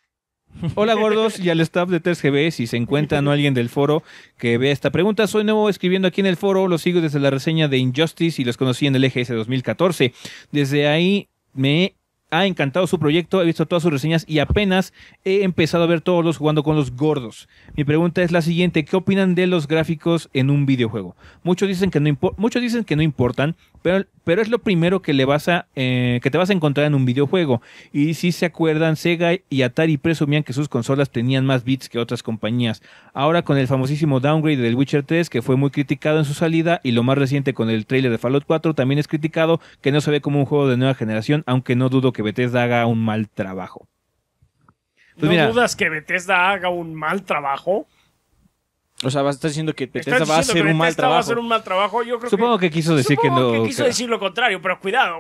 Hola gordos y al staff de 3GB, si se encuentran o alguien del foro que vea esta pregunta, soy nuevo escribiendo aquí en el foro, los sigo desde la reseña de Injustice y los conocí en el EGS 2014. Desde ahí me ha encantado su proyecto, he visto todas sus reseñas y apenas he empezado a ver todos los jugando con los gordos. Mi pregunta es la siguiente, ¿qué opinan de los gráficos en un videojuego? Muchos dicen que no, muchos dicen que no importan, pero, es lo primero que, le vas a, eh, que te vas a encontrar en un videojuego. Y si se acuerdan, Sega y Atari presumían que sus consolas tenían más bits que otras compañías. Ahora con el famosísimo downgrade del Witcher 3, que fue muy criticado en su salida, y lo más reciente con el trailer de Fallout 4, también es criticado que no se ve como un juego de nueva generación, aunque no dudo que Bethesda haga un mal trabajo. Pues ¿No dudas que Bethesda haga un mal trabajo? O sea, vas, a estar diciendo que Bethesda va a hacer un mal trabajo. Va a hacer un mal trabajo. Yo creo Supongo que, quiso decir que no. Que quiso decir lo contrario, pero cuidado.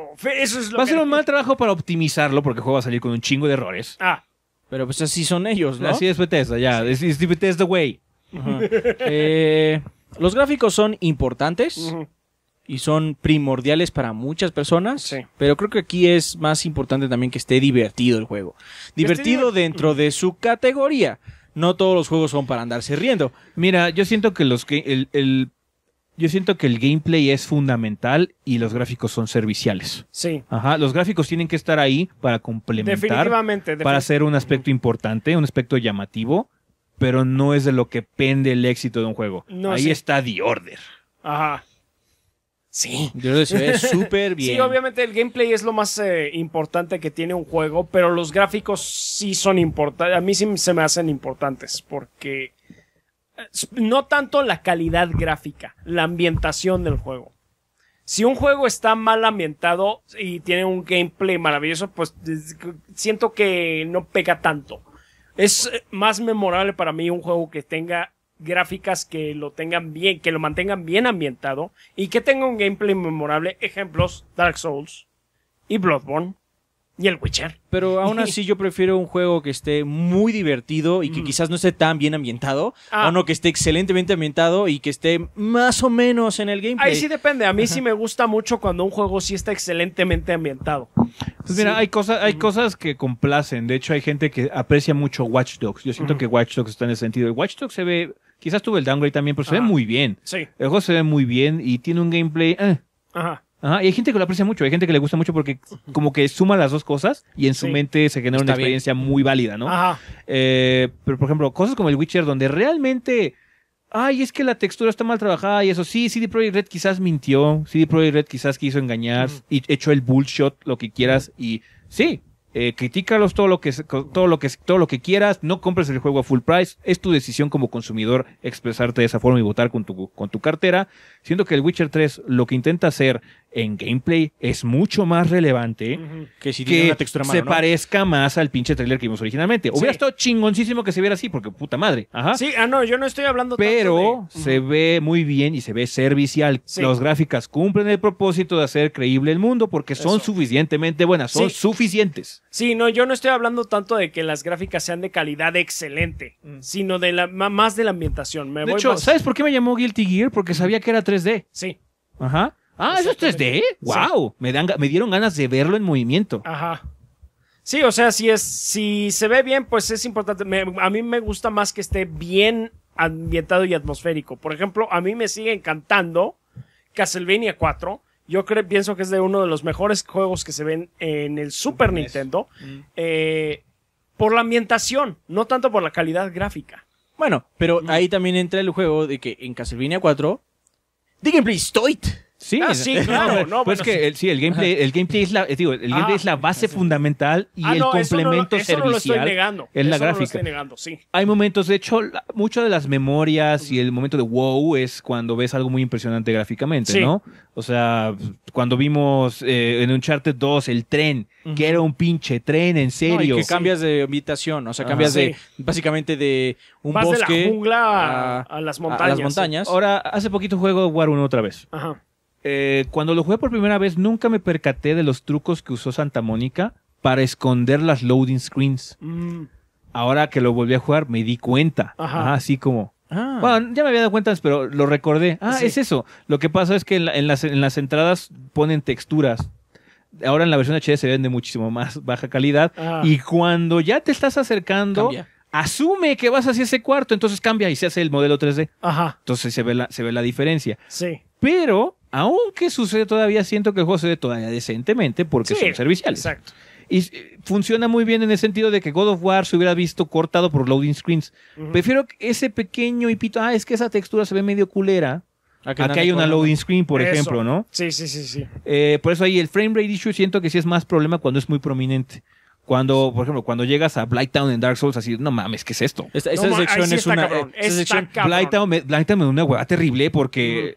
va a ser un mal trabajo para optimizarlo porque el juego va a salir con un chingo de errores. Ah. Pero pues así son ellos, ¿no? Así es Bethesda, ya. Es sí. Bethesda way. Eh, los gráficos son importantes y son primordiales para muchas personas. Sí. Pero creo que aquí es más importante también que esté divertido el juego. Divertido dentro de su categoría no todos los juegos son para andarse riendo. Mira, yo siento que los que el, yo siento que el gameplay es fundamental y los gráficos son serviciales. Sí. Ajá, los gráficos tienen que estar ahí para complementar. Definitivamente. para ser un aspecto importante, un aspecto llamativo, pero no es de lo que pende el éxito de un juego. No, ahí está The Order. Ajá. Sí. Yo lo súper bien. Sí, obviamente el gameplay es lo más eh, importante que tiene un juego, pero los gráficos sí son importantes. A mí sí se me hacen importantes porque eh, no tanto la calidad gráfica, la ambientación del juego. Si un juego está mal ambientado y tiene un gameplay maravilloso, pues siento que no pega tanto. Es eh, más memorable para mí un juego que tenga gráficas que lo tengan bien, que lo mantengan bien ambientado y que tenga un gameplay memorable. Ejemplos, Dark Souls y Bloodborne y el Witcher. Pero *laughs* aún así yo prefiero un juego que esté muy divertido y que mm. quizás no esté tan bien ambientado, ah. no, que esté excelentemente ambientado y que esté más o menos en el gameplay. Ahí sí depende, a mí sí me gusta mucho cuando un juego sí está excelentemente ambientado. Pues mira, hay, cosas, hay cosas que complacen, de hecho hay gente que aprecia mucho Watch Dogs, yo siento que Watch Dogs está en ese sentido, el Watch Dogs se ve Quizás tuve el downgrade también, pero se ve muy bien. El juego se ve muy bien y tiene un gameplay. Eh. Ajá. Ajá, y hay gente que lo aprecia mucho, hay gente que le gusta mucho porque como que suma las dos cosas y en su mente se genera una experiencia muy válida, ¿no? Ajá. Eh, pero por ejemplo, cosas como el Witcher donde realmente, ay, es que la textura está mal trabajada y eso sí, CD Projekt Red quizás mintió, CD Projekt Red quizás quiso engañar y echó el bullshot, lo que quieras y sí, eh, critícalos todo lo que todo lo que todo lo que quieras, no compres el juego a full price, es tu decisión como consumidor expresarte de esa forma y votar con tu con tu cartera. Siento que el Witcher 3 lo que intenta hacer en gameplay es mucho más relevante que si una textura se parezca más al pinche trailer que vimos originalmente. Hubiera estado chingoncísimo que se viera así, porque puta madre. Ajá. Sí, ah, no, yo no estoy hablando tanto de... se ve muy bien y se ve servicial. Las gráficas cumplen el propósito de hacer creíble el mundo porque son suficientemente buenas, son suficientes. Sí, no, yo no estoy hablando tanto de que las gráficas sean de calidad excelente, mm. sino de la más de la ambientación. de hecho, ¿sabes por qué me llamó Guilty Gear? Porque sabía que era 3D. Sí. Ajá. Ah, eso es 3D. Wow, me, me dieron ganas de verlo en movimiento. Ajá. Sí, o sea, si es, si se ve bien, pues es importante. a mí me gusta más que esté bien ambientado y atmosférico. Por ejemplo, a mí me sigue encantando Castlevania 4. Yo creo, pienso que es de uno de los mejores juegos que se ven en el Super Nintendo. Mm. Eh, por la ambientación, no tanto por la calidad gráfica. Bueno, pero mm. ahí también entra el juego de que en Castlevania 4, digan please, Stoit Sí, sí, claro. pues que El, gameplay, el gameplay es la, eh, digo, el ah. es la base *laughs* fundamental y ah, el complemento Es la gráfica. Hay momentos, de hecho, muchas de las memorias y el momento de wow es cuando ves algo muy impresionante gráficamente, ¿no? O sea, cuando vimos eh, en Uncharted 2 el tren, que era un pinche tren, en serio. y que cambias de habitación, o sea, cambias de básicamente de un Vas bosque de la jungla a, las A las montañas. Ahora, hace poquito juego War 1 otra vez. Ajá eh, cuando lo jugué por primera vez nunca me percaté de los trucos que usó Santa Mónica para esconder las loading screens. Mm. Ahora que lo volví a jugar me di cuenta. Ajá. así como... Ah. Bueno, ya me había dado cuenta, pero lo recordé. Ah, es eso. Lo que pasa es que en, las, entradas ponen texturas ahora en la versión HD se vende muchísimo más *laughs* baja calidad. Ah. Y cuando ya te estás acercando, asume que vas hacia ese cuarto, entonces cambia y se hace el modelo 3D. Ajá. Entonces se ve la, se ve la diferencia. Sí. Pero aunque sucede todavía, siento que el juego se ve todavía decentemente porque son serviciales. Exacto. Y eh, funciona muy bien en el sentido de que God of War se hubiera visto cortado por loading screens. Prefiero ese pequeño hipito, ah, es que esa textura se ve medio culera. Aquí hay una loading screen, por ejemplo, ¿no? Sí, sí, sí, sí. Eh, por eso ahí el frame rate issue siento que sí es más problema cuando es muy prominente. Cuando, por ejemplo, cuando llegas a Blighttown en Dark Souls, así, no mames, ¿qué es esto? esa sección es una. Eh, cabrón, sección, Blighttown me, da una hueá terrible porque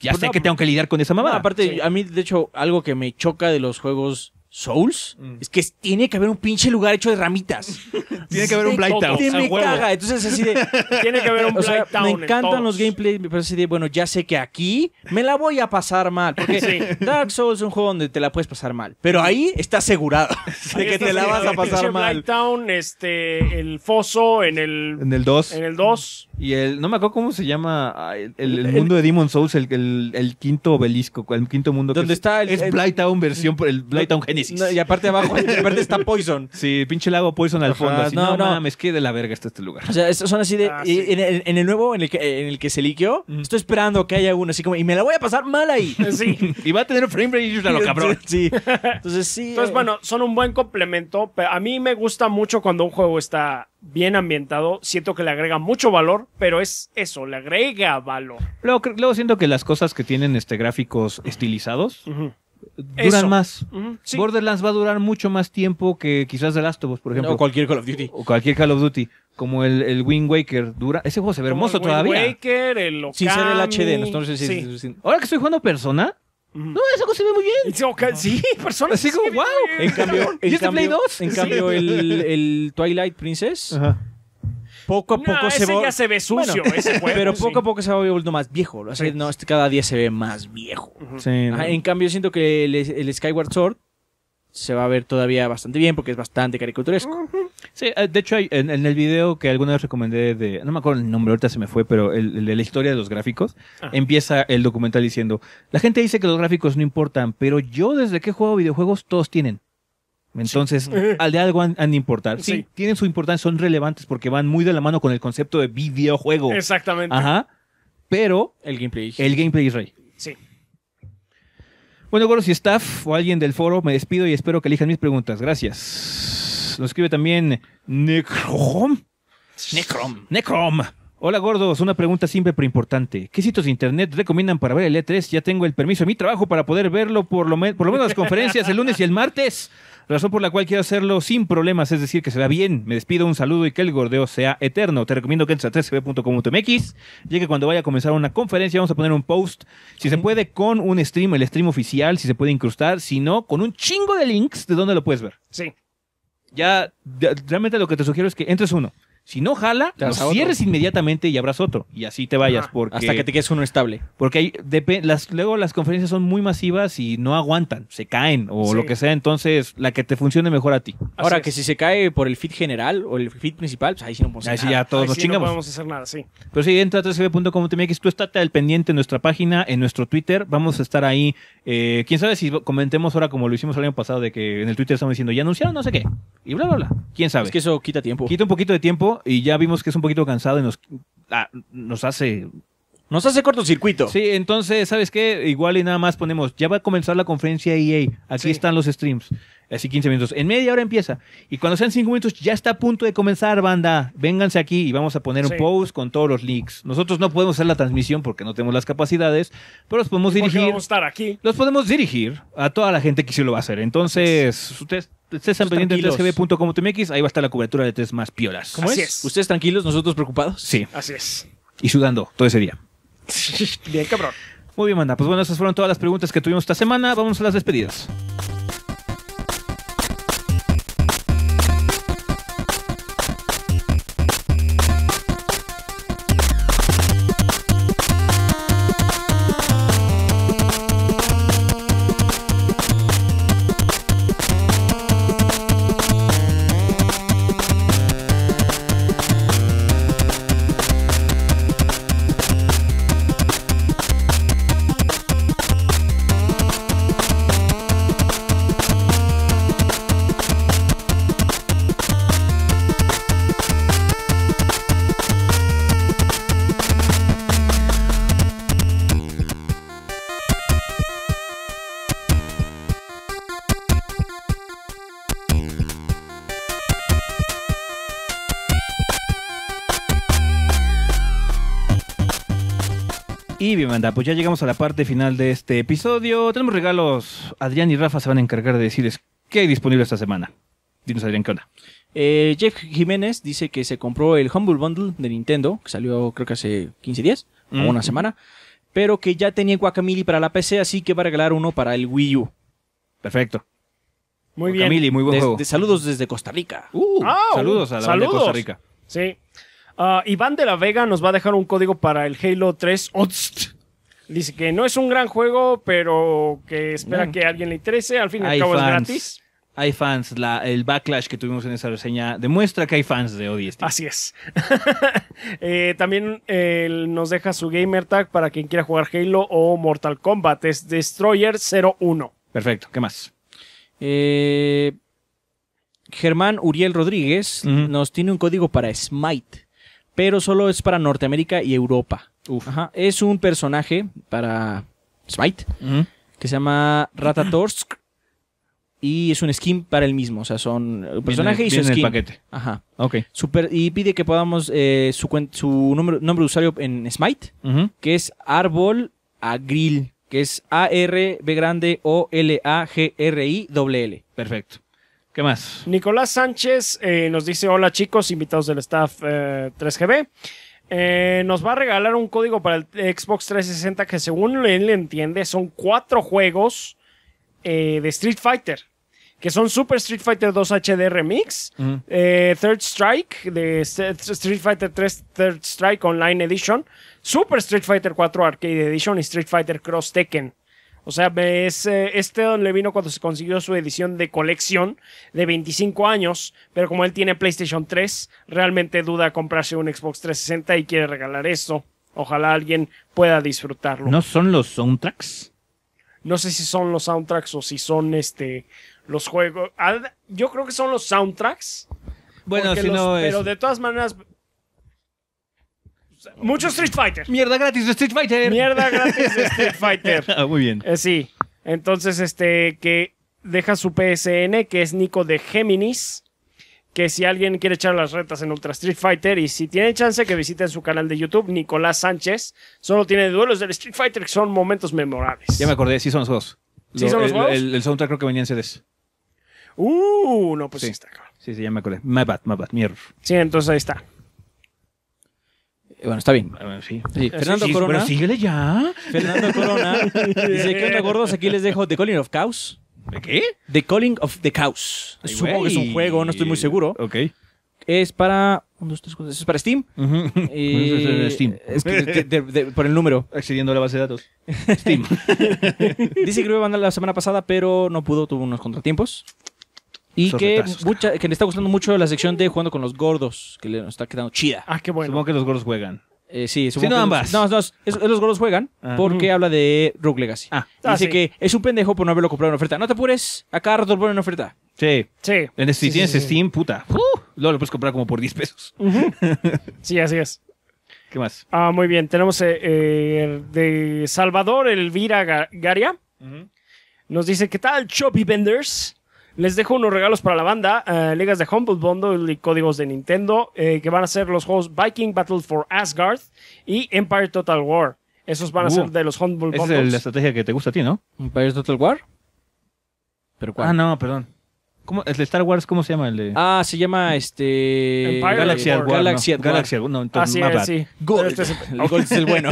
ya pues sé que tengo que lidiar con esa mamá. aparte, a mí, de hecho, algo que me choca de los juegos Souls, mm. es que tiene que haber un pinche lugar hecho de ramitas. *laughs* tiene que haber un Blight Town. Entonces, así de. tiene que haber un Blight Me encantan los gameplays, pero así de, bueno, ya sé que aquí me la voy a pasar mal. Porque Dark Souls es un juego donde te la puedes pasar mal. Pero ahí está asegurado *laughs* de que te la vas a pasar mal. Blight Town, este, el foso en el. En el 2. En el 2. Y el, no me acuerdo cómo se llama, ah, el, mundo de Demon Souls, el, quinto obelisco, el quinto mundo. Donde está el, Es Blighttown versión, el Blighttown Genesis. y aparte abajo, está *laughs* Poison. Sí, pinche lago Poison al fondo. Así, no, no, mames, que de la verga está este lugar. O sea, son así de, ah, en, el nuevo, en el que, en el que se liqueó, mm. estoy esperando que haya uno así como, y me la voy a pasar mal ahí. *laughs* Sí. *laughs* y va a tener frame rate y lo cabrón. Sí. Entonces sí. Entonces, eh. bueno, son un buen complemento. Pero a mí me gusta mucho cuando un juego está bien ambientado, siento que le agrega mucho valor, pero es eso, le agrega valor. Luego, siento que las cosas que tienen este gráficos estilizados duran más. Borderlands va a durar mucho más tiempo que quizás The Last of Us, por ejemplo. O cualquier Call of Duty. O cualquier Call of Duty. Como el, el Wind Waker dura. Ese juego se ve hermoso el Wind todavía. Waker, el Okami, Sin ser el HD. Ahora que estoy jugando Persona, no, esa cosa se ve muy bien. Sí, sí personas. Así como, wow. En cambio, *laughs* este en cambio, En cambio el, Twilight Princess. Poco a poco se ya se ve sucio, ese juego, *laughs* Pero poco a poco se va volviendo más viejo. no, este cada día se ve más viejo. en cambio, siento que el, Skyward Sword se va a ver todavía bastante bien porque es bastante caricaturesco. Sí, eh, de hecho, en, el video que alguna vez recomendé de. No me acuerdo el nombre, ahorita se me fue, pero el, de la historia de los gráficos. Ah. Empieza el documental diciendo: La gente dice que los gráficos no importan, pero yo desde que juego videojuegos todos tienen. Entonces, al de algo han, de importar. Sí, tienen su importancia, son relevantes porque van muy de la mano con el concepto de videojuego. Exactamente. Ajá. Pero. El gameplay. El gameplay es rey. Sí. Bueno, Goros y staff o alguien del foro, me despido y espero que elijan mis preguntas. Gracias. Nos, escribe también Necrom. Necrom. Necrom. Hola gordos, una pregunta simple pero importante. ¿Qué sitios de internet recomiendan para ver el E3? Ya tengo el permiso de mi trabajo para poder verlo por lo, por lo menos las conferencias el lunes y el martes. Razón por la cual quiero hacerlo sin problemas, es decir, que se vea bien. Me despido, un saludo y que el gordeo sea eterno. Te recomiendo que entres a 3cb.com.mx. Ya cuando vaya a comenzar una conferencia vamos a poner un post, si se puede, con un stream, el stream oficial, si se puede incrustar, si no, con un chingo de links de dónde lo puedes ver. Sí ya realmente lo que te sugiero es que entres uno. Si no jala, lo cierres inmediatamente y abras otro. Y así te vayas. Hasta que te quedes uno estable. Porque hay, las, luego las conferencias son muy masivas y no aguantan, se caen o lo que sea. Entonces, la que te funcione mejor a ti. Ahora, que si se cae por el feed general o el feed principal, pues ahí sí no podemos ahí hacer sí ya todos nos sí chingamos. No podemos hacer nada, sí. Pero sí, entra a 3 Tú estate al pendiente en nuestra página, en nuestro Twitter. Vamos a estar ahí. Eh, Quién sabe si comentemos ahora como lo hicimos el año pasado de que en el Twitter estamos diciendo ya anunciaron no sé qué. Y bla, bla, bla. Quién sabe. Es que eso quita tiempo. Quita un poquito de tiempo y ya vimos que es un poquito cansado y nos, ah, nos hace nos hace cortocircuito. Sí, entonces, ¿sabes qué? Igual y nada más ponemos, ya va a comenzar la conferencia EA, aquí están los streams, así 15 minutos. En media hora empieza. Y cuando sean 5 minutos, ya está a punto de comenzar, banda. Vénganse aquí y vamos a poner un post con todos los links. Nosotros no podemos hacer la transmisión porque no tenemos las capacidades, pero los podemos dirigir. Vamos a estar aquí. Los podemos dirigir a toda la gente que sí lo va a hacer. Entonces, ustedes Ustedes están de ahí va a estar la cobertura de tres más piolas. ¿Cómo es? ¿Ustedes tranquilos, nosotros preocupados? Sí. Así es. Y sudando todo ese día. *laughs* bien, cabrón. Muy bien, manda. Pues bueno, esas fueron todas las preguntas que tuvimos esta semana. Vamos a las despedidas. Y bien, pues ya llegamos a la parte final de este episodio. Tenemos regalos. Adrián y Rafa se van a encargar de decirles qué hay disponible esta semana. Dinos, Adrián, ¿qué onda? Eh, Jeff Jiménez dice que se compró el Humble Bundle de Nintendo, que salió creo que hace 15 días, o mm. una semana, pero que ya tenía Guacamili para la PC, así que va a regalar uno para el Wii U. Perfecto. Muy bien. muy De, saludos desde Costa Rica. Uh, saludos a la saludos. De Costa Rica. Sí. Ah, Iván de la Vega nos va a dejar un código para el Halo 3. Dice que no es un gran juego, pero que espera que alguien le interese. Al fin y al cabo es gratis. Hay fans, el backlash que tuvimos en esa reseña demuestra que hay fans de ODST. Así es. *laughs* Eh, también nos deja su gamer tag para quien quiera jugar Halo o Mortal Kombat. Es Destroyer 01. Perfecto, ¿qué más? Eh, Germán Uriel Rodríguez nos tiene un código para Smite pero solo es para Norteamérica y Europa. Ajá. Es un personaje para Smite que se llama Ratatorsk y es un skin para el mismo. O sea, son personaje y su skin. el paquete. Ajá. Ok. Super, y pide que podamos eh, su, número, nombre de usuario en Smite, que es Árbol Agril, que es A-R-B grande o l a g r i -L. Perfecto. ¿Qué más? Nicolás Sánchez eh, nos dice: Hola chicos, invitados del staff 3GB. Eh, eh, nos va a regalar un código para el Xbox 360 que, según él entiende, son cuatro juegos de Street Fighter. Que son Super Street Fighter 2 HD Remix, Third Strike, de Street Fighter 3 Third Strike Online Edition, Super Street Fighter 4 Arcade Edition y Street Fighter Cross Tekken. O sea, es, eh, este don le vino cuando se consiguió su edición de colección de 25 años, pero como él tiene PlayStation 3, realmente duda comprarse un Xbox 360 y quiere regalar eso. Ojalá alguien pueda disfrutarlo. ¿No son los soundtracks? No sé si son los soundtracks o si son este los juegos. Ah, yo creo que son los soundtracks. Bueno, si no es... Pero de todas maneras, Muchos Street Fighter. Mierda gratis de Street Fighter. Mierda gratis de *laughs* Street Fighter. Ah, muy bien. Eh, sí. Entonces, este, que deja su PSN, que es Nico de Géminis. Que si alguien quiere echar las retas en Ultra Street Fighter y si tiene chance que visiten su canal de YouTube, Nicolás Sánchez. Solo tiene duelos del Street Fighter que son momentos memorables. Ya me acordé, sí son los dos ¿Sí son los dos El, soundtrack creo que venía en CDs. Uh, no, pues sí, está Sí, sí, ya me acordé. My bad, my bad, mierda. Sí, entonces ahí está. Eh, bueno, está bien. sí. Fernando Corona. Bueno, síguele ya. Fernando Corona. *laughs* dice, ¿qué onda, gordos? Aquí les dejo The Calling of Chaos. ¿De qué? The Calling of the Chaos. Supongo que es un juego, no estoy muy seguro. Ok. Es para... Es para Steam. *laughs* Steam. Es por el número. Accediendo a la base de datos. *laughs* Steam. dice que lo iba a mandar la semana pasada, pero no pudo, tuvo unos contratiempos. Y que, mucha, que le está gustando mucho la sección de jugando con los gordos, que le está quedando chida. Ah, qué bueno. Supongo que los gordos juegan. Eh, sí, supongo sí, no, ambas. no, no, es, los gordos juegan ah. porque mm. habla de Rogue Legacy. Ah. Dice ah, que es un pendejo por no haberlo comprado en oferta. No te apures, acá rato ponen en oferta. Sí. Sí. En, este, si tienes Steam, puta. lo puedes comprar como por 10 pesos. *laughs* sí, así es. ¿Qué más? Ah, muy bien. Tenemos eh, eh, de Salvador Elvira Garia. Nos dice, ¿qué tal, Choppy Vendors? Les dejo unos regalos para la banda, eh, ligas de Humble Bundle y códigos de Nintendo, eh, que van a ser los juegos Viking Battle for Asgard y Empire Total War. Esos van a ser uh. de los Humble Bundles. Esa es la estrategia que te gusta a ti, ¿no? Empire Total War. ¿Pero cuál? Ah, no, perdón. ¿Cómo? ¿El de Star Wars cómo se llama? El de... Ah, se llama este... Galaxy War. Galaxy Galaxy No, entonces, ah, sí, sí. Gold. Este es *laughs* el... Gold es el bueno.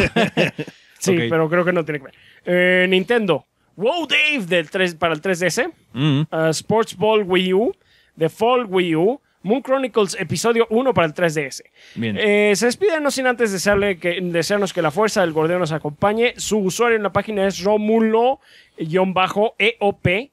*laughs* sí, pero creo que no tiene que ver. Eh, Nintendo. Wow Dave del 3, para el 3DS, mm. ah, Sports Ball Wii U, The Fall Wii U, Moon Chronicles Episodio 1 para el 3DS. Bien. Eh, se despide no sin antes desearle que, desearnos que la fuerza del gordeo nos acompañe. Su usuario en la página es Romulo-EOP.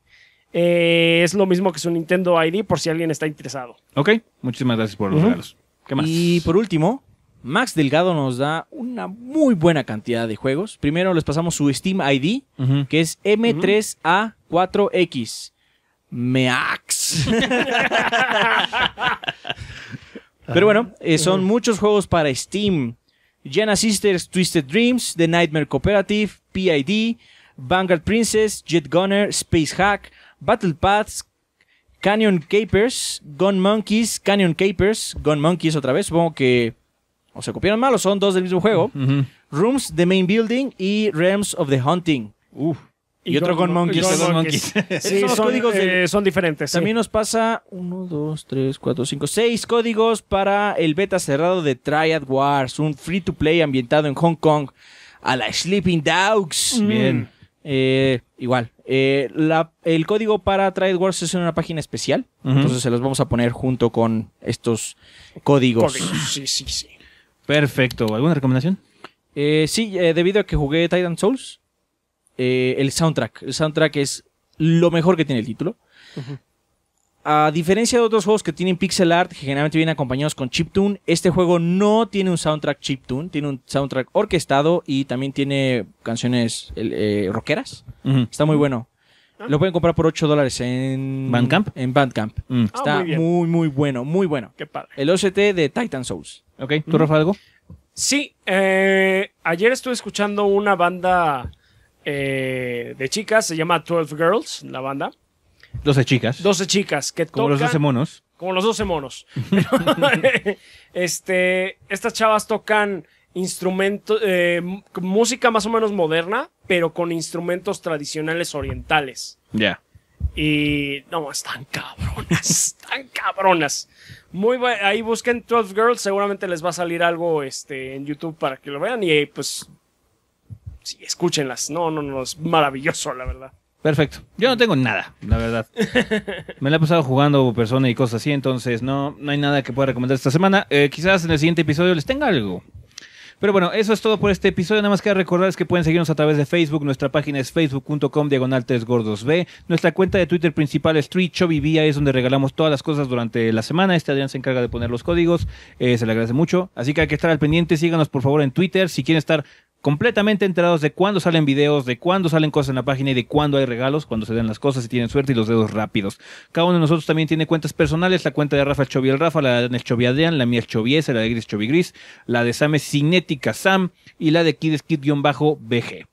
Eh, es lo mismo que su Nintendo ID por si alguien está interesado. Ok, muchísimas gracias por los regalos. ¿Qué más? Y por último, Max Delgado nos da una muy buena cantidad de juegos. Primero les pasamos su Steam ID, que es M3A4X. Meax. *laughs* Pero bueno, eh, son muchos juegos para Steam. Jenna Sisters, Twisted Dreams, The Nightmare Cooperative, PID, Vanguard Princess, Jet Gunner, Space Hack, Battle Paths, Canyon Capers, Gun Monkeys, Canyon Capers, Gun Monkeys otra vez, supongo que o se copiaron mal son dos del mismo juego. Rooms, The Main Building y Realms of the Hunting. Y, otro con Monkeys. son, son diferentes. También nos pasa Uno, dos, 3, cuatro, cinco, seis códigos para el beta cerrado de Triad Wars, un free to play ambientado en Hong Kong. A la Sleeping Dogs. Mm. Bien. Eh, igual. Eh, el código para Triad Wars es en una página especial. Entonces se los vamos a poner junto con estos códigos. códigos. Sí, sí, sí. Perfecto. ¿Alguna recomendación? Eh, sí, eh, debido a que jugué Titan Souls, eh, el soundtrack. El soundtrack es lo mejor que tiene el título. A diferencia de otros juegos que tienen pixel art, generalmente vienen acompañados con chiptune, este juego no tiene un soundtrack chiptune, tiene un soundtrack orquestado y también tiene canciones rockeras. Está muy bueno. Lo pueden comprar por 8 dólares en Bandcamp. En Bandcamp. Mm. Está ah, muy, muy, bueno, muy bueno. Qué padre. El OCT de Titan Souls. Ok, ¿tú, Rafa, algo? Sí, eh, ayer estuve escuchando una banda eh, de chicas, se llama 12 Girls, la banda. 12 chicas. 12 chicas, que Como los 12 monos. Como los 12 monos. *laughs* *laughs* este, estas chavas tocan instrumento eh, música más o menos moderna, pero con instrumentos tradicionales orientales. Ya. Y no, están cabronas, *laughs* están cabronas. Muy bueno, ahí busquen 12 Girls, seguramente les va a salir algo este, en YouTube para que lo vean y eh, pues sí, escúchenlas. No, no, no, es maravilloso, la verdad. Perfecto. Yo no tengo nada, la verdad. *laughs* Me la he pasado jugando persona y cosas así, entonces no, no hay nada que pueda recomendar esta semana. Eh, quizás en el siguiente episodio les tenga algo. Pero bueno, eso es todo por este episodio. Nada más que recordarles que pueden seguirnos a través de Facebook. Nuestra página es facebook.com diagonal Nuestra cuenta de Twitter principal es vivía Es donde regalamos todas las cosas durante la semana. Este Adrián se encarga de poner los códigos. Eh, se le agradece mucho. Así que hay que estar al pendiente. Síganos por favor en Twitter. Si quieren estar completamente enterados de cuándo salen videos, de cuándo salen cosas en la página y de cuándo hay regalos, cuando se dan las cosas y tienen suerte y los dedos rápidos. Cada uno de nosotros también tiene cuentas personales, la cuenta de Rafa Choviel Rafa, la de Chovy Adrián, la mía el la de Gris Gris, la de Same Cinética Sam y la de Kid Skid-BG.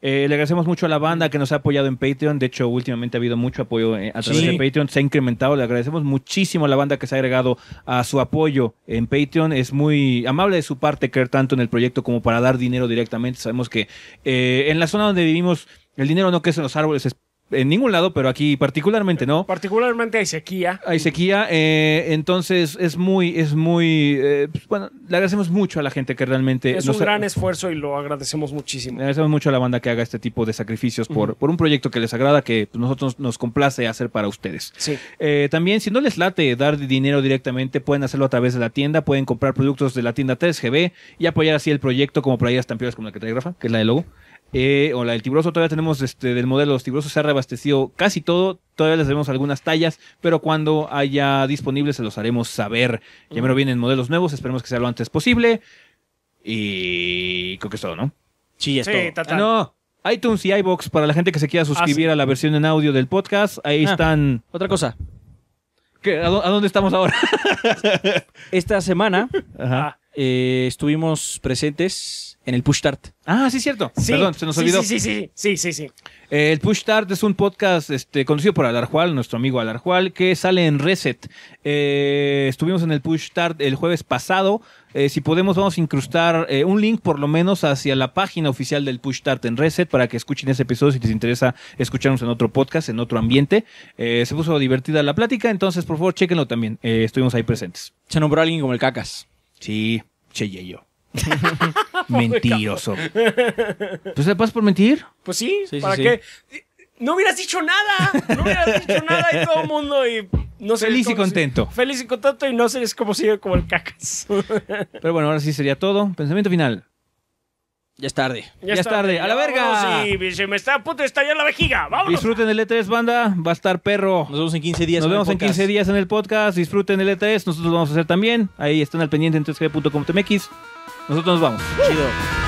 Eh, le agradecemos mucho a la banda que nos ha apoyado en Patreon. De hecho, últimamente ha habido mucho apoyo eh, a través de Patreon. Se ha incrementado. Le agradecemos muchísimo a la banda que se ha agregado a su apoyo en Patreon. Es muy amable de su parte creer tanto en el proyecto como para dar dinero directamente. Sabemos que eh, en la zona donde vivimos, el dinero no crece en los árboles, en ningún lado, pero aquí particularmente, ¿no? Particularmente hay sequía. Hay sequía, eh, entonces es muy, es muy, eh, pues, bueno, le agradecemos mucho a la gente que realmente... Es un gran esfuerzo y lo agradecemos muchísimo. Le agradecemos mucho a la banda que haga este tipo de sacrificios por, un proyecto que les agrada, que nosotros nos complace hacer para ustedes. Sí. Eh, también, si no les late dar dinero directamente, pueden hacerlo a través de la tienda, pueden comprar productos de la tienda 3GB y apoyar así el proyecto como playeras tan estampiones como la que trae Rafa, que es la de logo. Hola, eh, o la del Tibroso, todavía tenemos este, del modelo, los Tibrosos se ha reabastecido casi todo, todavía les vemos algunas tallas, pero cuando haya disponibles se los haremos saber. Ya me vienen modelos nuevos, esperemos que sea lo antes posible. Y creo que es todo, ¿no? Sí, es todo. Ah, no, iTunes y iBox para la gente que se quiera ah, suscribir a la versión en audio del podcast, ahí ah, están. Otra cosa. a, dónde estamos ahora? *laughs* Esta semana eh, estuvimos presentes en el Push Start. Ah, sí, cierto. Sí. Perdón, se nos sí, olvidó. Sí, sí, sí, sí, eh, el Push Start es un podcast este, conocido por Alarjual, nuestro amigo Alarjual, que sale en Reset. Eh, estuvimos en el Push Start el jueves pasado. Eh, si podemos, vamos a incrustar un link por lo menos hacia la página oficial del Push Start en Reset para que escuchen ese episodio si les interesa escucharnos en otro podcast, en otro ambiente. se puso divertida la plática, entonces por favor, chequenlo también. estuvimos ahí presentes. Se nombró alguien como el Cacas. Sí, yo. *laughs* Mentiroso. tú te pasas por mentir? Pues sí, ¿para qué? No hubieras dicho nada, no hubieras dicho *laughs* nada y todo el mundo Feliz y contento. feliz y contento y no sé es como sigue como el cacas. *laughs* Pero bueno, ahora sí sería todo. Pensamiento final. Ya es tarde. Ya es tarde, a la verga. Sí, se me está a punto de estallar la vejiga. Vámonos. Disfruten el E3, banda. Va a estar perro. Nos vemos en 15 días. Nos vemos en 15 días en el podcast. Disfruten el E3. Nosotros lo vamos a hacer también. Ahí están al pendiente en 3g.com.mx. Nosotros nos vamos. Chido.